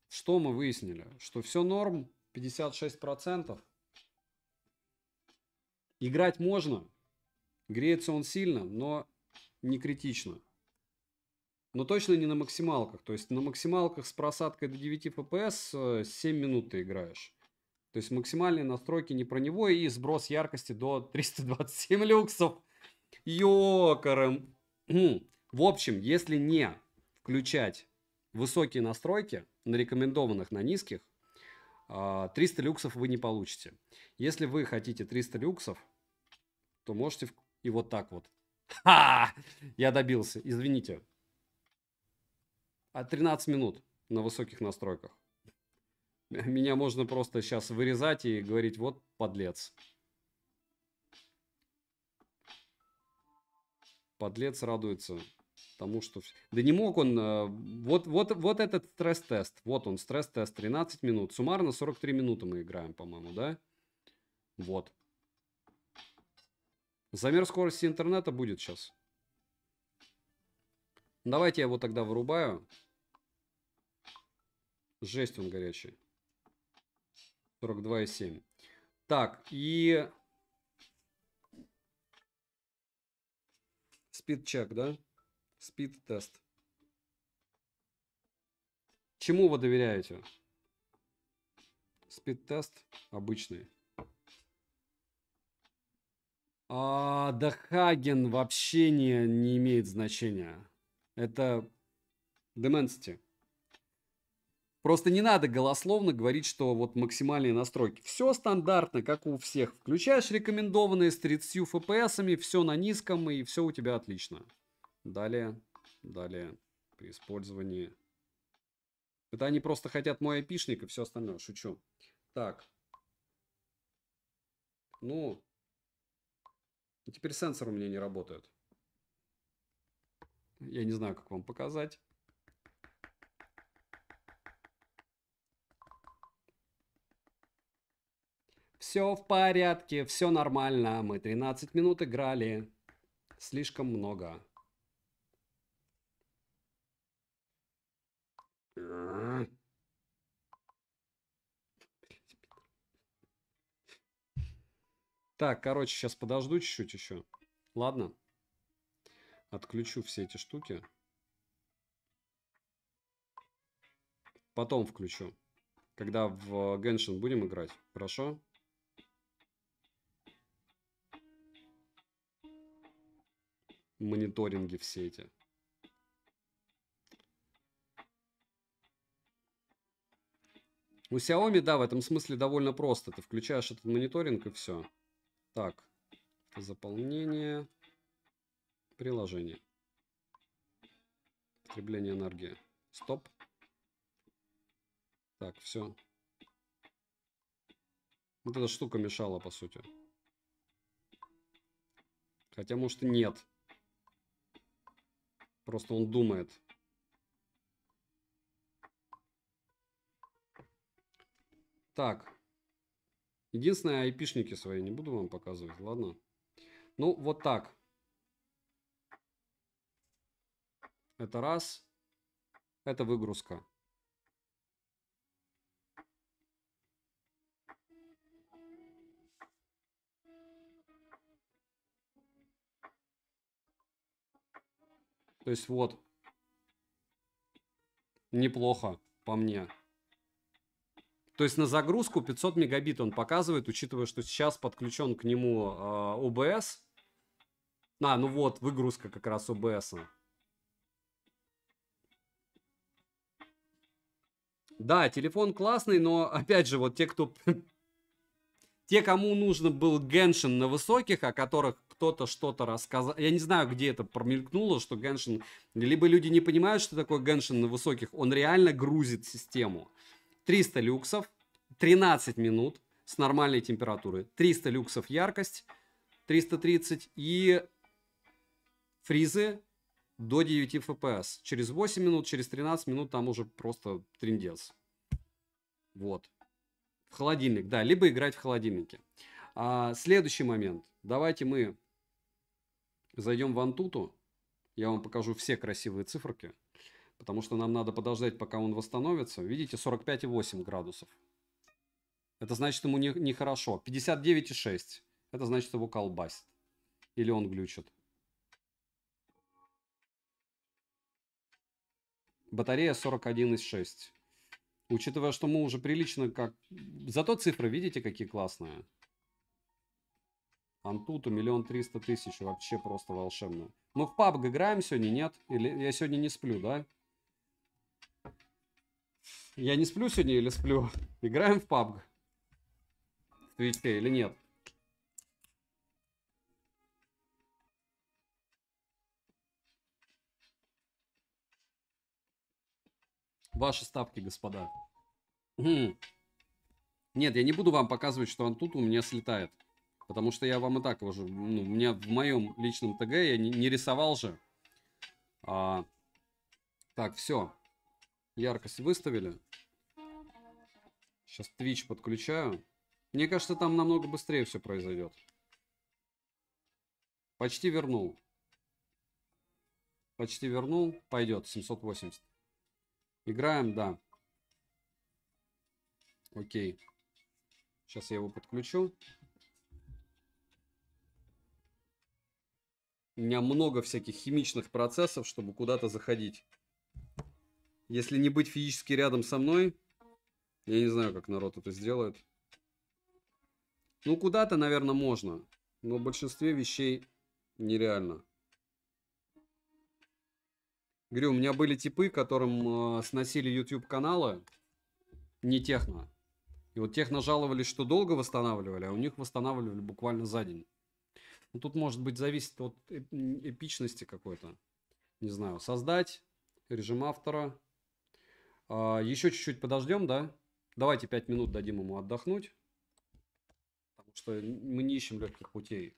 что мы выяснили? Что все норм, 56%. Играть можно, греется он сильно, но не критично. Но точно не на максималках. То есть на максималках с просадкой до 9 FPS 7 минут ты играешь. То есть максимальные настройки не про него и сброс яркости до 327 люксов. Йокарем. В общем, если не включать высокие настройки на рекомендованных, на низких, 300 а, люксов вы не получите. Если вы хотите 300 люксов, то можете и вот так вот. Ха! Я добился, извините. А 13 минут на высоких настройках. Меня можно просто сейчас вырезать и говорить, вот подлец. подлец радуется тому, что... Да не мог он... Э, вот, вот, вот этот стресс-тест. Вот он, стресс-тест, 13 минут. Суммарно 43 минуты мы играем, по-моему, да? Вот. Замер скорости интернета будет сейчас. Давайте я его тогда вырубаю. Жесть он горячий. 42,7. Так, и Спид-чек, да? Спид-тест. Чему вы доверяете? Спид-тест обычный. А, Дахаген вообще не, не имеет значения. Это Demensity. Просто не надо голословно говорить, что вот максимальные настройки. Все стандартно, как у всех. Включаешь рекомендованные с 30 FPS, все на низком и все у тебя отлично. Далее, далее, при использовании. Это они просто хотят мой айпишник и все остальное, шучу. Так. Ну, теперь сенсор у меня не работает. Я не знаю, как вам показать. все в порядке, все нормально. Мы 13 минут играли. Слишком много. Так, короче, сейчас подожду чуть-чуть еще. Ладно. Отключу все эти штуки. Потом включу. Когда в Genshin будем играть. Хорошо? мониторинги все эти. У Xiaomi, да, в этом смысле довольно просто. Ты включаешь этот мониторинг и все. Так, заполнение, приложение, потребление энергии. Стоп. Так, все. Вот эта штука мешала, по сути. Хотя, может, и нет. Просто он думает. Так. Единственное, айпишники свои не буду вам показывать, ладно? Ну, вот так. Это раз. Это выгрузка. То есть вот. Неплохо, по мне. То есть на загрузку 500 мегабит он показывает, учитывая, что сейчас подключен к нему э, а, OBS. А, ну вот, выгрузка как раз OBS. -а. Да, телефон классный, но опять же, вот те, кто... те, кому нужно был Геншин на высоких, о которых кто-то что-то рассказал. Я не знаю, где это промелькнуло, что Геншин... Либо люди не понимают, что такое Геншин на высоких. Он реально грузит систему. 300 люксов, 13 минут с нормальной температурой. 300 люксов яркость, 330 и фризы до 9 FPS. Через 8 минут, через 13 минут там уже просто трендец Вот. В холодильник, да, либо играть в холодильнике. А, следующий момент. Давайте мы Зайдем в Антуту. Я вам покажу все красивые циферки. Потому что нам надо подождать, пока он восстановится. Видите, 45,8 градусов. Это значит, ему нехорошо. Не, не хорошо. 59,6. Это значит, его колбасит. Или он глючит. Батарея 41,6. Учитывая, что мы уже прилично как... Зато цифры, видите, какие классные. Антуту миллион триста тысяч. Вообще просто волшебно. Мы в PUBG играем сегодня, нет? Или я сегодня не сплю, да? Я не сплю сегодня или сплю? Играем в PUBG. В Твичке или нет? Ваши ставки, господа. Хм. Нет, я не буду вам показывать, что Антуту у меня слетает. Потому что я вам и так уже, ну, у меня в моем личном ТГ я не, не рисовал же. А, так, все. Яркость выставили. Сейчас Twitch подключаю. Мне кажется, там намного быстрее все произойдет. Почти вернул. Почти вернул. Пойдет. 780. Играем, да. Окей. Сейчас я его подключу. У меня много всяких химичных процессов, чтобы куда-то заходить. Если не быть физически рядом со мной, я не знаю, как народ это сделает. Ну, куда-то, наверное, можно. Но в большинстве вещей нереально. Говорю, у меня были типы, которым э, сносили YouTube каналы, не техно. И вот техно жаловались, что долго восстанавливали, а у них восстанавливали буквально за день. Ну, тут, может быть, зависит от э, эпичности какой-то. Не знаю, создать, режим автора. А, еще чуть-чуть подождем, да? Давайте 5 минут дадим ему отдохнуть. Потому что мы не ищем легких путей.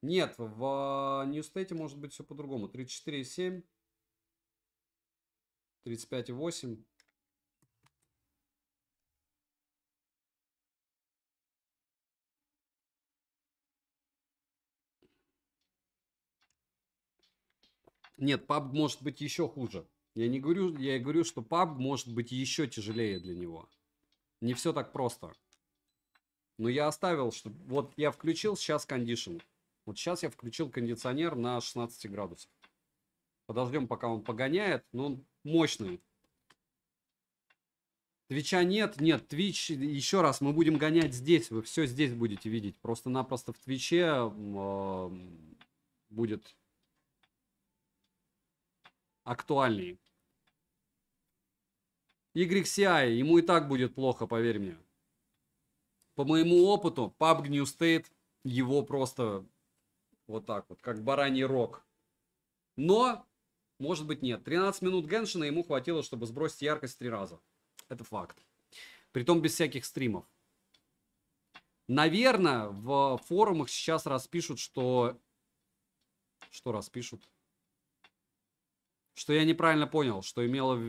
Нет, в Ньюстете а, может быть все по-другому. 34,7, 35,8. Нет, PUBG может быть еще хуже. Я не говорю, я говорю, что PUBG может быть еще тяжелее для него. Не все так просто. Но я оставил, что вот я включил сейчас кондишн. Вот сейчас я включил кондиционер на 16 градусов. Подождем, пока он погоняет, но он мощный. Твича нет, нет, Твич, еще раз, мы будем гонять здесь, вы все здесь будете видеть. Просто-напросто в Твиче э, будет актуальней. YCI, ему и так будет плохо, поверь мне. По моему опыту, PUBG New State его просто вот так вот, как бараний рог. Но, может быть, нет. 13 минут Геншина ему хватило, чтобы сбросить яркость три раза. Это факт. Притом без всяких стримов. Наверное, в форумах сейчас распишут, что... Что распишут? Что я неправильно понял, что имело в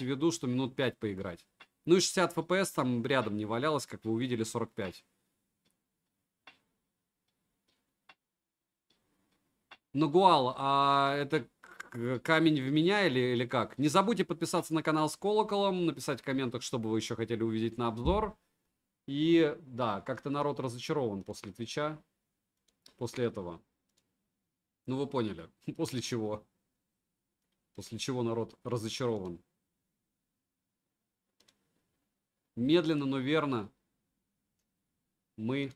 виду, что минут 5 поиграть. Ну и 60 FPS там рядом не валялось, как вы увидели, 45. Ну, Гуал, а это камень в меня или, или как? Не забудьте подписаться на канал с колоколом, написать в комментах, что бы вы еще хотели увидеть на обзор. И да, как-то народ разочарован после Твича, после этого. Ну, вы поняли, после чего после чего народ разочарован. Медленно, но верно мы...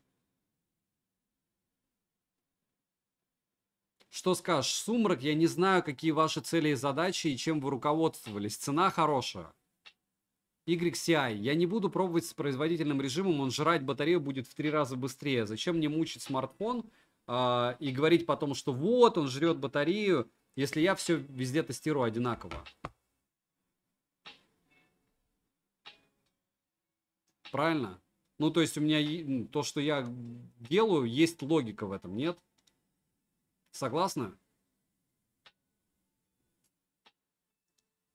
Что скажешь, Сумрак, я не знаю, какие ваши цели и задачи и чем вы руководствовались. Цена хорошая. YCI. Я не буду пробовать с производительным режимом, он жрать батарею будет в три раза быстрее. Зачем мне мучить смартфон э, и говорить потом, что вот, он жрет батарею. Если я все везде тестирую одинаково. Правильно? Ну, то есть у меня то, что я делаю, есть логика в этом, нет? Согласны?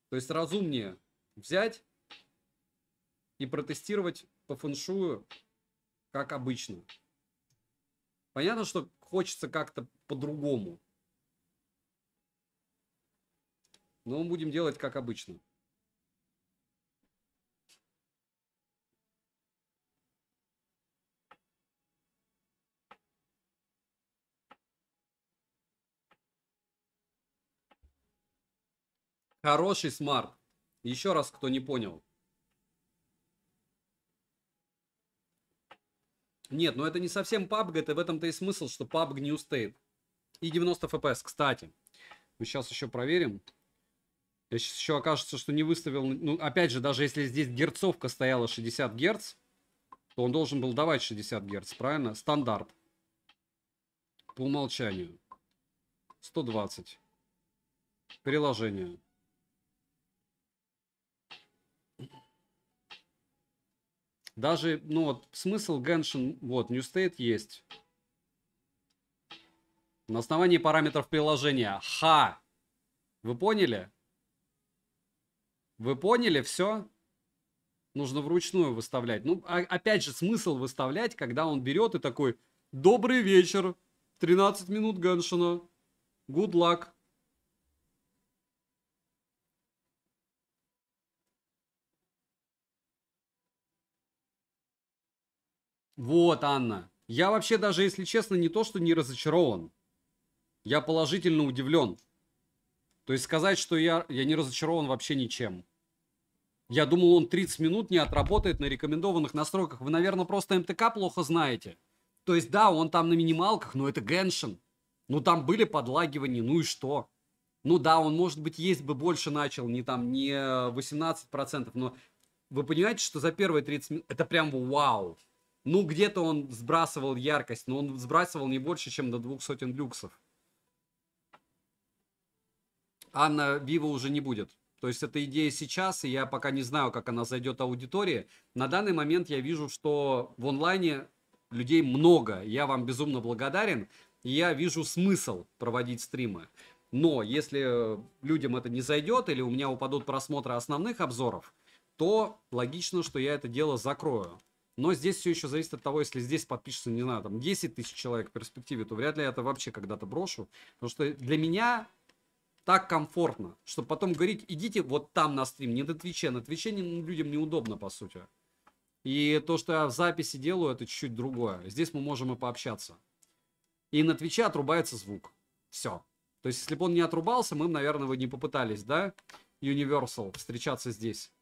То есть разумнее взять и протестировать по фэншую, как обычно. Понятно, что хочется как-то по-другому. Но мы будем делать как обычно. Хороший смарт. Еще раз, кто не понял. Нет, но ну это не совсем PUBG, это в этом-то и смысл, что PUBG не устоит. И 90 FPS, кстати. Мы сейчас еще проверим. Сейчас еще окажется, что не выставил... Ну, опять же, даже если здесь герцовка стояла 60 герц, то он должен был давать 60 герц, правильно? Стандарт. По умолчанию. 120. Приложение. Даже, ну вот, смысл Genshin, вот, New State есть. На основании параметров приложения. Ха! Вы поняли? Вы поняли, все? Нужно вручную выставлять. Ну, а, опять же, смысл выставлять, когда он берет и такой, добрый вечер, 13 минут Геншина, good luck. Вот, Анна. Я вообще даже, если честно, не то, что не разочарован. Я положительно удивлен. То есть сказать, что я, я не разочарован вообще ничем. Я думал, он 30 минут не отработает на рекомендованных настройках. Вы, наверное, просто МТК плохо знаете. То есть, да, он там на минималках, но это Геншин. Ну, там были подлагивания, ну и что? Ну да, он, может быть, есть бы больше начал, не там, не 18%, но вы понимаете, что за первые 30 минут это прям вау. Ну, где-то он сбрасывал яркость, но он сбрасывал не больше, чем до двух сотен люксов. Анна Вива уже не будет. То есть эта идея сейчас, и я пока не знаю, как она зайдет аудитории. На данный момент я вижу, что в онлайне людей много. Я вам безумно благодарен. И я вижу смысл проводить стримы. Но если людям это не зайдет или у меня упадут просмотры основных обзоров, то логично, что я это дело закрою. Но здесь все еще зависит от того, если здесь подпишется, не знаю, там 10 тысяч человек в перспективе, то вряд ли я это вообще когда-то брошу. Потому что для меня так комфортно, чтобы потом говорить, идите вот там на стрим, не на Твиче. На Твиче людям неудобно, по сути. И то, что я в записи делаю, это чуть-чуть другое. Здесь мы можем и пообщаться. И на Твиче отрубается звук. Все. То есть, если бы он не отрубался, мы, наверное, бы не попытались, да, Universal, встречаться здесь.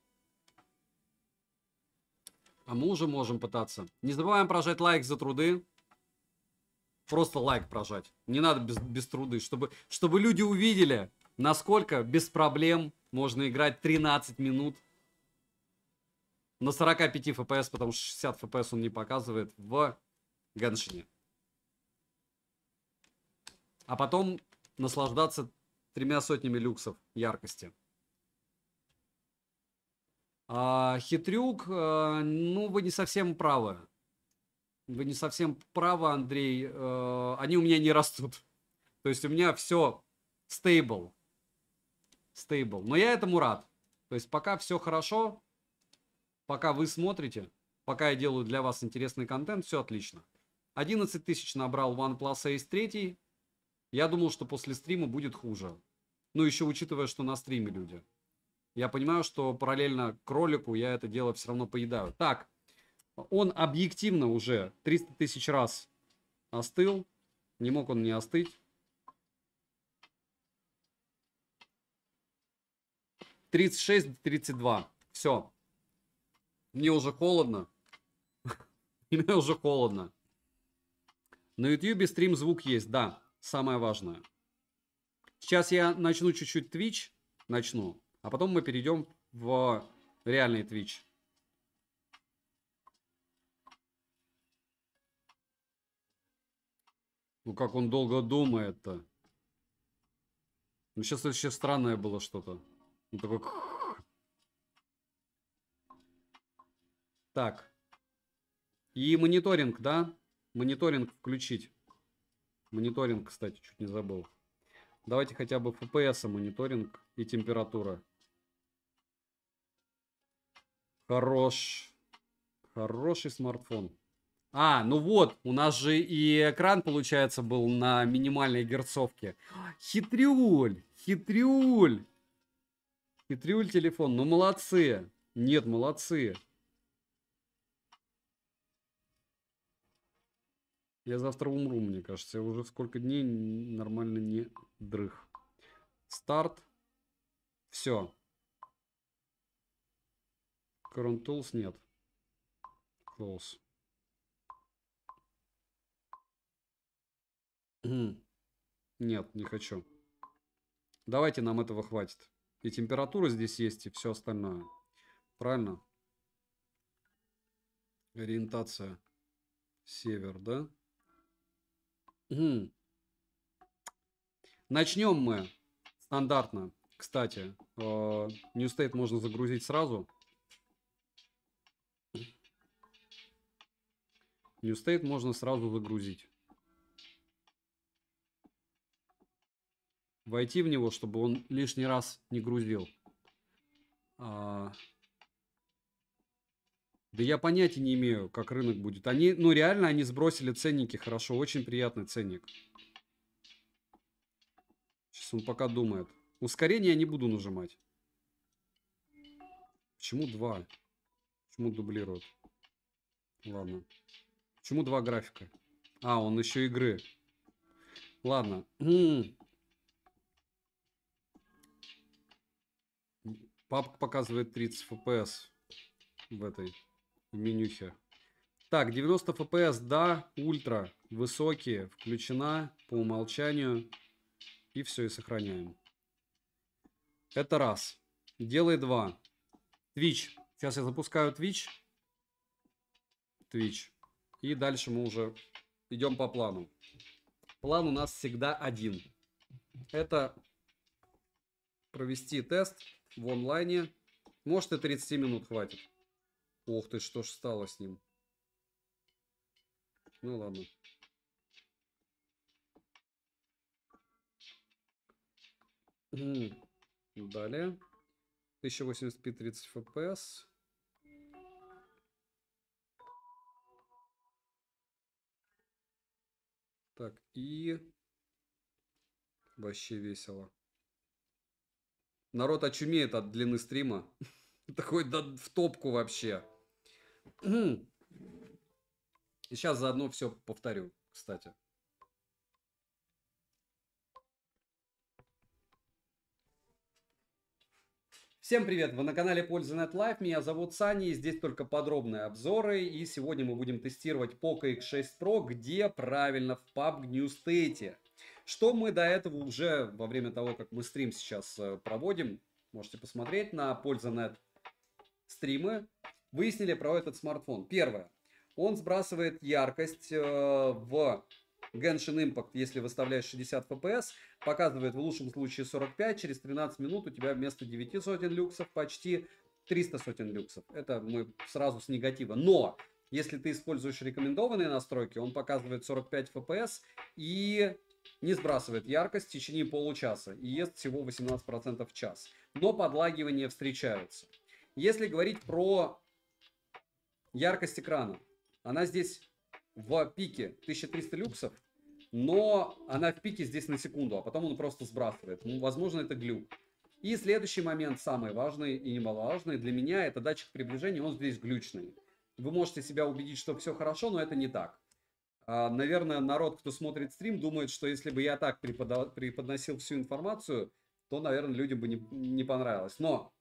А мы уже можем пытаться. Не забываем прожать лайк за труды просто лайк прожать. Не надо без, без труды, чтобы, чтобы люди увидели, насколько без проблем можно играть 13 минут на 45 FPS, потому что 60 FPS он не показывает в Ганшине. А потом наслаждаться тремя сотнями люксов яркости. А, хитрюк, а, ну вы не совсем правы. Вы не совсем правы, Андрей. Э, они у меня не растут. То есть у меня все стейбл. Стейбл. Но я этому рад. То есть пока все хорошо, пока вы смотрите, пока я делаю для вас интересный контент, все отлично. 11 тысяч набрал OnePlus Ace 3. Я думал, что после стрима будет хуже. Ну, еще учитывая, что на стриме люди. Я понимаю, что параллельно к ролику я это дело все равно поедаю. Так, он объективно уже 300 тысяч раз остыл. Не мог он не остыть. 36-32. Все. Мне уже холодно. Мне уже холодно. На YouTube стрим звук есть, да. Самое важное. Сейчас я начну чуть-чуть Twitch. Начну. А потом мы перейдем в реальный Twitch. Ну как он долго думает-то? Ну сейчас вообще странное было что-то. Ну такой... Так. И мониторинг, да? Мониторинг включить. Мониторинг, кстати, чуть не забыл. Давайте хотя бы FPS, мониторинг и температура. Хорош. Хороший смартфон. А, ну вот, у нас же и экран, получается, был на минимальной герцовке. Хитрюль, хитрюль. Хитрюль телефон, ну молодцы. Нет, молодцы. Я завтра умру, мне кажется. Я уже сколько дней нормально не дрых. Старт. Все. Крон тулс нет. Close. Нет, не хочу. Давайте нам этого хватит. И температура здесь есть, и все остальное. Правильно? Ориентация. Север, да? Начнем мы стандартно. Кстати, э, New State можно загрузить сразу. New State можно сразу загрузить. войти в него, чтобы он лишний раз не грузил. А... Да я понятия не имею, как рынок будет. Они, ну реально, они сбросили ценники хорошо. Очень приятный ценник. Сейчас он пока думает. Ускорение я не буду нажимать. Почему два? Почему дублируют? Ладно. Почему два графика? А, он еще игры. Ладно. М-м. Папка показывает 30 FPS в этой менюхе. Так, 90 FPS, да, ультра, высокие, включена по умолчанию. И все, и сохраняем. Это раз. Делай два. Twitch. Сейчас я запускаю Twitch. Twitch. И дальше мы уже идем по плану. План у нас всегда один. Это провести тест в онлайне. Может и 30 минут хватит. Ух ты, что ж стало с ним. Ну ладно. Далее. 1080p 30 fps. Так, и вообще весело. Народ очумеет от длины стрима. Такой да, в топку вообще. Сейчас заодно все повторю, кстати. Всем привет! Вы на канале Польза.нет Live. Меня зовут Саня, и здесь только подробные обзоры. И сегодня мы будем тестировать Poco X6 Pro, где правильно в PUBG New State. Что мы до этого уже во время того, как мы стрим сейчас э, проводим, можете посмотреть на польза.нет стримы, выяснили про этот смартфон. Первое. Он сбрасывает яркость э, в Genshin Impact, если выставляешь 60 FPS, показывает в лучшем случае 45, через 13 минут у тебя вместо 9 сотен люксов почти 300 сотен люксов. Это мы сразу с негатива. Но если ты используешь рекомендованные настройки, он показывает 45 FPS и не сбрасывает яркость в течение получаса и ест всего 18% в час. Но подлагивания встречаются. Если говорить про яркость экрана, она здесь в пике 1300 люксов, но она в пике здесь на секунду, а потом он просто сбрасывает. Ну, возможно, это глюк. И следующий момент, самый важный и немаловажный для меня, это датчик приближения, он здесь глючный. Вы можете себя убедить, что все хорошо, но это не так. А, наверное, народ, кто смотрит стрим, думает, что если бы я так преподав... преподносил всю информацию, то, наверное, людям бы не, не понравилось. Но,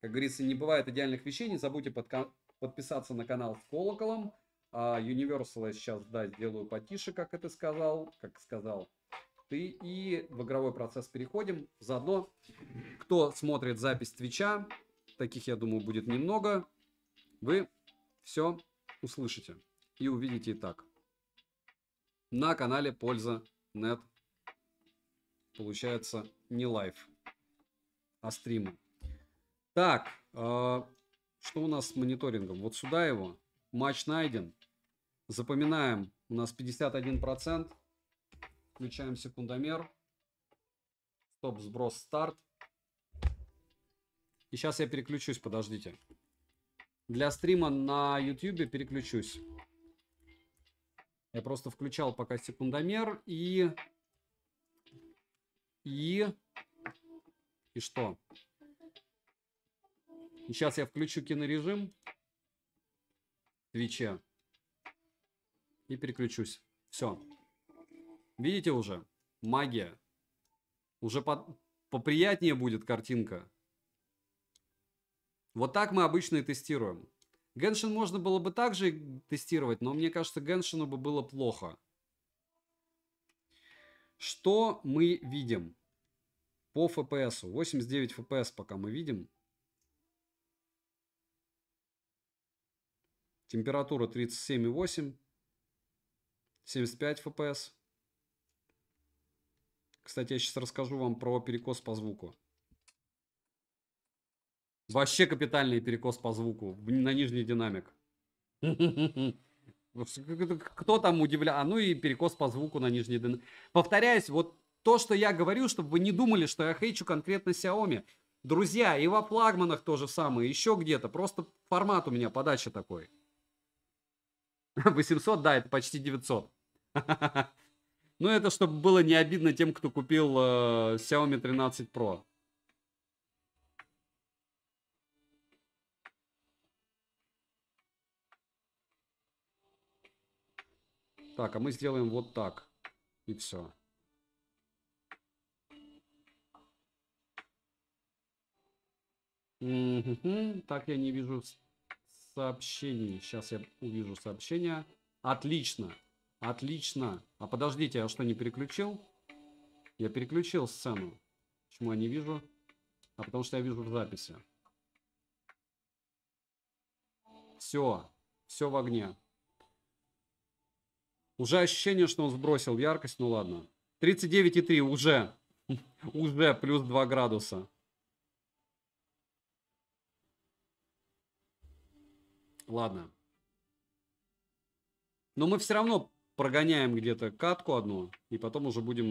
как говорится, не бывает идеальных вещей. Не забудьте подка... подписаться на канал с колоколом. А Universal я сейчас, да, сделаю потише, как это сказал, как сказал ты. И в игровой процесс переходим. Заодно, кто смотрит запись Твича, таких, я думаю, будет немного, вы все услышите и увидите и так на канале Польза Нет. Получается не лайв, а стрим. Так, э, что у нас с мониторингом? Вот сюда его. Матч найден. Запоминаем. У нас 51%. Включаем секундомер. Стоп, сброс, старт. И сейчас я переключусь, подождите. Для стрима на YouTube переключусь. Я просто включал пока секундомер и... И... И что? И сейчас я включу кинорежим твича И переключусь. Все. Видите уже? Магия. Уже по поприятнее будет картинка. Вот так мы обычно и тестируем. Геншин можно было бы также тестировать, но мне кажется, Геншину бы было плохо. Что мы видим по FPS? 89 FPS пока мы видим. Температура 37,8. 75 FPS. Кстати, я сейчас расскажу вам про перекос по звуку. Вообще капитальный перекос по звуку на нижний динамик. Кто там удивлял? А ну и перекос по звуку на нижний динамик. Повторяюсь, вот то, что я говорю, чтобы вы не думали, что я хейчу конкретно Xiaomi. Друзья, и во флагманах то же самое, еще где-то. Просто формат у меня подача такой. 800, да, это почти 900. Ну, это чтобы было не обидно тем, кто купил э, Xiaomi 13 Pro. Так, а мы сделаем вот так. И все. Так, я не вижу сообщений. Сейчас я увижу сообщения. Отлично. Отлично. А подождите, я что, не переключил? Я переключил сцену. Почему я не вижу? А потому что я вижу в записи. Все. Все в огне. Уже ощущение, что он сбросил яркость, ну ладно. 39,3 уже. Уже плюс 2 градуса. Ладно. Но мы все равно прогоняем где-то катку одну, и потом уже будем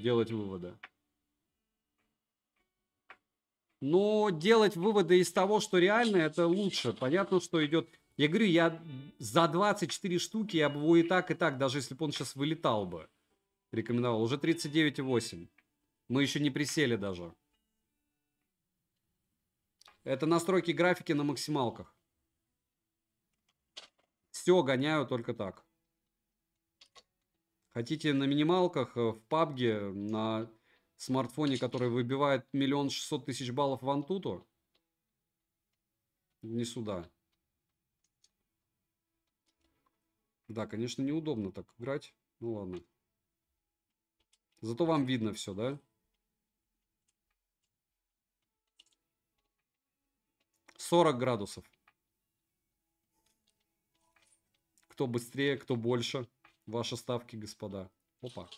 делать выводы. Но делать выводы из того, что реально, это лучше. Понятно, что идет я говорю, я за 24 штуки я бы его и так, и так, даже если бы он сейчас вылетал бы, рекомендовал. Уже 39,8. Мы еще не присели даже. Это настройки графики на максималках. Все гоняю только так. Хотите на минималках, э, в пабге, на смартфоне, который выбивает миллион шестьсот тысяч баллов в Антуту? Не сюда. Да, конечно, неудобно так играть. Ну ладно. Зато вам видно все, да? Сорок градусов. Кто быстрее, кто больше. Ваши ставки, господа. Опа.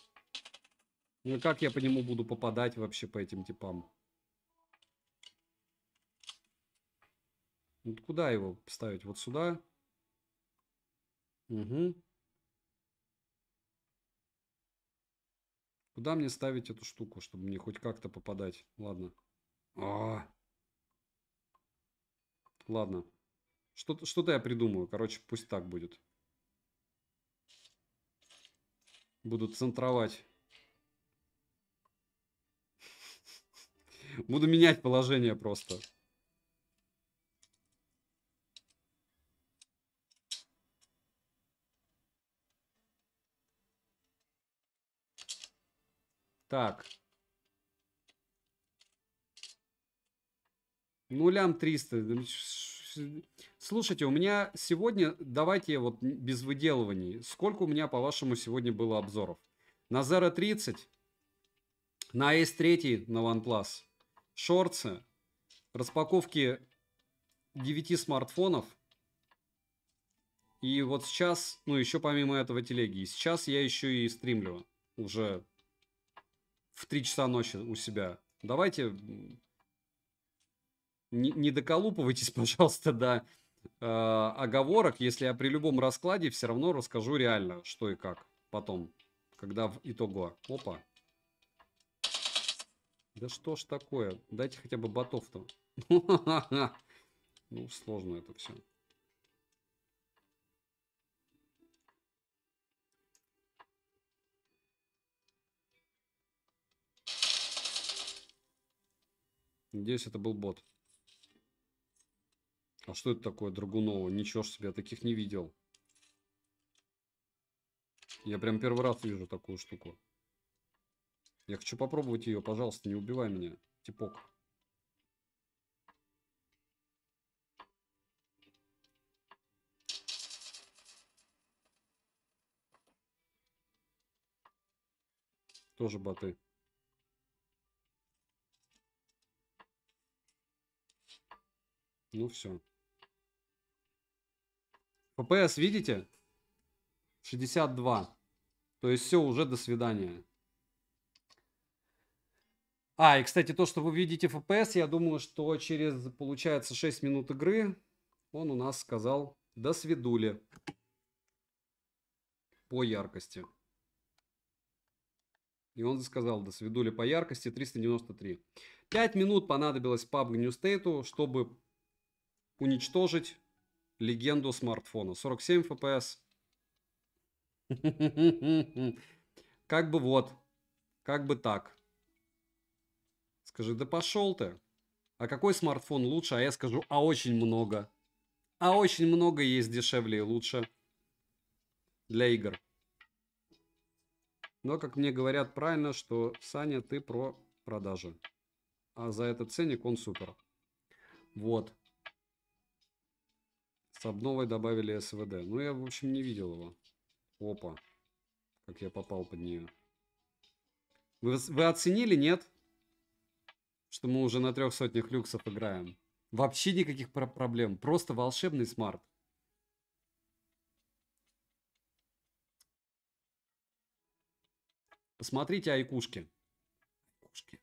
Ну как я по нему буду попадать вообще по этим типам? Вот куда его ставить? Вот сюда? Угу. Куда мне ставить эту штуку, чтобы мне хоть как-то попадать? Ладно. А -а -а. Ладно. Что-то что, -то, я придумаю. Короче, пусть так будет. Буду центровать. Буду менять положение просто. Так. нулям лям 300. Слушайте, у меня сегодня, давайте вот без выделываний, сколько у меня, по-вашему, сегодня было обзоров? На Zero 30, на S3 на OnePlus, шорцы, распаковки 9 смартфонов. И вот сейчас, ну еще помимо этого телеги, сейчас я еще и стримлю уже в 3 часа ночи у себя. Давайте не, не доколупывайтесь, пожалуйста, до э, оговорок, если я при любом раскладе все равно расскажу реально, что и как потом, когда в итого. Опа. Да что ж такое? Дайте хотя бы ботов-то. Ну, сложно это все. Надеюсь, это был бот. А что это такое, Драгунова? Ничего ж себе, я таких не видел. Я прям первый раз вижу такую штуку. Я хочу попробовать ее, пожалуйста, не убивай меня, типок. Тоже боты. Ну все. ППС видите? 62. То есть все, уже до свидания. А, и, кстати, то, что вы видите FPS, я думаю, что через, получается, 6 минут игры он у нас сказал «до свидули» по яркости. И он сказал «до свидули по яркости 393». 5 минут понадобилось PUBG New State, чтобы уничтожить легенду смартфона. 47 FPS. Как бы вот. Как бы так. Скажи, да пошел ты. А какой смартфон лучше? А я скажу, а очень много. А очень много есть дешевле и лучше для игр. Но, как мне говорят правильно, что, Саня, ты про продажи. А за этот ценник он супер. Вот. С обновой добавили СВД. Ну, я, в общем, не видел его. Опа. Как я попал под нее. Вы, вы оценили, нет? Что мы уже на трех сотнях люксов играем. Вообще никаких про проблем. Просто волшебный смарт. Посмотрите айкушки. Айкушки.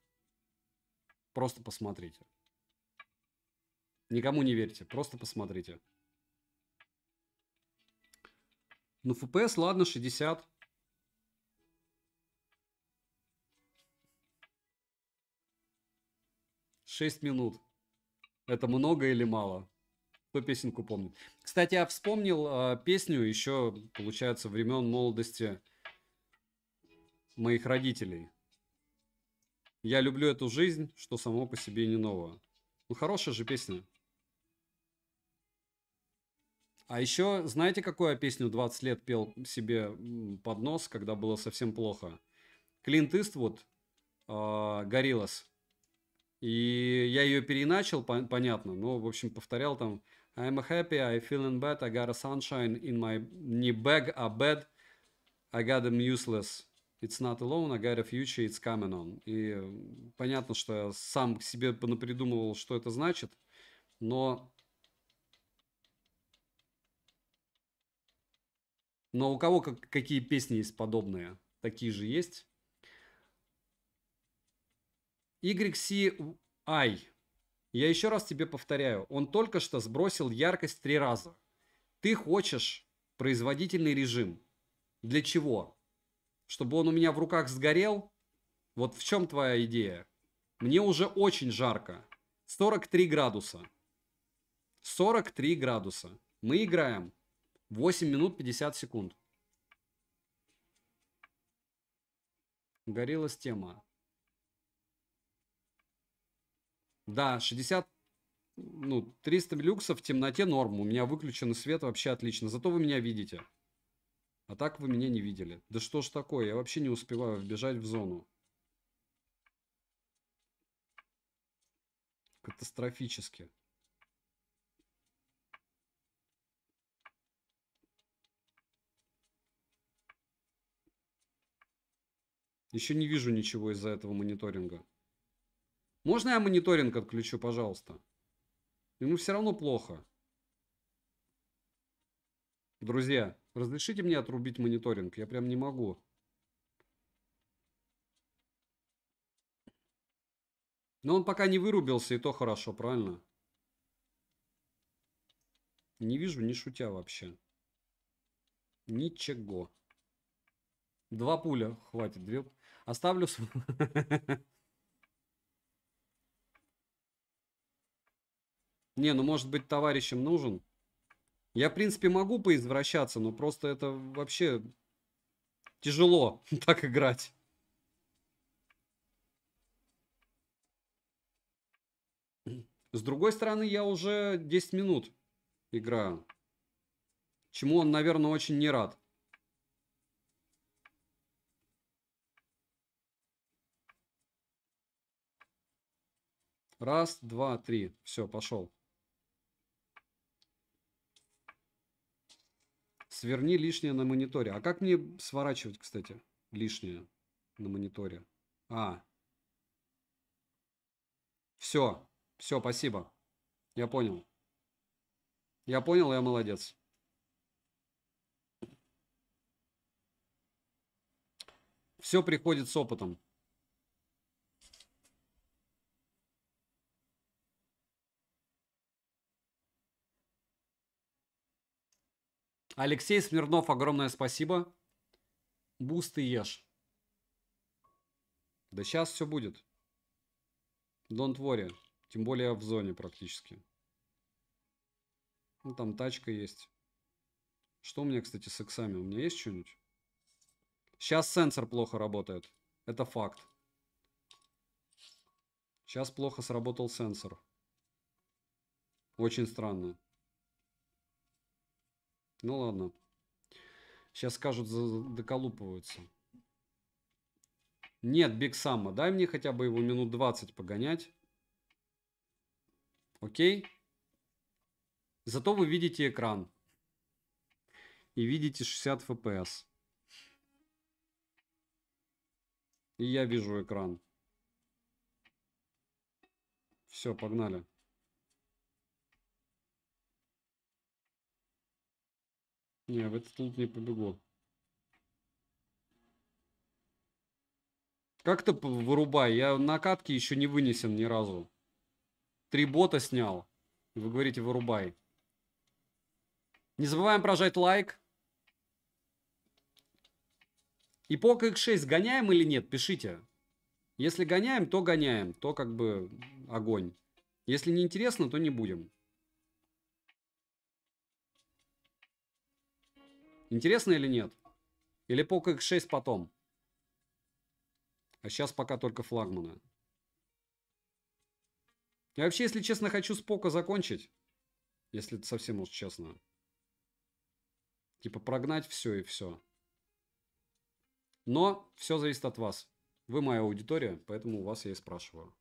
Просто посмотрите. Никому не верьте. Просто посмотрите. Ну, FPS, ладно, 60. Шесть минут. Это много или мало? Кто песенку помнит? Кстати, я вспомнил э, песню еще, получается, времен молодости моих родителей. Я люблю эту жизнь, что само по себе не ново. Ну, хорошая же песня. А еще, знаете, какую я песню 20 лет пел себе под нос, когда было совсем плохо? Клинт Иствуд, а, Гориллас. И я ее переначал, понятно, но, в общем, повторял там I'm happy, I feeling bad, I got a sunshine in my... Не bag, а bed. I got them useless. It's not alone, I got a future, it's coming on. И понятно, что я сам себе понапридумывал, что это значит, но Но у кого как, какие песни есть подобные? Такие же есть. YCI. Я еще раз тебе повторяю. Он только что сбросил яркость три раза. Ты хочешь производительный режим. Для чего? Чтобы он у меня в руках сгорел? Вот в чем твоя идея? Мне уже очень жарко. 43 градуса. 43 градуса. Мы играем 8 минут 50 секунд. Горела с тема. Да, 60, ну, 300 люксов в темноте норм. У меня выключен свет вообще отлично. Зато вы меня видите. А так вы меня не видели. Да что ж такое, я вообще не успеваю вбежать в зону. Катастрофически. Еще не вижу ничего из-за этого мониторинга. Можно я мониторинг отключу, пожалуйста? Ему все равно плохо. Друзья, разрешите мне отрубить мониторинг? Я прям не могу. Но он пока не вырубился, и то хорошо, правильно? Не вижу, не шутя вообще. Ничего. Два пуля хватит. Две... Оставлю... Не, ну может быть товарищем нужен. Я, в принципе, могу поизвращаться, но просто это вообще тяжело так играть. С другой стороны, я уже 10 минут играю. Чему он, наверное, очень не рад. Раз, два, три. Все, пошел. Сверни лишнее на мониторе. А как мне сворачивать, кстати, лишнее на мониторе? А. Все. Все, спасибо. Я понял. Я понял, я молодец. Все приходит с опытом. Алексей Смирнов, огромное спасибо. Бусты ешь. Да сейчас все будет. Don't worry. Тем более в зоне практически. Ну, там тачка есть. Что у меня, кстати, с иксами? У меня есть что-нибудь? Сейчас сенсор плохо работает. Это факт. Сейчас плохо сработал сенсор. Очень странно. Ну ладно. Сейчас скажут, доколупываются. Нет, Биг Самма, дай мне хотя бы его минут 20 погонять. Окей? Зато вы видите экран. И видите 60 FPS. И я вижу экран. Все, погнали. Не, в этот лут не побегу. Как ты вырубай? Я на катке еще не вынесен ни разу. Три бота снял. Вы говорите вырубай. Не забываем прожать лайк. И пока X6 гоняем или нет? Пишите. Если гоняем, то гоняем. То как бы огонь. Если не интересно, то не будем. Интересно или нет? Или Poco X6 потом? А сейчас пока только флагманы. Я вообще, если честно, хочу с Поко закончить. Если совсем уж честно. Типа прогнать все и все. Но все зависит от вас. Вы моя аудитория, поэтому у вас я и спрашиваю.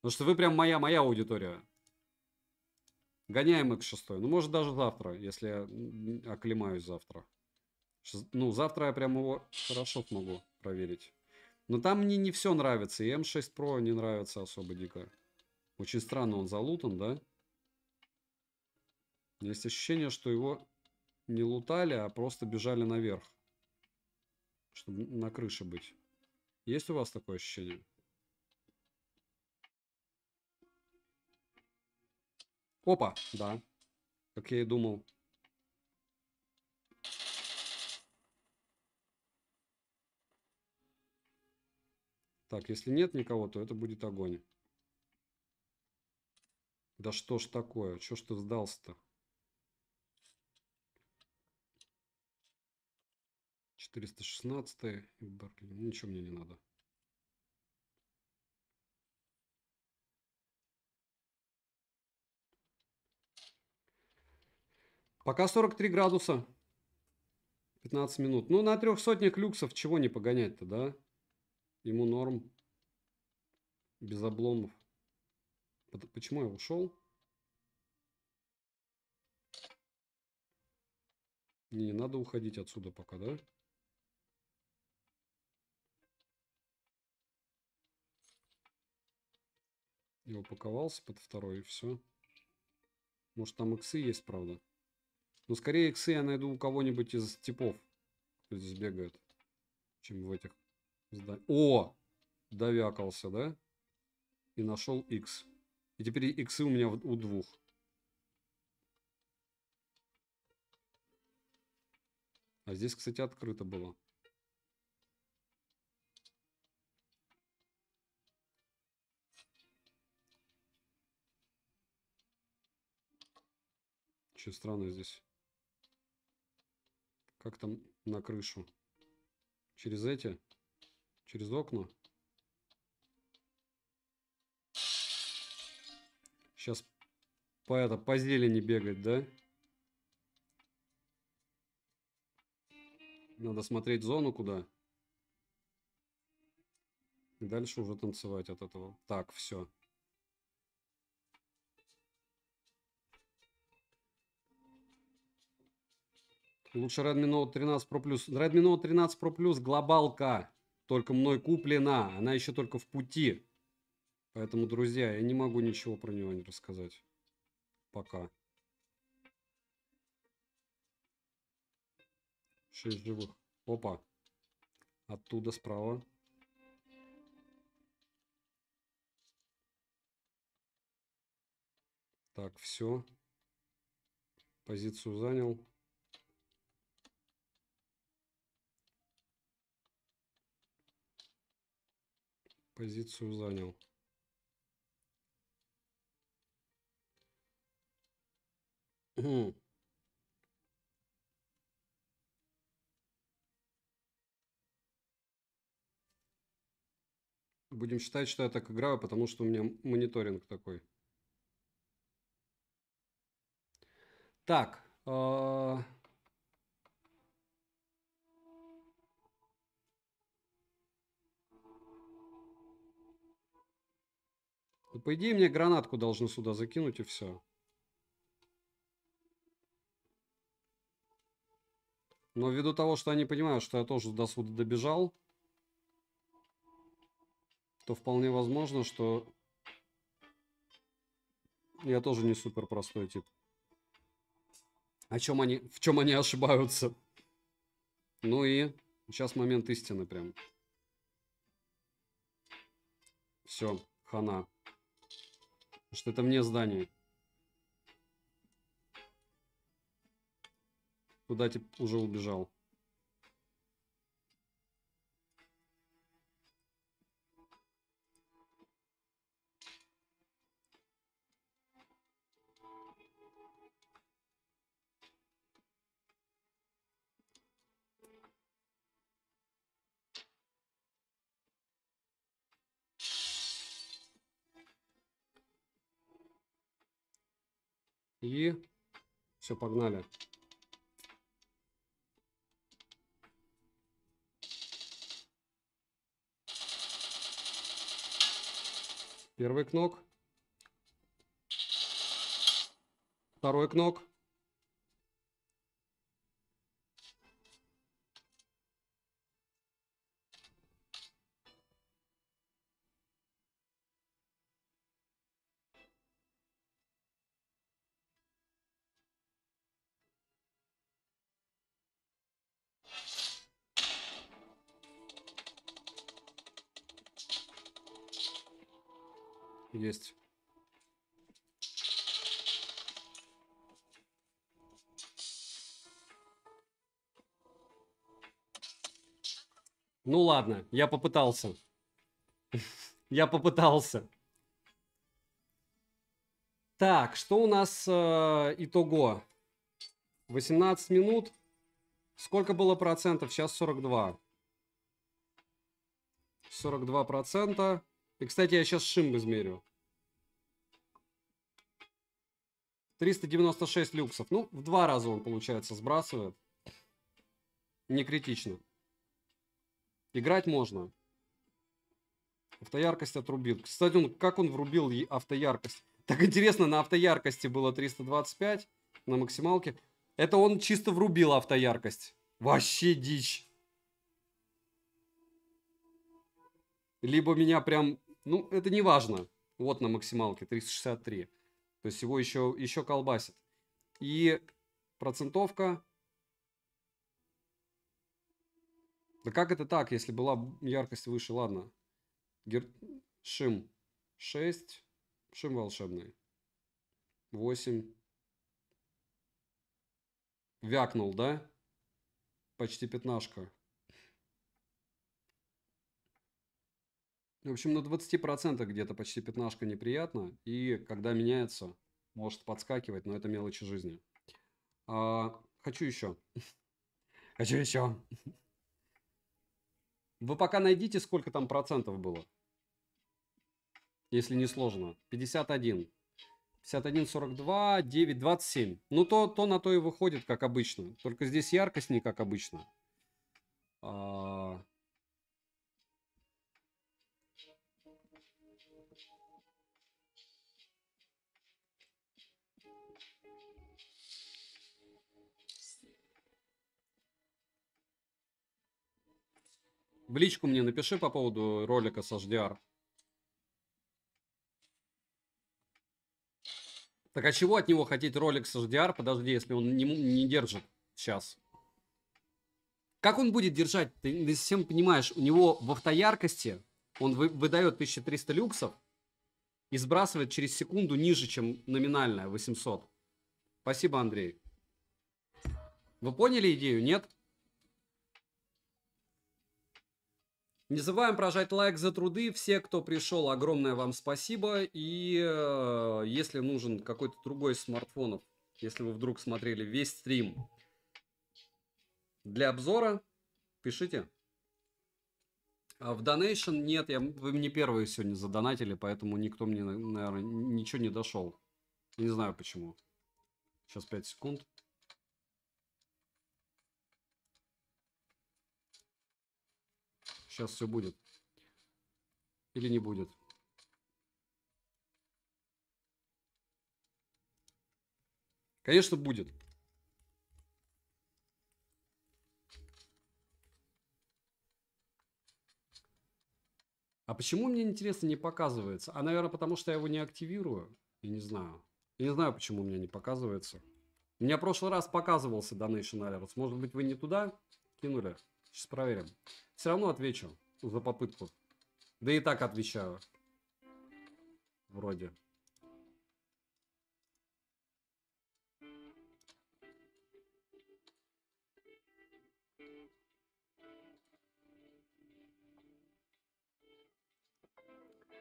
Потому что вы прям моя-моя аудитория. Гоняем это шестой. Ну, может, даже завтра, если я оклемаюсь завтра. Шест... Ну, завтра я прям его хорошо смогу проверить. Но там мне не все нравится. И М6 Pro не нравится особо дико. Очень странно он залутан, да? Есть ощущение, что его не лутали, а просто бежали наверх. Чтобы на крыше быть. Есть у вас такое ощущение? Опа, да. Как я и думал. Так, если нет никого, то это будет огонь. Да что ж такое? Чё ж ты сдался-то? 416 Ничего мне не надо. Пока 43 градуса. 15 минут. Ну, на трех сотнях люксов чего не погонять-то, да? Ему норм. Без обломов. Почему я ушел? Не, не надо уходить отсюда пока, да? Я упаковался под второй и все. Может там иксы есть, правда? Но ну, скорее иксы я найду у кого-нибудь из типов, кто здесь бегает, чем в этих зданиях. О! Довякался, да? И нашел X. И теперь иксы у меня у двух. А здесь, кстати, открыто было. Че странно здесь. Как там на крышу? Через эти? Через окна? Сейчас по, это, по зелени бегать, да? Надо смотреть зону куда. И дальше уже танцевать от этого. Так, все. Лучше Redmi Note 13 Pro Plus. Redmi Note 13 Pro Plus глобалка. Только мной куплена. Она еще только в пути. Поэтому, друзья, я не могу ничего про него не рассказать. Пока. Шесть живых. Опа. Оттуда справа. Так, все. Позицию занял. позицию занял. Будем считать, что я так играю, потому что у меня мониторинг такой. Так. Э -э Ну, по идее, мне гранатку должны сюда закинуть и все. Но ввиду того, что они понимают, что я тоже до сюда добежал, то вполне возможно, что я тоже не супер простой тип. О чем они, в чем они ошибаются? Ну и сейчас момент истины прям. Все, хана. Что это мне здание. Куда тип уже убежал. И все, погнали. Первый кнок. Второй кнок. есть. Ну ладно, я попытался. Я попытался. Так, что у нас э, итого? 18 минут. Сколько было процентов? Сейчас 42. 42 процента. И, кстати, я сейчас шим измерю. 396 люксов. Ну, в два раза он, получается, сбрасывает. Не критично. Играть можно. Автояркость отрубил. Кстати, он, как он врубил автояркость? Так интересно, на автояркости было 325 на максималке. Это он чисто врубил автояркость. Вообще дичь. Либо меня прям... Ну, это не важно. Вот на максималке 363. То есть его еще, еще колбасит. И процентовка. Да как это так, если была яркость выше? Ладно. Гер... Шим 6. Шим волшебный. 8. Вякнул, да? Почти пятнашка. Ну, в общем, на 20% где-то почти пятнашка неприятно. И когда меняется, может подскакивать, но это мелочи жизни. А, хочу еще. Хочу еще. Вы пока найдите, сколько там процентов было. Если не сложно. 51. 51, 42, 9, 27. Ну, то, то на то и выходит, как обычно. Только здесь яркость не как обычно. А, В личку мне напиши по поводу ролика с HDR. Так а чего от него хотеть ролик с HDR? Подожди, если он не, не держит сейчас. Как он будет держать? Ты, ты всем понимаешь, у него в автояркости он вы, выдает 1300 люксов и сбрасывает через секунду ниже, чем номинальная 800. Спасибо, Андрей. Вы поняли идею, нет? Не забываем прожать лайк за труды. Все, кто пришел, огромное вам спасибо. И э, если нужен какой-то другой из смартфонов, если вы вдруг смотрели весь стрим для обзора, пишите. А в донейшн нет, я, вы мне первые сегодня задонатили, поэтому никто мне, наверное, ничего не дошел. Не знаю почему. Сейчас 5 секунд. Сейчас все будет. Или не будет. Конечно, будет. А почему мне интересно не показывается? А, наверное, потому что я его не активирую. Я не знаю. Я не знаю, почему у меня не показывается. У меня прошлый раз показывался Donation Alert. Может быть, вы не туда кинули? Сейчас проверим. Все равно отвечу за попытку. Да и так отвечаю. Вроде.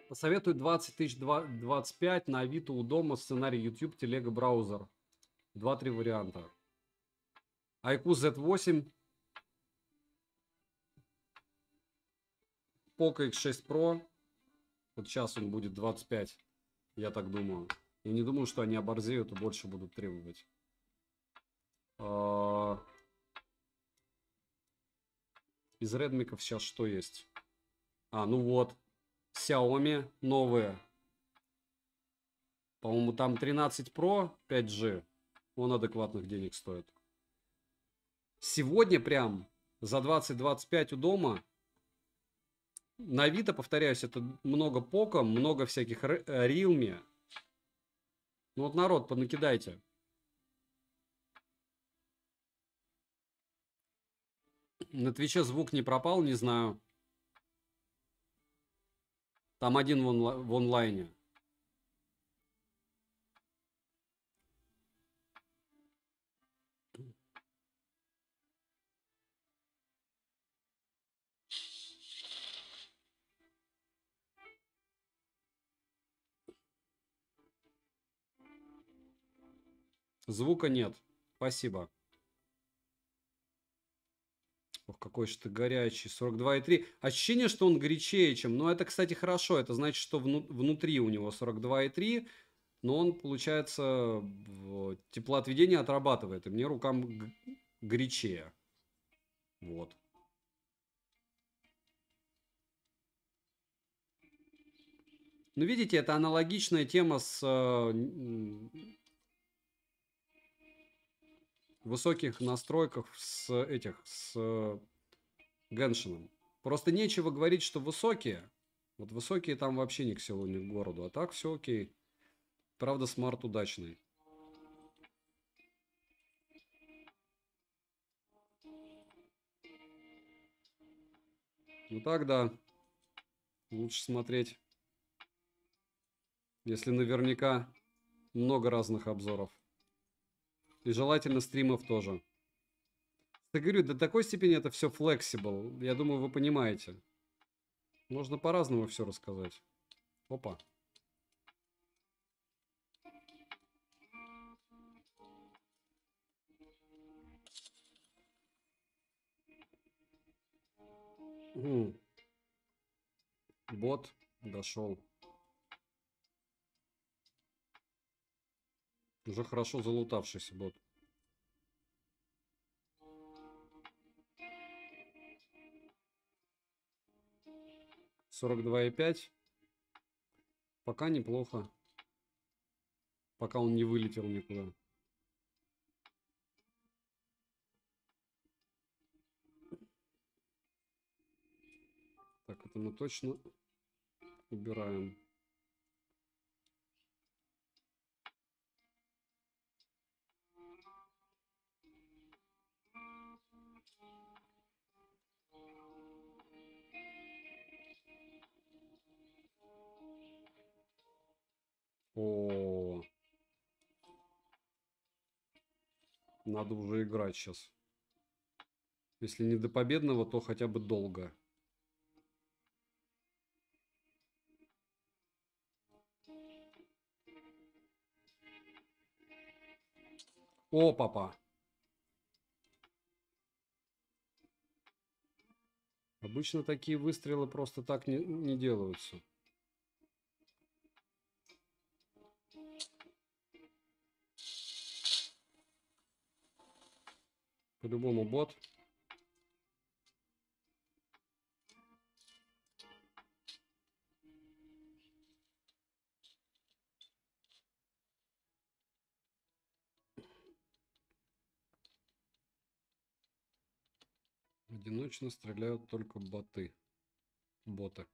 Посоветую 20 тысяч 25 на Авито у дома сценарий YouTube, телега, браузер. Два-три варианта. IQ Z8 Poco X6 Pro. Вот сейчас он будет 25, я так думаю. Я не думаю, что они оборзеют и больше будут требовать. А, из редмиков сейчас что есть? А, ну вот. Xiaomi новые. По-моему, там 13 Pro 5G. Он адекватных денег стоит. Сегодня прям за 20-25 у дома на Авито, повторяюсь, это много пока, много всяких рилми. Э, ну вот народ, понакидайте. На Твиче звук не пропал, не знаю. Там один в, онла в онлайне. Звука нет. Спасибо. Ох, какой же ты горячий. 42,3. Ощущение, что он горячее, чем... Но ну, это, кстати, хорошо. Это значит, что вну... внутри у него 42,3. Но он, получается, теплоотведение отрабатывает. И мне рукам горячее. Вот. Ну, видите, это аналогичная тема с э, высоких настройках с этих, с Геншином. Э, Просто нечего говорить, что высокие. Вот высокие там вообще ни к селу, ни к городу. А так все окей. Правда, смарт удачный. Ну так да. Лучше смотреть. Если наверняка много разных обзоров. И желательно стримов тоже. Я говорю, до такой степени это все флексибл. Я думаю, вы понимаете. Можно по-разному все рассказать. Опа. Бот дошел. Уже хорошо залутавшийся бот. Сорок два и пять. Пока неплохо. Пока он не вылетел никуда. Так, это мы точно убираем. О, надо уже играть сейчас. Если не до победного, то хотя бы долго. О, папа. Обычно такие выстрелы просто так не, не делаются. По-любому бот. Одиночно стреляют только боты. Боты.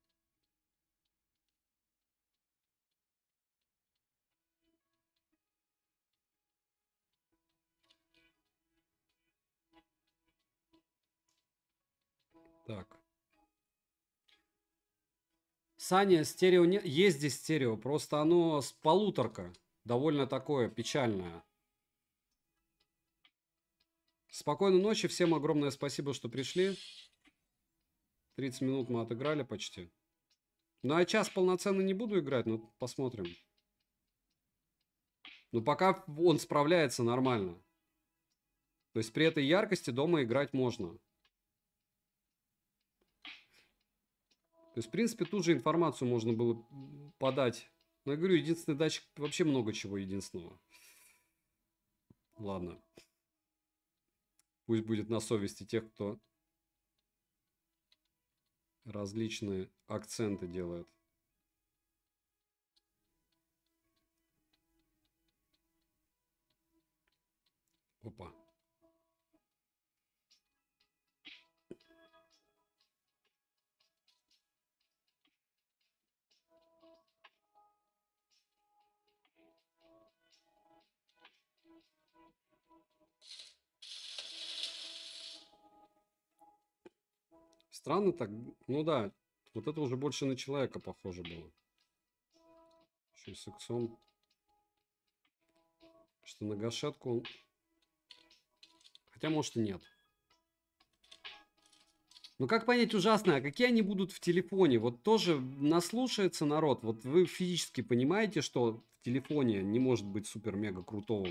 Так. Саня, стерео не... Есть здесь стерео, просто оно с полуторка. Довольно такое печальное. Спокойной ночи. Всем огромное спасибо, что пришли. 30 минут мы отыграли почти. Ну, а час полноценно не буду играть, но посмотрим. Но ну, пока он справляется нормально. То есть при этой яркости дома играть можно. То есть, в принципе, тут же информацию можно было подать. Но я говорю, единственный датчик, вообще много чего единственного. Ладно. Пусть будет на совести тех, кто различные акценты делает. Опа. Странно так. Ну да, вот это уже больше на человека похоже было. Еще и с Что на гашетку он... Хотя, может, и нет. Ну как понять ужасное? а какие они будут в телефоне? Вот тоже наслушается народ. Вот вы физически понимаете, что в телефоне не может быть супер-мега крутого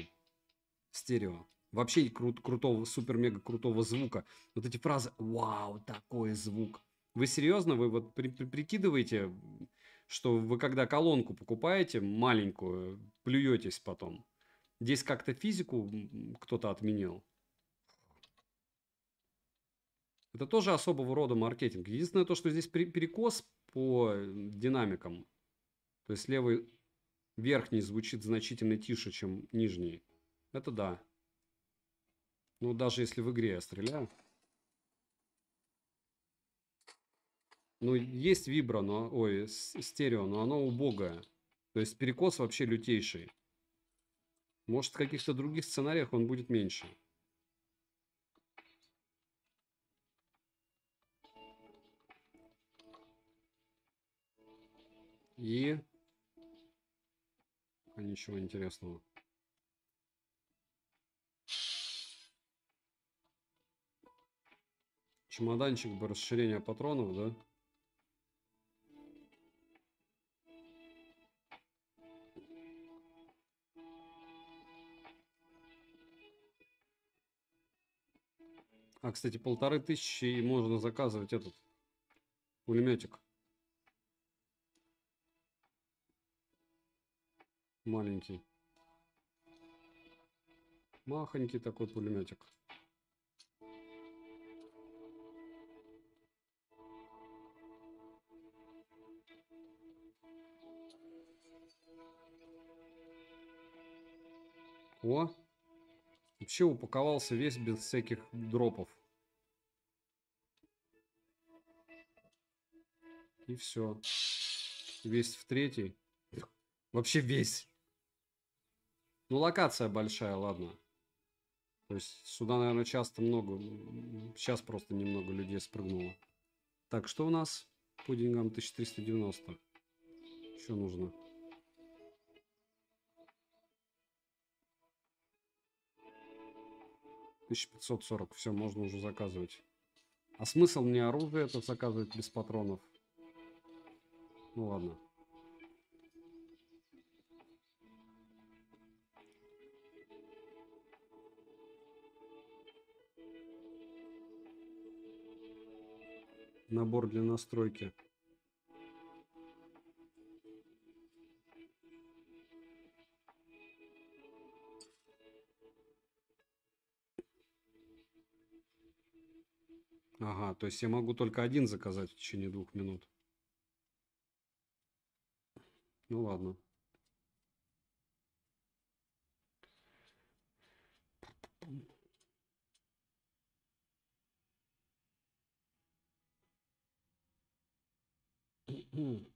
стерео вообще крут, крутого, супер-мега крутого звука. Вот эти фразы «Вау, такой звук!» Вы серьезно, вы вот при, при, прикидываете, что вы когда колонку покупаете маленькую, плюетесь потом. Здесь как-то физику кто-то отменил. Это тоже особого рода маркетинг. Единственное то, что здесь перекос по э, динамикам. То есть левый верхний звучит значительно тише, чем нижний. Это да. Ну, даже если в игре я стреляю. Ну, есть вибро, но... Ой, стерео, но оно убогое. То есть перекос вообще лютейший. Может, в каких-то других сценариях он будет меньше. И... А ничего интересного. Чемоданчик бы расширения патронов, да? А, кстати, полторы тысячи и можно заказывать этот пулеметик. Маленький. Махонький такой пулеметик. О! Вообще упаковался весь без всяких дропов. И все. Весь в третий. Вообще весь. Ну, локация большая, ладно. То есть сюда, наверное, часто много... Сейчас просто немного людей спрыгнуло. Так, что у нас по деньгам 1390? Что нужно? 1540. Все, можно уже заказывать. А смысл мне оружие это заказывать без патронов? Ну ладно. Набор для настройки. Ага, то есть я могу только один заказать в течение двух минут. Ну ладно. Mm-hmm.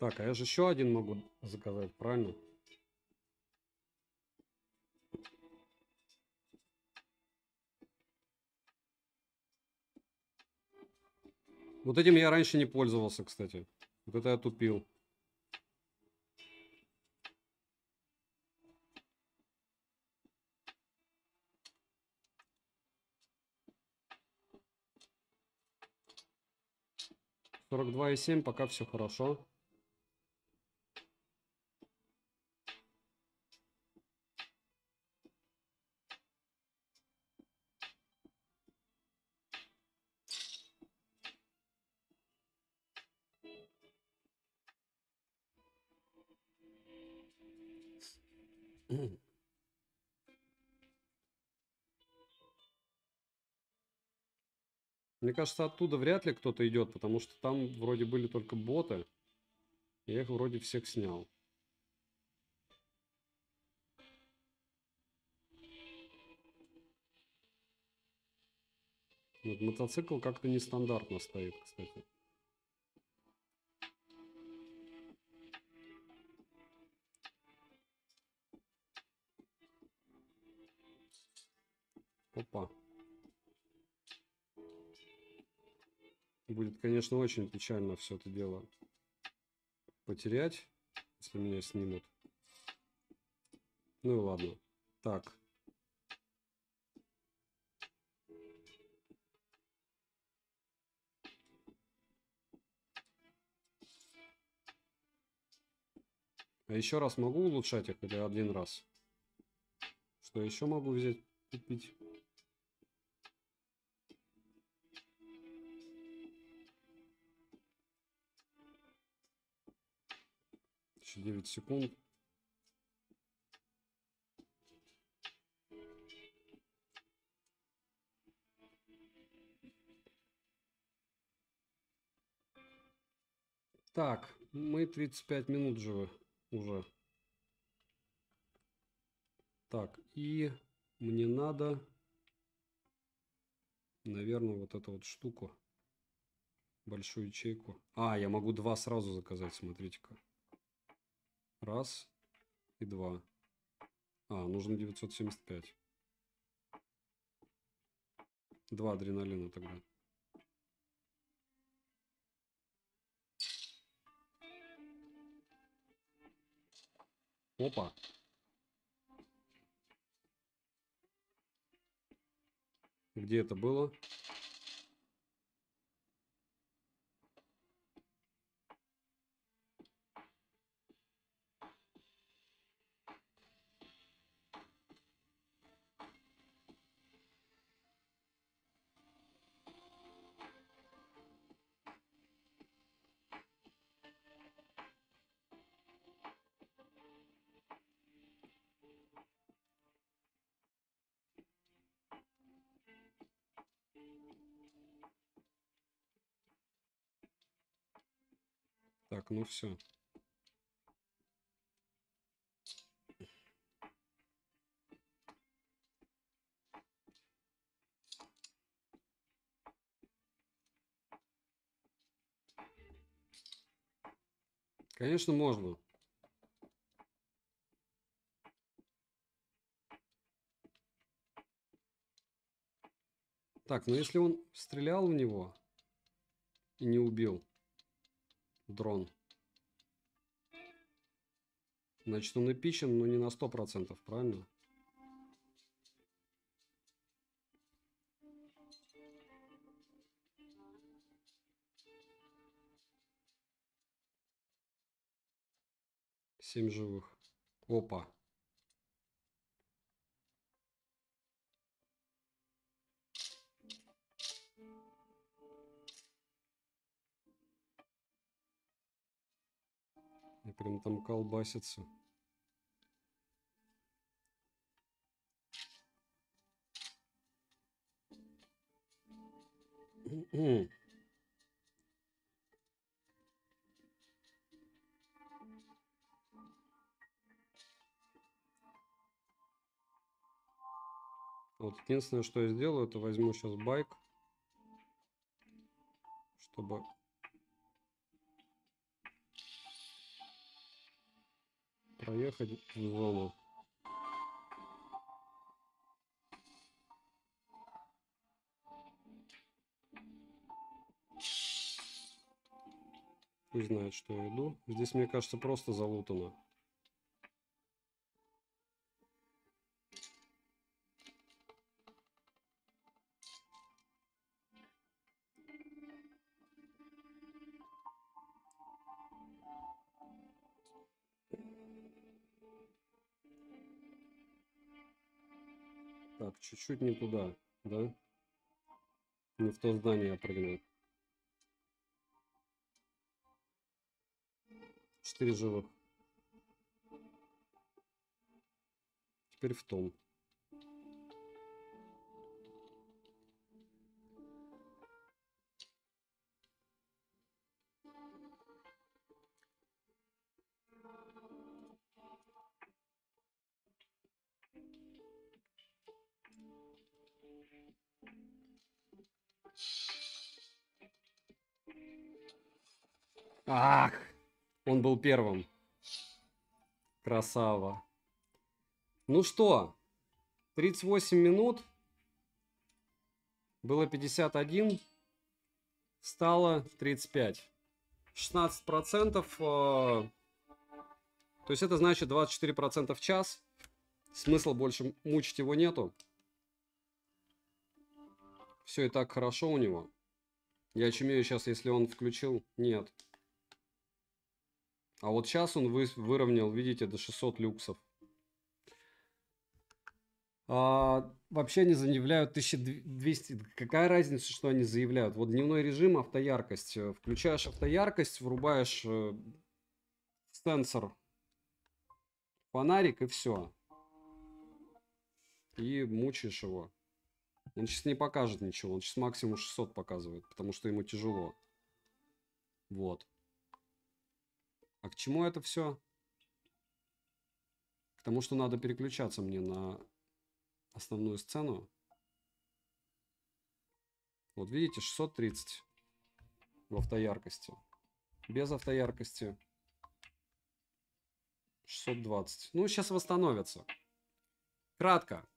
Так, а я же еще один могу заказать, правильно? Вот этим я раньше не пользовался, кстати. Вот это я тупил. Сорок два и семь, пока все хорошо. Мне кажется, оттуда вряд ли кто-то идет, потому что там вроде были только боты. Я их вроде всех снял. Вот мотоцикл как-то нестандартно стоит, кстати. Опа. Будет, конечно, очень печально все это дело потерять, если меня снимут. Ну и ладно. Так. А еще раз могу улучшать их или один раз? Что еще могу взять купить? 29 секунд. Так, мы 35 минут живы уже. Так, и мне надо, наверное, вот эту вот штуку, большую ячейку. А, я могу два сразу заказать, смотрите-ка. Раз и два. А, нужно 975. Два адреналина тогда. Опа. Где это было? ну все. Конечно, можно. Так, но ну, если он стрелял в него и не убил дрон, Значит, он эпичен, но не на 100%, правильно? Семь живых. Опа. И прям там колбасится. М-м. Вот единственное, что я сделаю, это возьму сейчас байк, чтобы проехать в залог. Пусть знает, что я иду. Здесь, мне кажется, просто залутано. чуть не туда, да? Не ну, в то здание я прыгнул. Четыре живых. Теперь в том. Ах! Он был первым. Красава. Ну что, 38 минут. Было 51. Стало 35. 16 процентов. Э, то есть это значит 24 процента в час. Смысла больше мучить его нету. Все и так хорошо у него. Я чумею сейчас, если он включил. Нет. А вот сейчас он вы, выровнял, видите, до 600 люксов. А, вообще они заявляют 1200. Какая разница, что они заявляют? Вот дневной режим, автояркость. Э, включаешь автояркость, врубаешь э, сенсор, фонарик и все. И мучаешь его. Он сейчас не покажет ничего. Он сейчас максимум 600 показывает, потому что ему тяжело. Вот. А к чему это все? К тому, что надо переключаться мне на основную сцену. Вот видите, 630 в автояркости. Без автояркости 620. Ну, сейчас восстановится. Кратко.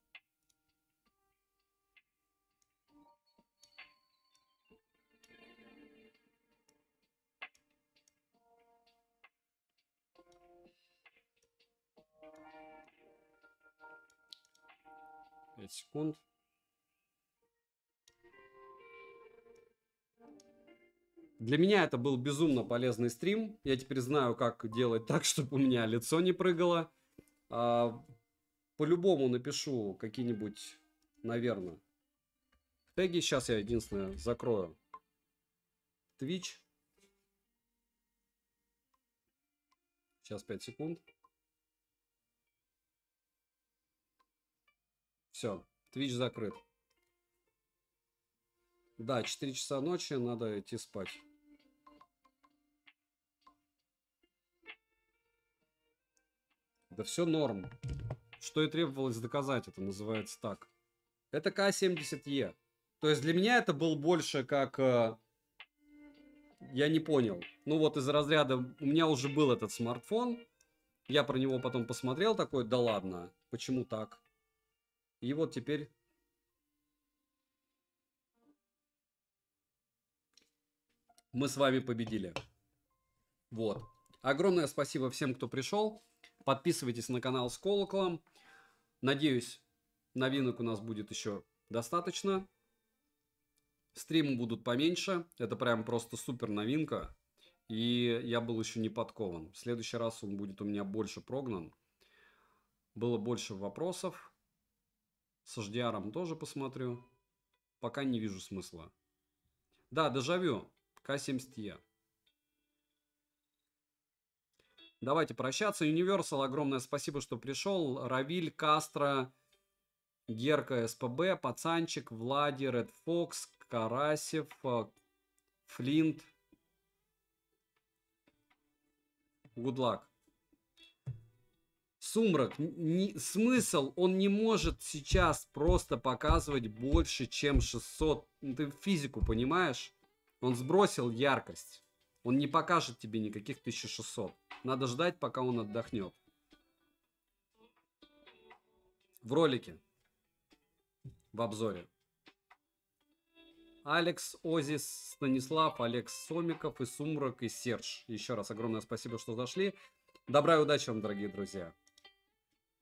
5 секунд. Для меня это был безумно полезный стрим. Я теперь знаю, как делать так, чтобы у меня лицо не прыгало. А, По-любому напишу какие-нибудь, наверное, теги. Сейчас я единственное закрою. Twitch. Сейчас 5 секунд. Все, Twitch закрыт. Да, 4 часа ночи, надо идти спать. Да все норм. Что и требовалось доказать, это называется так. Это К-70Е. То есть для меня это был больше как... Э, я не понял. Ну вот из разряда... У меня уже был этот смартфон. Я про него потом посмотрел такой, да ладно, почему так? И вот теперь... Мы с вами победили. Вот. Огромное спасибо всем, кто пришел. Подписывайтесь на канал с колоколом. Надеюсь, новинок у нас будет еще достаточно. Стримы будут поменьше. Это прям просто супер новинка. И я был еще не подкован. В следующий раз он будет у меня больше прогнан. Было больше вопросов. С HDR тоже посмотрю. Пока не вижу смысла. Да, дежавю. К70Е. Давайте прощаться. Universal, огромное спасибо, что пришел. Равиль, Кастро, Герка, СПБ, Пацанчик, Влади, Ред Фокс, Карасев, э, Флинт. Good luck. Сумрак, не, смысл, он не может сейчас просто показывать больше, чем 600. Ну, ты физику понимаешь? Он сбросил яркость. Он не покажет тебе никаких 1600. Надо ждать, пока он отдохнет. В ролике. В обзоре. Алекс Озис, Станислав, Алекс Сомиков и Сумрак и Серж. Еще раз огромное спасибо, что зашли. Добра и удачи вам, дорогие друзья.